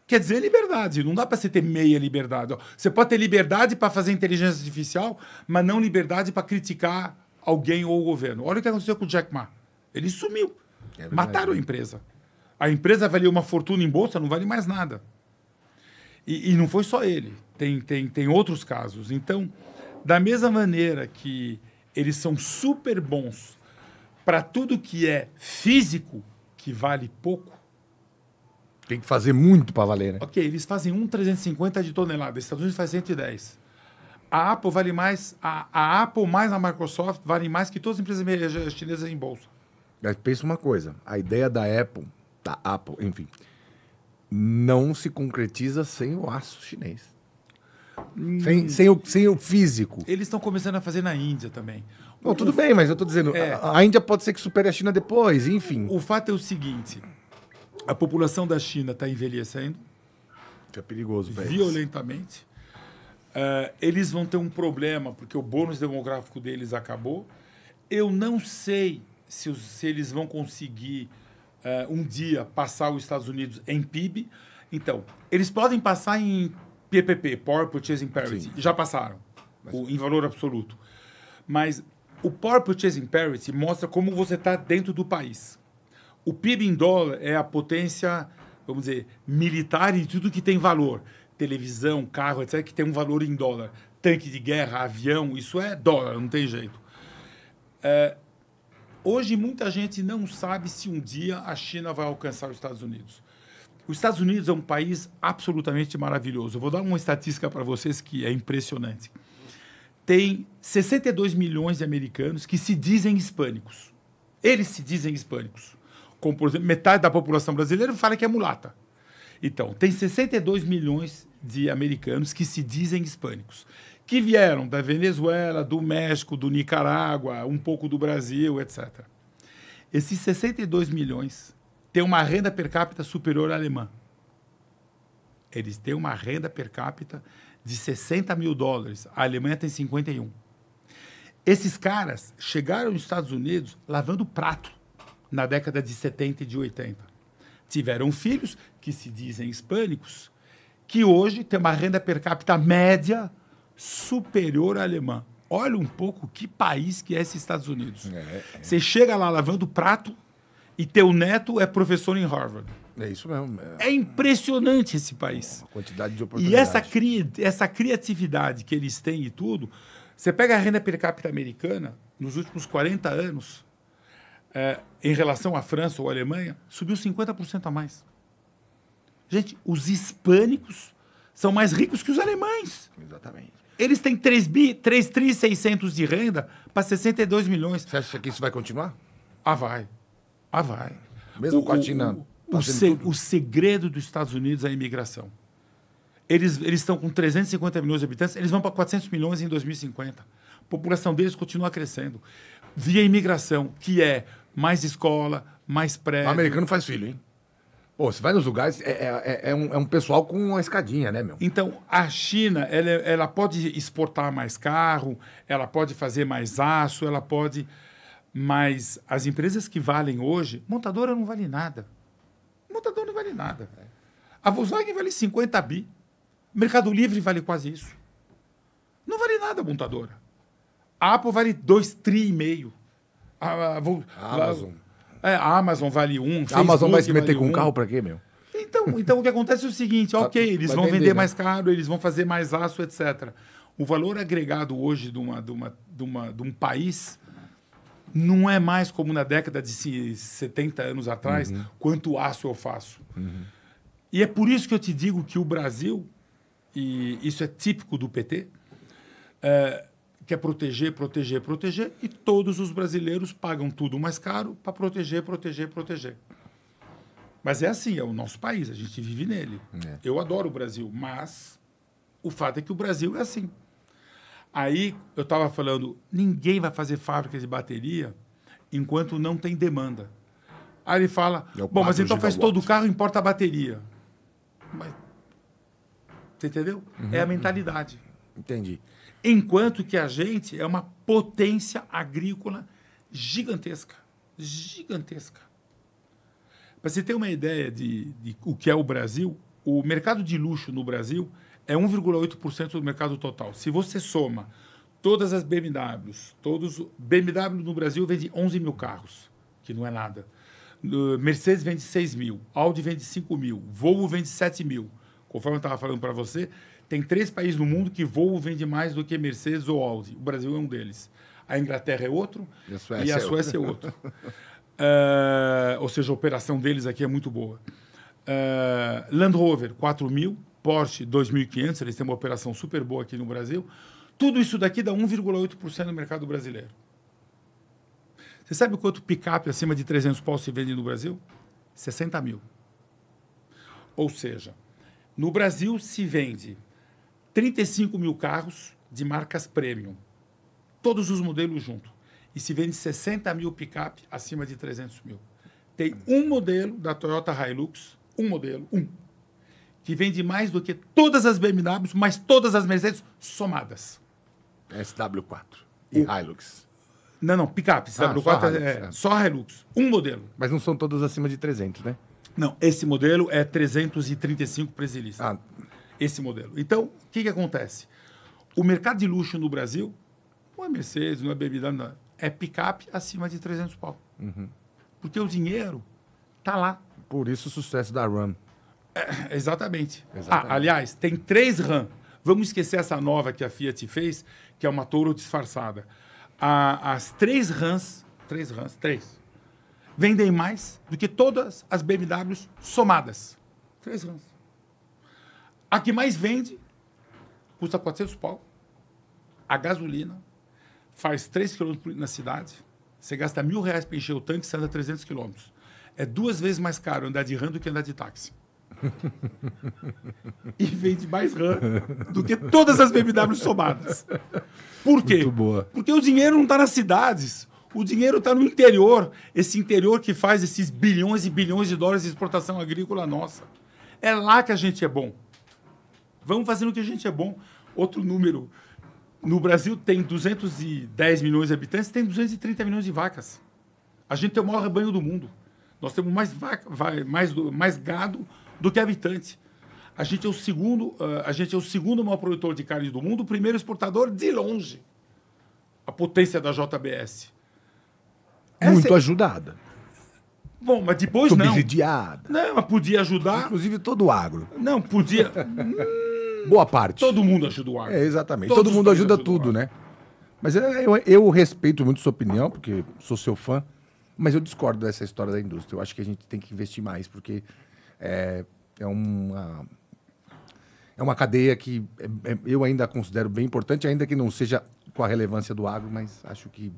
quer dizer liberdade. Não dá para você ter meia liberdade. Você pode ter liberdade para fazer inteligência artificial, mas não liberdade para criticar alguém ou o governo. Olha o que aconteceu com o Jack Ma. Ele sumiu. É Mataram a né? empresa. A empresa valia uma fortuna em bolsa, não vale mais nada. E, e não foi só ele. Tem, tem, tem outros casos. Então, da mesma maneira que eles são super bons para tudo que é físico, que vale pouco, tem que fazer muito para valer, né? Ok, eles fazem um de tonelada, Estados Unidos faz 110. A Apple vale mais, a, a Apple mais a Microsoft vale mais que todas as empresas eh, chinesas em bolsa. Mas pensa uma coisa, a ideia da Apple, da Apple, enfim, não se concretiza sem o aço chinês. Hum. Sem, sem, o, sem o físico. Eles estão começando a fazer na Índia também. Bom, tudo bem, mas eu estou dizendo, é, a, a Índia pode ser que supere a China depois, enfim. O fato é o seguinte, a população da China está envelhecendo. Que é perigoso Violentamente. Uh, eles vão ter um problema, porque o bônus demográfico deles acabou. Eu não sei se, os, se eles vão conseguir uh, um dia passar os Estados Unidos em PIB. Então, eles podem passar em PPP, Power Purchasing Parity. Sim. Já passaram, Mas... o, em valor absoluto. Mas o Power Purchasing Parity mostra como você está dentro do país o PIB em dólar é a potência, vamos dizer, militar e tudo que tem valor. Televisão, carro, etc., que tem um valor em dólar. Tanque de guerra, avião, isso é dólar, não tem jeito. É, hoje, muita gente não sabe se um dia a China vai alcançar os Estados Unidos. Os Estados Unidos é um país absolutamente maravilhoso. Eu vou dar uma estatística para vocês que é impressionante. Tem 62 milhões de americanos que se dizem hispânicos. Eles se dizem hispânicos como por exemplo, metade da população brasileira fala que é mulata. Então, tem 62 milhões de americanos que se dizem hispânicos, que vieram da Venezuela, do México, do Nicarágua, um pouco do Brasil, etc. Esses 62 milhões têm uma renda per capita superior à alemã. Eles têm uma renda per capita de 60 mil dólares. A Alemanha tem 51. Esses caras chegaram nos Estados Unidos lavando prato na década de 70 e de 80. Tiveram filhos que se dizem hispânicos, que hoje têm uma renda per capita média superior à alemã. Olha um pouco que país que é esses Estados Unidos. É, é. Você chega lá lavando prato e teu neto é professor em Harvard. É isso mesmo. É, é impressionante esse país. A quantidade de oportunidades. E essa, cri... essa criatividade que eles têm e tudo. Você pega a renda per capita americana, nos últimos 40 anos, é, em relação à França ou à Alemanha, subiu 50% a mais. Gente, os hispânicos são mais ricos que os alemães. Exatamente. Eles têm 3 bi, de renda para 62 milhões. Você acha que isso vai continuar? Ah, vai. Ah, vai. Mesmo o, com a China. O, o, se, o segredo dos Estados Unidos é a imigração. Eles, eles estão com 350 milhões de habitantes, eles vão para 400 milhões em 2050. A população deles continua crescendo. Via imigração, que é mais escola, mais prédio. O americano faz filho, hein? Pô, você vai nos lugares, é, é, é, é, um, é um pessoal com uma escadinha, né, meu? Então, a China, ela, ela pode exportar mais carro, ela pode fazer mais aço, ela pode. Mas as empresas que valem hoje, montadora não vale nada. Montadora não vale nada. A Volkswagen vale 50 bi. Mercado Livre vale quase isso. Não vale nada a montadora. A Apple vale 2 tri e meio. A, a, a Amazon. É, a Amazon vale um. a Amazon vai se meter vale com um. carro para quê, meu? Então, então o que acontece é o seguinte: tá, ok, eles vai vão vender, vender né? mais né? caro, eles vão fazer mais aço, etc. O valor agregado hoje de, uma, de, uma, de, uma, de um país não é mais como na década de 70 anos atrás, uhum. quanto aço eu faço. Uhum. E é por isso que eu te digo que o Brasil, e isso é típico do PT, é, quer é proteger, proteger, proteger, e todos os brasileiros pagam tudo mais caro para proteger, proteger, proteger. Mas é assim, é o nosso país, a gente vive nele. É. Eu adoro o Brasil, mas o fato é que o Brasil é assim. Aí eu estava falando, ninguém vai fazer fábricas de bateria enquanto não tem demanda. Aí ele fala, é bom, mas então faz todo o carro e importa a bateria. Mas, você entendeu? Uhum, é a uhum. mentalidade. Entendi enquanto que a gente é uma potência agrícola gigantesca. Gigantesca. Para você ter uma ideia de, de o que é o Brasil, o mercado de luxo no Brasil é 1,8% do mercado total. Se você soma todas as BMWs, todos BMW no Brasil vende 11 mil carros, que não é nada. Mercedes vende 6 mil, Audi vende 5 mil, Volvo vende 7 mil. Conforme eu estava falando para você, tem três países no mundo que Volvo vende mais do que Mercedes ou Audi. O Brasil é um deles. A Inglaterra é outro e a Suécia, e a é Suécia é outro. É outro. uh, ou seja, a operação deles aqui é muito boa. Uh, Land Rover, 4 mil. Porsche, 2.500. Eles têm uma operação super boa aqui no Brasil. Tudo isso daqui dá 1,8% do mercado brasileiro. Você sabe quanto picape acima de 300 pau se vende no Brasil? 60 mil. Ou seja, no Brasil se vende 35 mil carros de marcas premium, todos os modelos junto. E se vende 60 mil picape acima de 300 mil. Tem um modelo da Toyota Hilux, um modelo, um, que vende mais do que todas as BMWs, mas todas as Mercedes somadas. SW4 e Hilux. Não, não, picape. SW4 ah, só, é, é, só Hilux. Um modelo. Mas não são todas acima de 300, né? Não, esse modelo é 335 presilistas. Ah esse modelo. Então, o que, que acontece? O mercado de luxo no Brasil não é Mercedes, não é BMW, não. é picape acima de 300 pau. Uhum. Porque o dinheiro está lá. Por isso o sucesso da RAM. É, exatamente. exatamente. Ah, aliás, tem três RAM. Vamos esquecer essa nova que a Fiat fez, que é uma touro disfarçada. as três RAMs, três RAMs, três, vendem mais do que todas as BMWs somadas. Três RAMs. A que mais vende custa 400 pau. A gasolina faz 3 quilômetros na cidade. Você gasta mil reais para encher o tanque, você anda 300 quilômetros. É duas vezes mais caro andar de RAM do que andar de táxi. (laughs) e vende mais RAM do que todas as BMW somadas. Por quê? Porque o dinheiro não está nas cidades. O dinheiro está no interior. Esse interior que faz esses bilhões e bilhões de dólares de exportação agrícola nossa. É lá que a gente é bom. Vamos fazendo o que a gente é bom. Outro número. No Brasil tem 210 milhões de habitantes, tem 230 milhões de vacas. A gente tem o maior rebanho do mundo. Nós temos mais, vaca, mais, mais gado do que habitantes. A gente é o segundo, ah, a gente é o segundo maior produtor de carne do mundo, o primeiro exportador de longe. A potência da JBS. Muito é... ajudada. Bom, mas depois Subsidiada. não. Subsidiada. Não, mas podia ajudar. Inclusive todo o agro. Não, podia. (laughs) Boa parte. Todo mundo ajuda o árbitro. É, exatamente. Todos Todo mundo ajuda tudo, né? Mas eu, eu respeito muito sua opinião, porque sou seu fã, mas eu discordo dessa história da indústria. Eu acho que a gente tem que investir mais, porque é, é uma. É uma cadeia que é, é eu ainda considero bem importante, ainda que não seja com a relevância do agro, mas acho que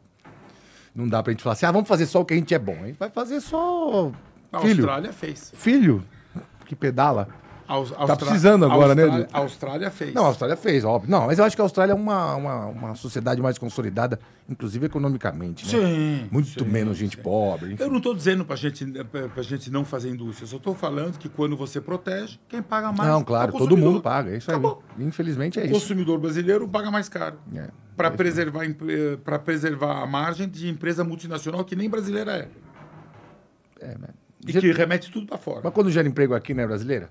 não dá pra gente falar assim, ah, vamos fazer só o que a gente é bom. A gente vai fazer só. A filho. Austrália fez. Filho, que pedala. Aus, tá precisando agora, Austrália, né? A Austrália fez. Não, a Austrália fez, óbvio. Não, mas eu acho que a Austrália é uma, uma, uma sociedade mais consolidada, inclusive economicamente. Né? Sim. Muito sim, menos gente sim. pobre. Enfim. Eu não estou dizendo para gente, a gente não fazer indústria. Eu só estou falando que quando você protege, quem paga mais Não, é claro, é todo mundo paga. É isso aí. Infelizmente é isso. O consumidor brasileiro paga mais caro. É, para é preservar, eh, preservar a margem de empresa multinacional que nem brasileira é. É, né? E que remete tudo para fora. Mas quando gera emprego aqui, não é brasileira?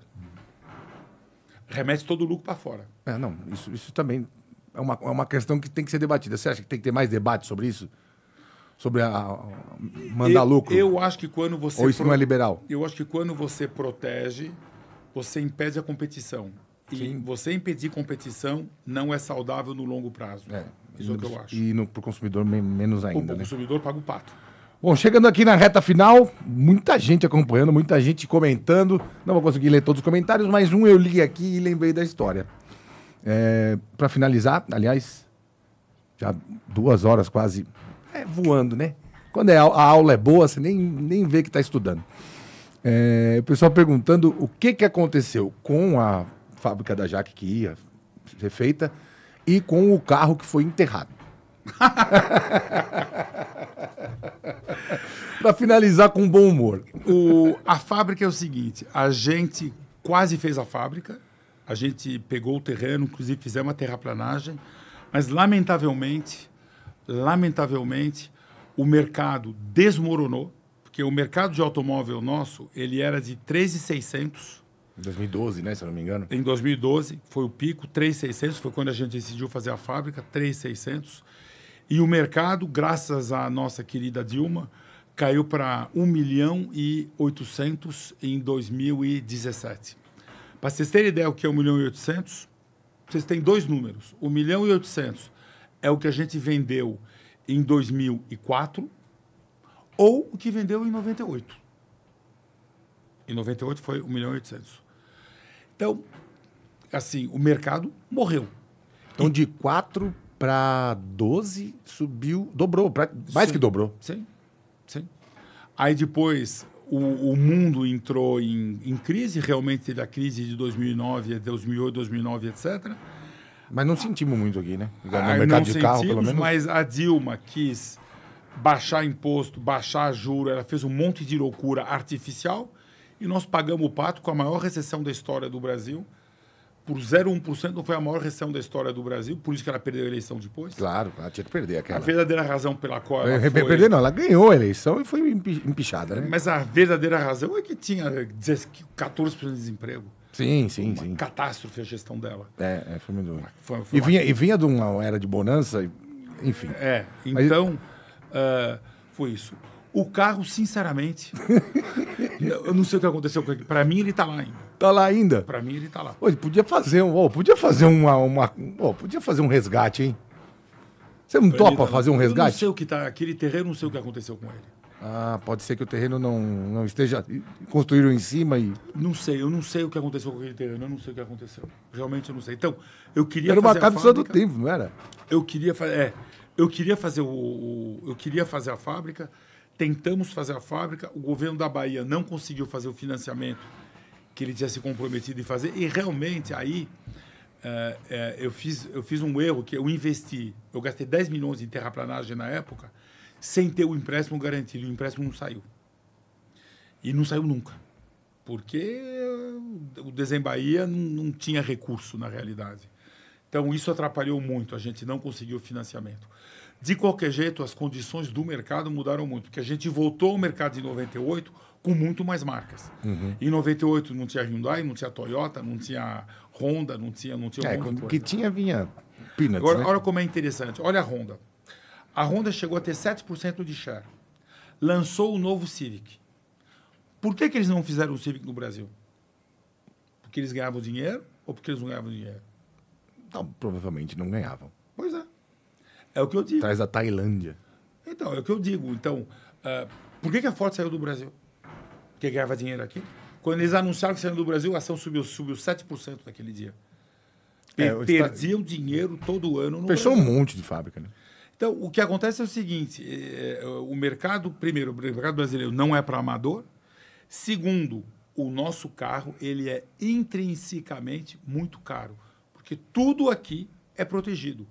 remete todo o lucro para fora. É, não, isso, isso também é uma, é uma questão que tem que ser debatida. Você acha que tem que ter mais debate sobre isso? Sobre a, a, mandar eu, lucro? Eu acho que quando você. Ou isso pro... não é liberal? Eu acho que quando você protege, você impede a competição. E Sim. você impedir competição não é saudável no longo prazo. É. Isso é o que eu acho. E para o consumidor, menos ainda. O, né? consumidor paga o pato. Bom, chegando aqui na reta final, muita gente acompanhando, muita gente comentando. Não vou conseguir ler todos os comentários, mas um eu li aqui e lembrei da história. É, para finalizar, aliás, já duas horas quase é, voando, né? Quando é, a aula é boa, você nem, nem vê que está estudando. É, o pessoal perguntando o que, que aconteceu com a fábrica da Jaque que ia ser feita e com o carro que foi enterrado. (laughs) para finalizar com bom humor. O, a fábrica é o seguinte: a gente quase fez a fábrica, a gente pegou o terreno, inclusive fizemos uma terraplanagem, mas lamentavelmente, lamentavelmente, o mercado desmoronou, porque o mercado de automóvel nosso ele era de 3,600. Em 2012, né? Se eu não me engano. Em 2012 foi o pico, 3,600 foi quando a gente decidiu fazer a fábrica, 3,600 e o mercado, graças à nossa querida Dilma, caiu para 1 milhão e 800 em 2017. Para vocês terem ideia o que é 1 milhão e 800, vocês têm dois números. 1 milhão e 800 é o que a gente vendeu em 2004 ou o que vendeu em 98. Em 98 foi 1 milhão e 800. Então, assim, o mercado morreu. Então, e... de 4 para 12, subiu, dobrou, pra, mais sim, que dobrou. Sim, sim. Aí depois o, o mundo entrou em, em, crise, realmente teve a crise de 2009, 2008, 2009, etc. Mas não sentimos muito aqui, né? No ah, mercado de sentimos, carro, pelo menos. Mas a Dilma quis baixar imposto, baixar juro, ela fez um monte de loucura artificial e nós pagamos o pato com a maior recessão da história do Brasil por 0,1% não foi a maior recessão da história do Brasil, por isso que ela perdeu a eleição depois? Claro, ela tinha que perder aquela. A verdadeira razão pela qual ela foi... Perder não, ela ganhou a eleição e foi empichada, né? Mas a verdadeira razão é que tinha 14% de desemprego. Sim, sim, uma sim. catástrofe a gestão dela. É, é foi muito ruim. Foi, foi e, vinha, uma... e vinha de uma era de bonança, enfim. É, então, Mas... uh, foi isso. O carro, sinceramente, (laughs) eu não sei o que aconteceu com ele. Para mim, ele tá lá ainda. Tá lá ainda? Para mim, ele tá lá. Pô, ele podia fazer um, oh, podia fazer uma, uma oh, podia fazer um resgate, hein? Você não pra topa tá fazer um resgate? Eu não sei o que tá, aquele terreno, não sei o que aconteceu com ele. Ah, pode ser que o terreno não, não esteja construído em cima e. Não sei, eu não sei o que aconteceu com aquele terreno, eu não sei o que aconteceu. Realmente eu não sei. Então, eu queria era fazer. Era uma cápsula do tempo, não era? Eu queria fazer. É, eu queria fazer o, o, Eu queria fazer a fábrica Tentamos fazer a fábrica, o governo da Bahia não conseguiu fazer o financiamento que ele tinha se comprometido em fazer, e realmente aí é, é, eu, fiz, eu fiz um erro, que eu investi, eu gastei 10 milhões em terraplanagem na época, sem ter o empréstimo garantido, o empréstimo não saiu. E não saiu nunca, porque o Desembaía não, não tinha recurso na realidade. Então, isso atrapalhou muito, a gente não conseguiu financiamento. De qualquer jeito, as condições do mercado mudaram muito, porque a gente voltou ao mercado de 98 com muito mais marcas. Uhum. Em 98 não tinha Hyundai, não tinha Toyota, não tinha Honda, não tinha, não tinha. É, um que tinha vinha Peanuts, Agora, né? olha como é interessante. Olha a Honda. A Honda chegou a ter 7% de share. Lançou o novo Civic. Por que, que eles não fizeram o Civic no Brasil? Porque eles ganhavam dinheiro ou porque eles não ganhavam dinheiro? Não, provavelmente não ganhavam. Pois é. É o que eu digo. Traz a Tailândia. Então, é o que eu digo. Então, uh, por que, que a Ford saiu do Brasil? Porque ganhava dinheiro aqui. Quando eles anunciaram que saíram do Brasil, a ação subiu, subiu 7% naquele dia. é, perdiam está... dinheiro todo ano no Fechou Brasil. um monte de fábrica, né? Então, o que acontece é o seguinte: é, é, o mercado, primeiro, o mercado brasileiro não é para amador. Segundo, o nosso carro ele é intrinsecamente muito caro, porque tudo aqui é protegido.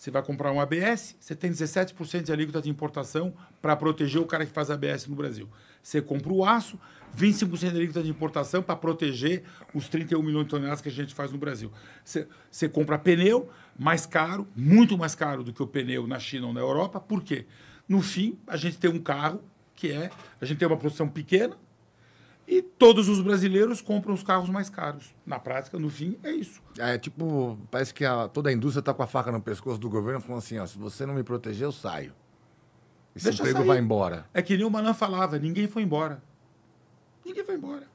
Você vai comprar um ABS, você tem 17% de alíquota de importação para proteger o cara que faz ABS no Brasil. Você compra o aço, 25% de alíquota de importação para proteger os 31 milhões de toneladas que a gente faz no Brasil. Você, você compra pneu mais caro, muito mais caro do que o pneu na China ou na Europa. Por quê? No fim, a gente tem um carro que é. A gente tem uma produção pequena, e todos os brasileiros compram os carros mais caros. Na prática, no fim, é isso. É tipo, parece que a, toda a indústria está com a faca no pescoço do governo, falando assim: ó, se você não me proteger, eu saio. Esse Deixa emprego sair. vai embora. É que nem o Manan falava: ninguém foi embora. Ninguém foi embora.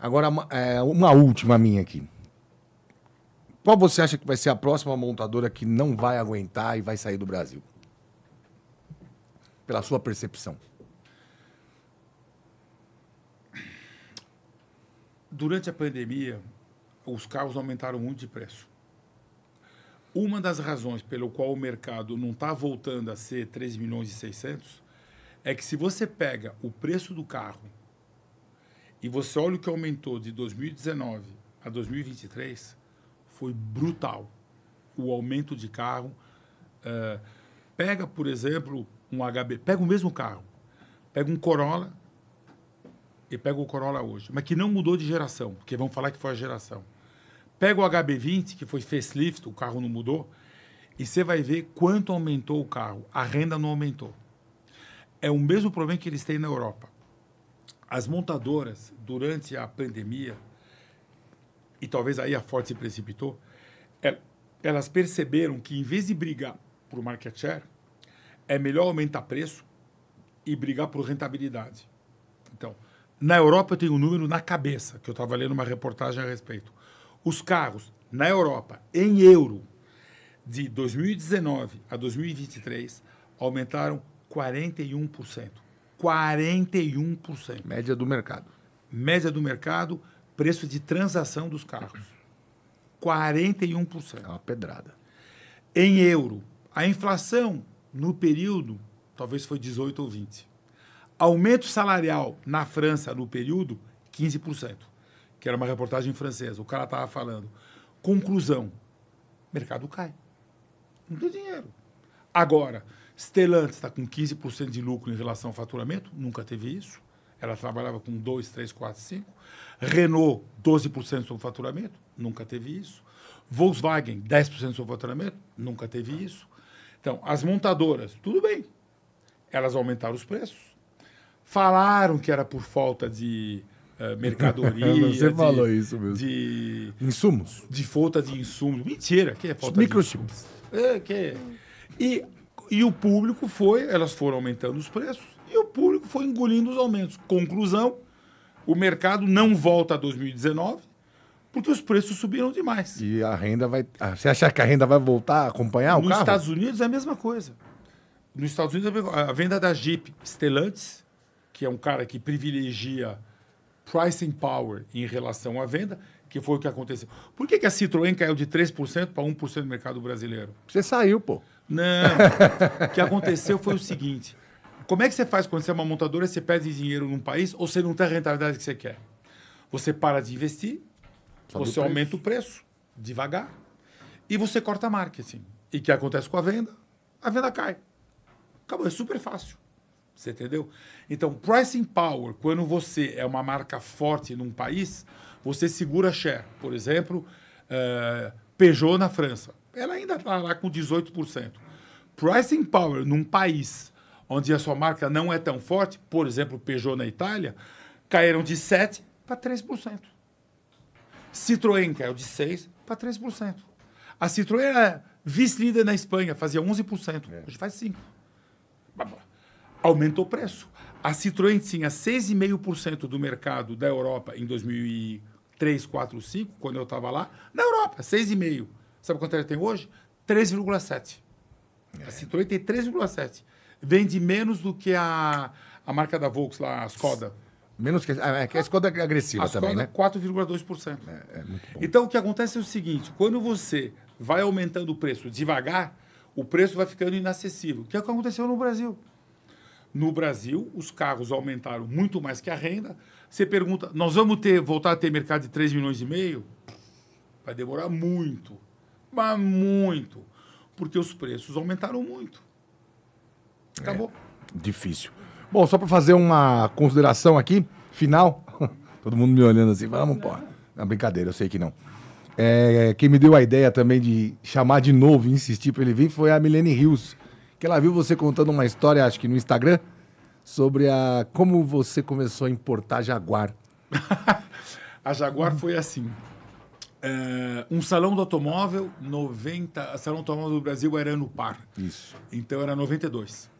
Agora, é, uma última minha aqui. Qual você acha que vai ser a próxima montadora que não vai aguentar e vai sair do Brasil? Pela sua percepção. durante a pandemia, os carros aumentaram muito de preço. Uma das razões pelo qual o mercado não está voltando a ser 3 milhões e 600 é que se você pega o preço do carro e você olha o que aumentou de 2019 a 2023, foi brutal o aumento de carro. Uh, pega, por exemplo, um HB, pega o mesmo carro, pega um Corolla e pega o Corolla hoje, mas que não mudou de geração, porque vão falar que foi a geração. Pega o HB20, que foi facelift, o carro não mudou, e você vai ver quanto aumentou o carro. A renda não aumentou. É o mesmo problema que eles têm na Europa. As montadoras, durante a pandemia, e talvez aí a Ford se precipitou, é, elas perceberam que em vez de brigar por market share, é melhor aumentar preço e brigar por rentabilidade. Na Europa tem um número na cabeça, que eu estava lendo uma reportagem a respeito. Os carros na Europa, em euro, de 2019 a 2023, aumentaram 41%. 41%. Média do mercado. Média do mercado, preço de transação dos carros. 41%. É uma pedrada. Em euro, a inflação no período talvez foi 18 ou 20. Aumento salarial na França no período, 15%, que era uma reportagem francesa. O cara estava falando. Conclusão: mercado cai. Não tem dinheiro. Agora, Stellantis está com 15% de lucro em relação ao faturamento, nunca teve isso. Ela trabalhava com 2, 3, 4, 5. Renault, 12% sobre faturamento, nunca teve isso. Volkswagen, 10% sobre faturamento, nunca teve isso. Então, as montadoras, tudo bem. Elas aumentaram os preços, Falaram que era por falta de uh, (laughs) mercadoria. Você falou isso mesmo. De insumos. De falta de insumos. Mentira, que é falta de insumos. É, que é. E, e o público foi, elas foram aumentando os preços e o público foi engolindo os aumentos. Conclusão, o mercado não volta a 2019 porque os preços subiram demais. E a renda vai. Ah, você acha que a renda vai voltar a acompanhar o Nos carro? Nos Estados Unidos é a mesma coisa. Nos Estados Unidos, é a venda da Jeep Stellantis que é um cara que privilegia pricing power em relação à venda, que foi o que aconteceu. Por que, que a Citroën caiu de 3% para 1% do mercado brasileiro? Você saiu, pô. Não. o que aconteceu foi o seguinte. Como é que você faz quando você é uma montadora, você perde dinheiro num país ou você não tem a rentabilidade que você quer? Você para de investir, Sabe você o aumenta o preço devagar e você corta marketing. E o que acontece com a venda? A venda cai. Acabou, é super fácil. Você entendeu? Então, pricing power, quando você é uma marca forte num país, você segura share. Por exemplo, uh, Peugeot na França. Ela ainda está lá com 18%. Pricing power num país onde a sua marca não é tão forte, por exemplo, Peugeot na Itália, caíram de 7% para 3%. Citroën caiu de 6% para 3%. A Citroën era é vice-líder na Espanha, fazia 11%. É. Hoje faz 5%. Blá, aumentou o preço. A Citroën tinha 6,5% do mercado da Europa em 2003, 2004, 2005, quando eu estava lá. Na Europa, 6,5%. Sabe quanto ela tem hoje? 3,7%. É. A Citroën tem 3,7%. Vende menos do que a, a marca da Volks lá, a Skoda. Menos que a, é, a Skoda é agressiva a também, Skoda, né? 4,2%. É, é Então, o que acontece é o seguinte. Quando você vai aumentando o preço devagar, o preço vai ficando inacessível. O que, é que aconteceu no Brasil? No Brasil, os carros aumentaram muito mais que a renda. Você pergunta, nós vamos ter, voltar a ter mercado de 3 milhões e meio? Vai demorar muito, mas muito, porque os preços aumentaram muito. Acabou. É, difícil. Bom, só para fazer uma consideração aqui, final. (laughs) Todo mundo me olhando assim, vamos, pô. uma brincadeira, eu sei que não. É, quem me deu a ideia também de chamar de novo e insistir para ele vir foi a Milene Rios, que ela viu você contando uma história, acho que no Instagram, sobre a como você começou a importar Jaguar. (laughs) a Jaguar foi assim. É, um salão do automóvel, 90. O salão do automóvel do Brasil era no par. Isso. Então era 92.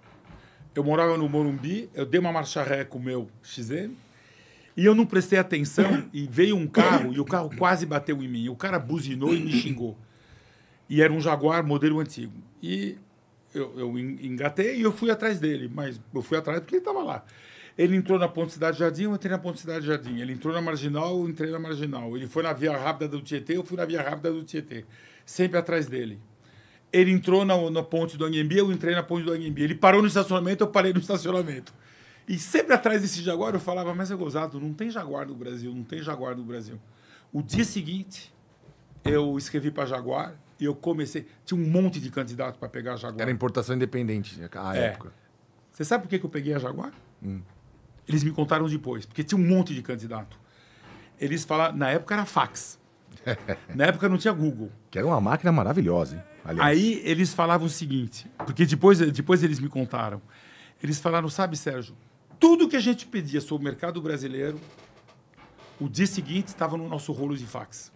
Eu morava no Morumbi, eu dei uma marcha ré com o meu XM e eu não prestei atenção e veio um carro e o carro quase bateu em mim. O cara buzinou e me xingou. E era um Jaguar modelo antigo. E eu, eu engatei e eu fui atrás dele, mas eu fui atrás porque ele estava lá. Ele entrou na Ponte Cidade Jardim, eu entrei na Ponte Cidade Jardim. Ele entrou na Marginal, eu entrei na Marginal. Ele foi na Via Rápida do Tietê, eu fui na Via Rápida do Tietê. Sempre atrás dele. Ele entrou na, na Ponte do Anhembi, eu entrei na Ponte do Anhembi. Ele parou no estacionamento, eu parei no estacionamento. E sempre atrás desse Jaguar eu falava, mas é gozado, não tem Jaguar no Brasil, não tem Jaguar no Brasil. O dia seguinte, eu escrevi para Jaguar, e eu comecei. Tinha um monte de candidato para pegar a Jaguar. Era importação independente né, à é. época. Você sabe por que, que eu peguei a Jaguar? Hum. Eles me contaram depois, porque tinha um monte de candidato. Eles falaram. Na época era fax. (laughs) na época não tinha Google. Que era uma máquina maravilhosa, hein? Aliás. Aí eles falavam o seguinte, porque depois, depois eles me contaram. Eles falaram, sabe, Sérgio, tudo que a gente pedia sobre o mercado brasileiro, o dia seguinte estava no nosso rolo de fax.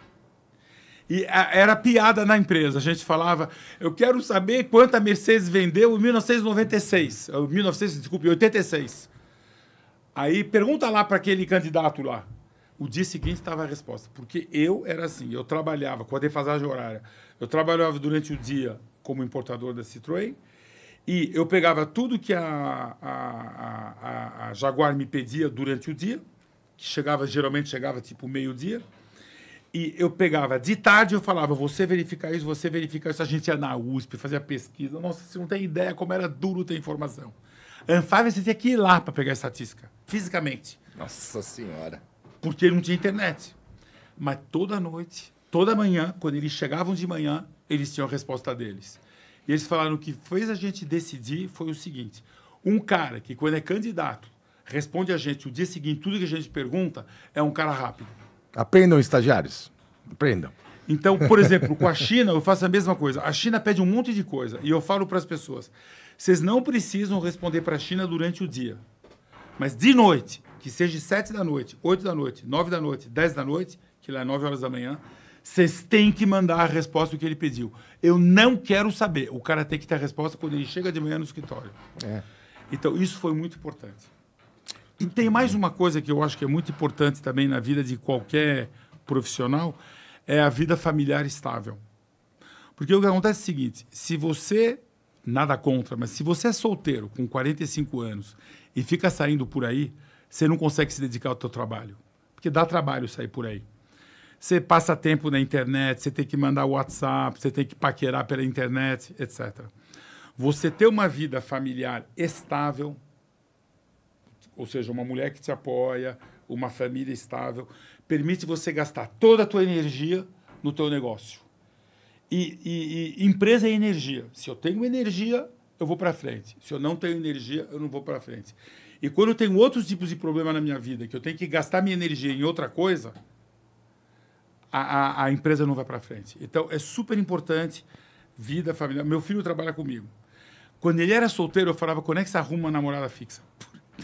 E era piada na empresa. A gente falava, eu quero saber quanto a Mercedes vendeu em 1996. 1900, desculpe, 86. Aí pergunta lá para aquele candidato lá. O dia seguinte estava a resposta. Porque eu era assim, eu trabalhava com a defasagem horária. Eu trabalhava durante o dia como importador da Citroën. E eu pegava tudo que a, a, a, a Jaguar me pedia durante o dia, que chegava, geralmente chegava tipo meio-dia e eu pegava de tarde, eu falava, você verifica isso, você verifica isso. A gente ia na USP, fazia pesquisa. Nossa, você não tem ideia como era duro ter informação. Anfávia, você tinha que ir lá para pegar estatística, fisicamente. Nossa Senhora. Porque não tinha internet. Mas toda noite, toda manhã, quando eles chegavam de manhã, eles tinham a resposta deles. E eles falaram que fez a gente decidir foi o seguinte: um cara que, quando é candidato, responde a gente o dia seguinte tudo que a gente pergunta, é um cara rápido. Aprendam, estagiários. Aprendam. Então, por exemplo, com a China, eu faço a mesma coisa. A China pede um monte de coisa e eu falo para as pessoas: vocês não precisam responder para a China durante o dia, mas de noite, que seja sete da noite, oito da noite, nove da noite, dez da noite, que lá é nove horas da manhã, vocês têm que mandar a resposta que ele pediu. Eu não quero saber. O cara tem que ter a resposta quando ele chega de manhã no escritório. É. Então, isso foi muito importante. E tem mais uma coisa que eu acho que é muito importante também na vida de qualquer profissional, é a vida familiar estável. Porque o que acontece é o seguinte, se você, nada contra, mas se você é solteiro com 45 anos e fica saindo por aí, você não consegue se dedicar ao seu trabalho. Porque dá trabalho sair por aí. Você passa tempo na internet, você tem que mandar WhatsApp, você tem que paquerar pela internet, etc. Você ter uma vida familiar estável, ou seja, uma mulher que te apoia, uma família estável, permite você gastar toda a tua energia no teu negócio. E, e, e empresa é energia. Se eu tenho energia, eu vou para frente. Se eu não tenho energia, eu não vou para frente. E quando eu tenho outros tipos de problema na minha vida, que eu tenho que gastar minha energia em outra coisa, a, a, a empresa não vai para frente. Então, é super importante vida familiar. Meu filho trabalha comigo. Quando ele era solteiro, eu falava, quando é que você arruma uma namorada fixa?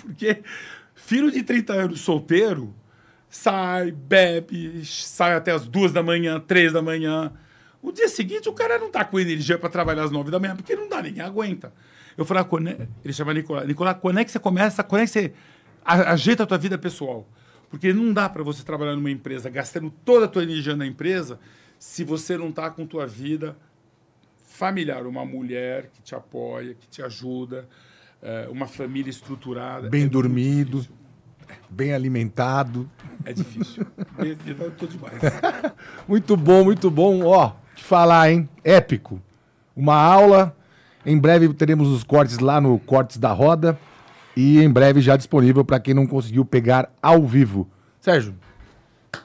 Porque filho de 30 anos solteiro sai, bebe, sai até as duas da manhã, três da manhã. O dia seguinte, o cara não tá com energia para trabalhar às nove da manhã, porque não dá, ninguém aguenta. Eu falava, ah, ele chama Nicolás, Nicolás, quando é que você começa, quando é que você ajeita a tua vida pessoal? Porque não dá para você trabalhar numa empresa gastando toda a tua energia na empresa se você não tá com tua vida familiar, uma mulher que te apoia, que te ajuda, é, uma família estruturada. Bem é dormido, bem alimentado. É difícil. Eu tô demais. (laughs) muito bom, muito bom. Ó, te falar, hein? Épico. Uma aula. Em breve teremos os cortes lá no Cortes da Roda. E em breve já disponível para quem não conseguiu pegar ao vivo. Sérgio,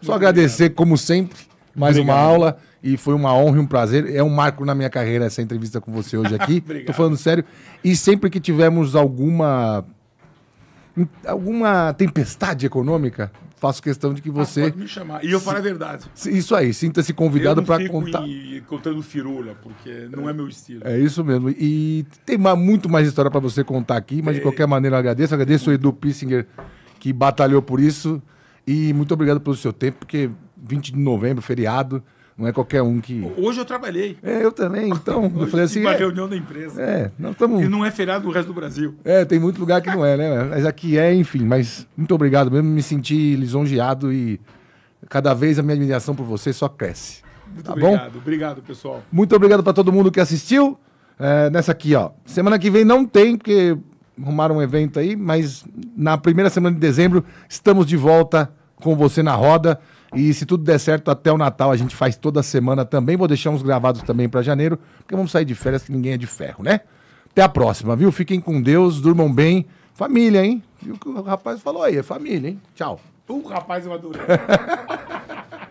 só muito agradecer, obrigado. como sempre, mais obrigado. uma aula e foi uma honra e um prazer. É um marco na minha carreira essa entrevista com você hoje aqui. Estou (laughs) falando sério. E sempre que tivermos alguma alguma tempestade econômica, faço questão de que ah, você. Ah, pode me chamar. E eu falo a verdade. Isso aí, sinta-se convidado para contar. Em, contando firula, porque não é meu estilo. É isso mesmo. E tem muito mais história para você contar aqui, mas de qualquer maneira eu agradeço. Agradeço o Edu Pissinger, que batalhou por isso. E muito obrigado pelo seu tempo, porque 20 de novembro, feriado. Não é qualquer um que. Hoje eu trabalhei. É, eu também. Então, (laughs) Hoje eu falei assim. Uma é, reunião da empresa. É, não estamos. E não é feriado no resto do Brasil. É, tem muito lugar que não é, né? Mas aqui é, enfim. Mas muito obrigado mesmo. Me senti lisonjeado e cada vez a minha admiração por você só cresce. Muito tá obrigado. Bom? Obrigado, pessoal. Muito obrigado para todo mundo que assistiu. É, nessa aqui, ó. Semana que vem não tem, porque arrumaram um evento aí, mas na primeira semana de dezembro estamos de volta com você na roda. E se tudo der certo, até o Natal a gente faz toda semana também. Vou deixar uns gravados também para janeiro, porque vamos sair de férias que ninguém é de ferro, né? Até a próxima, viu? Fiquem com Deus, durmam bem. Família, hein? Viu o que o rapaz falou aí? É família, hein? Tchau. O rapaz maduro. (laughs)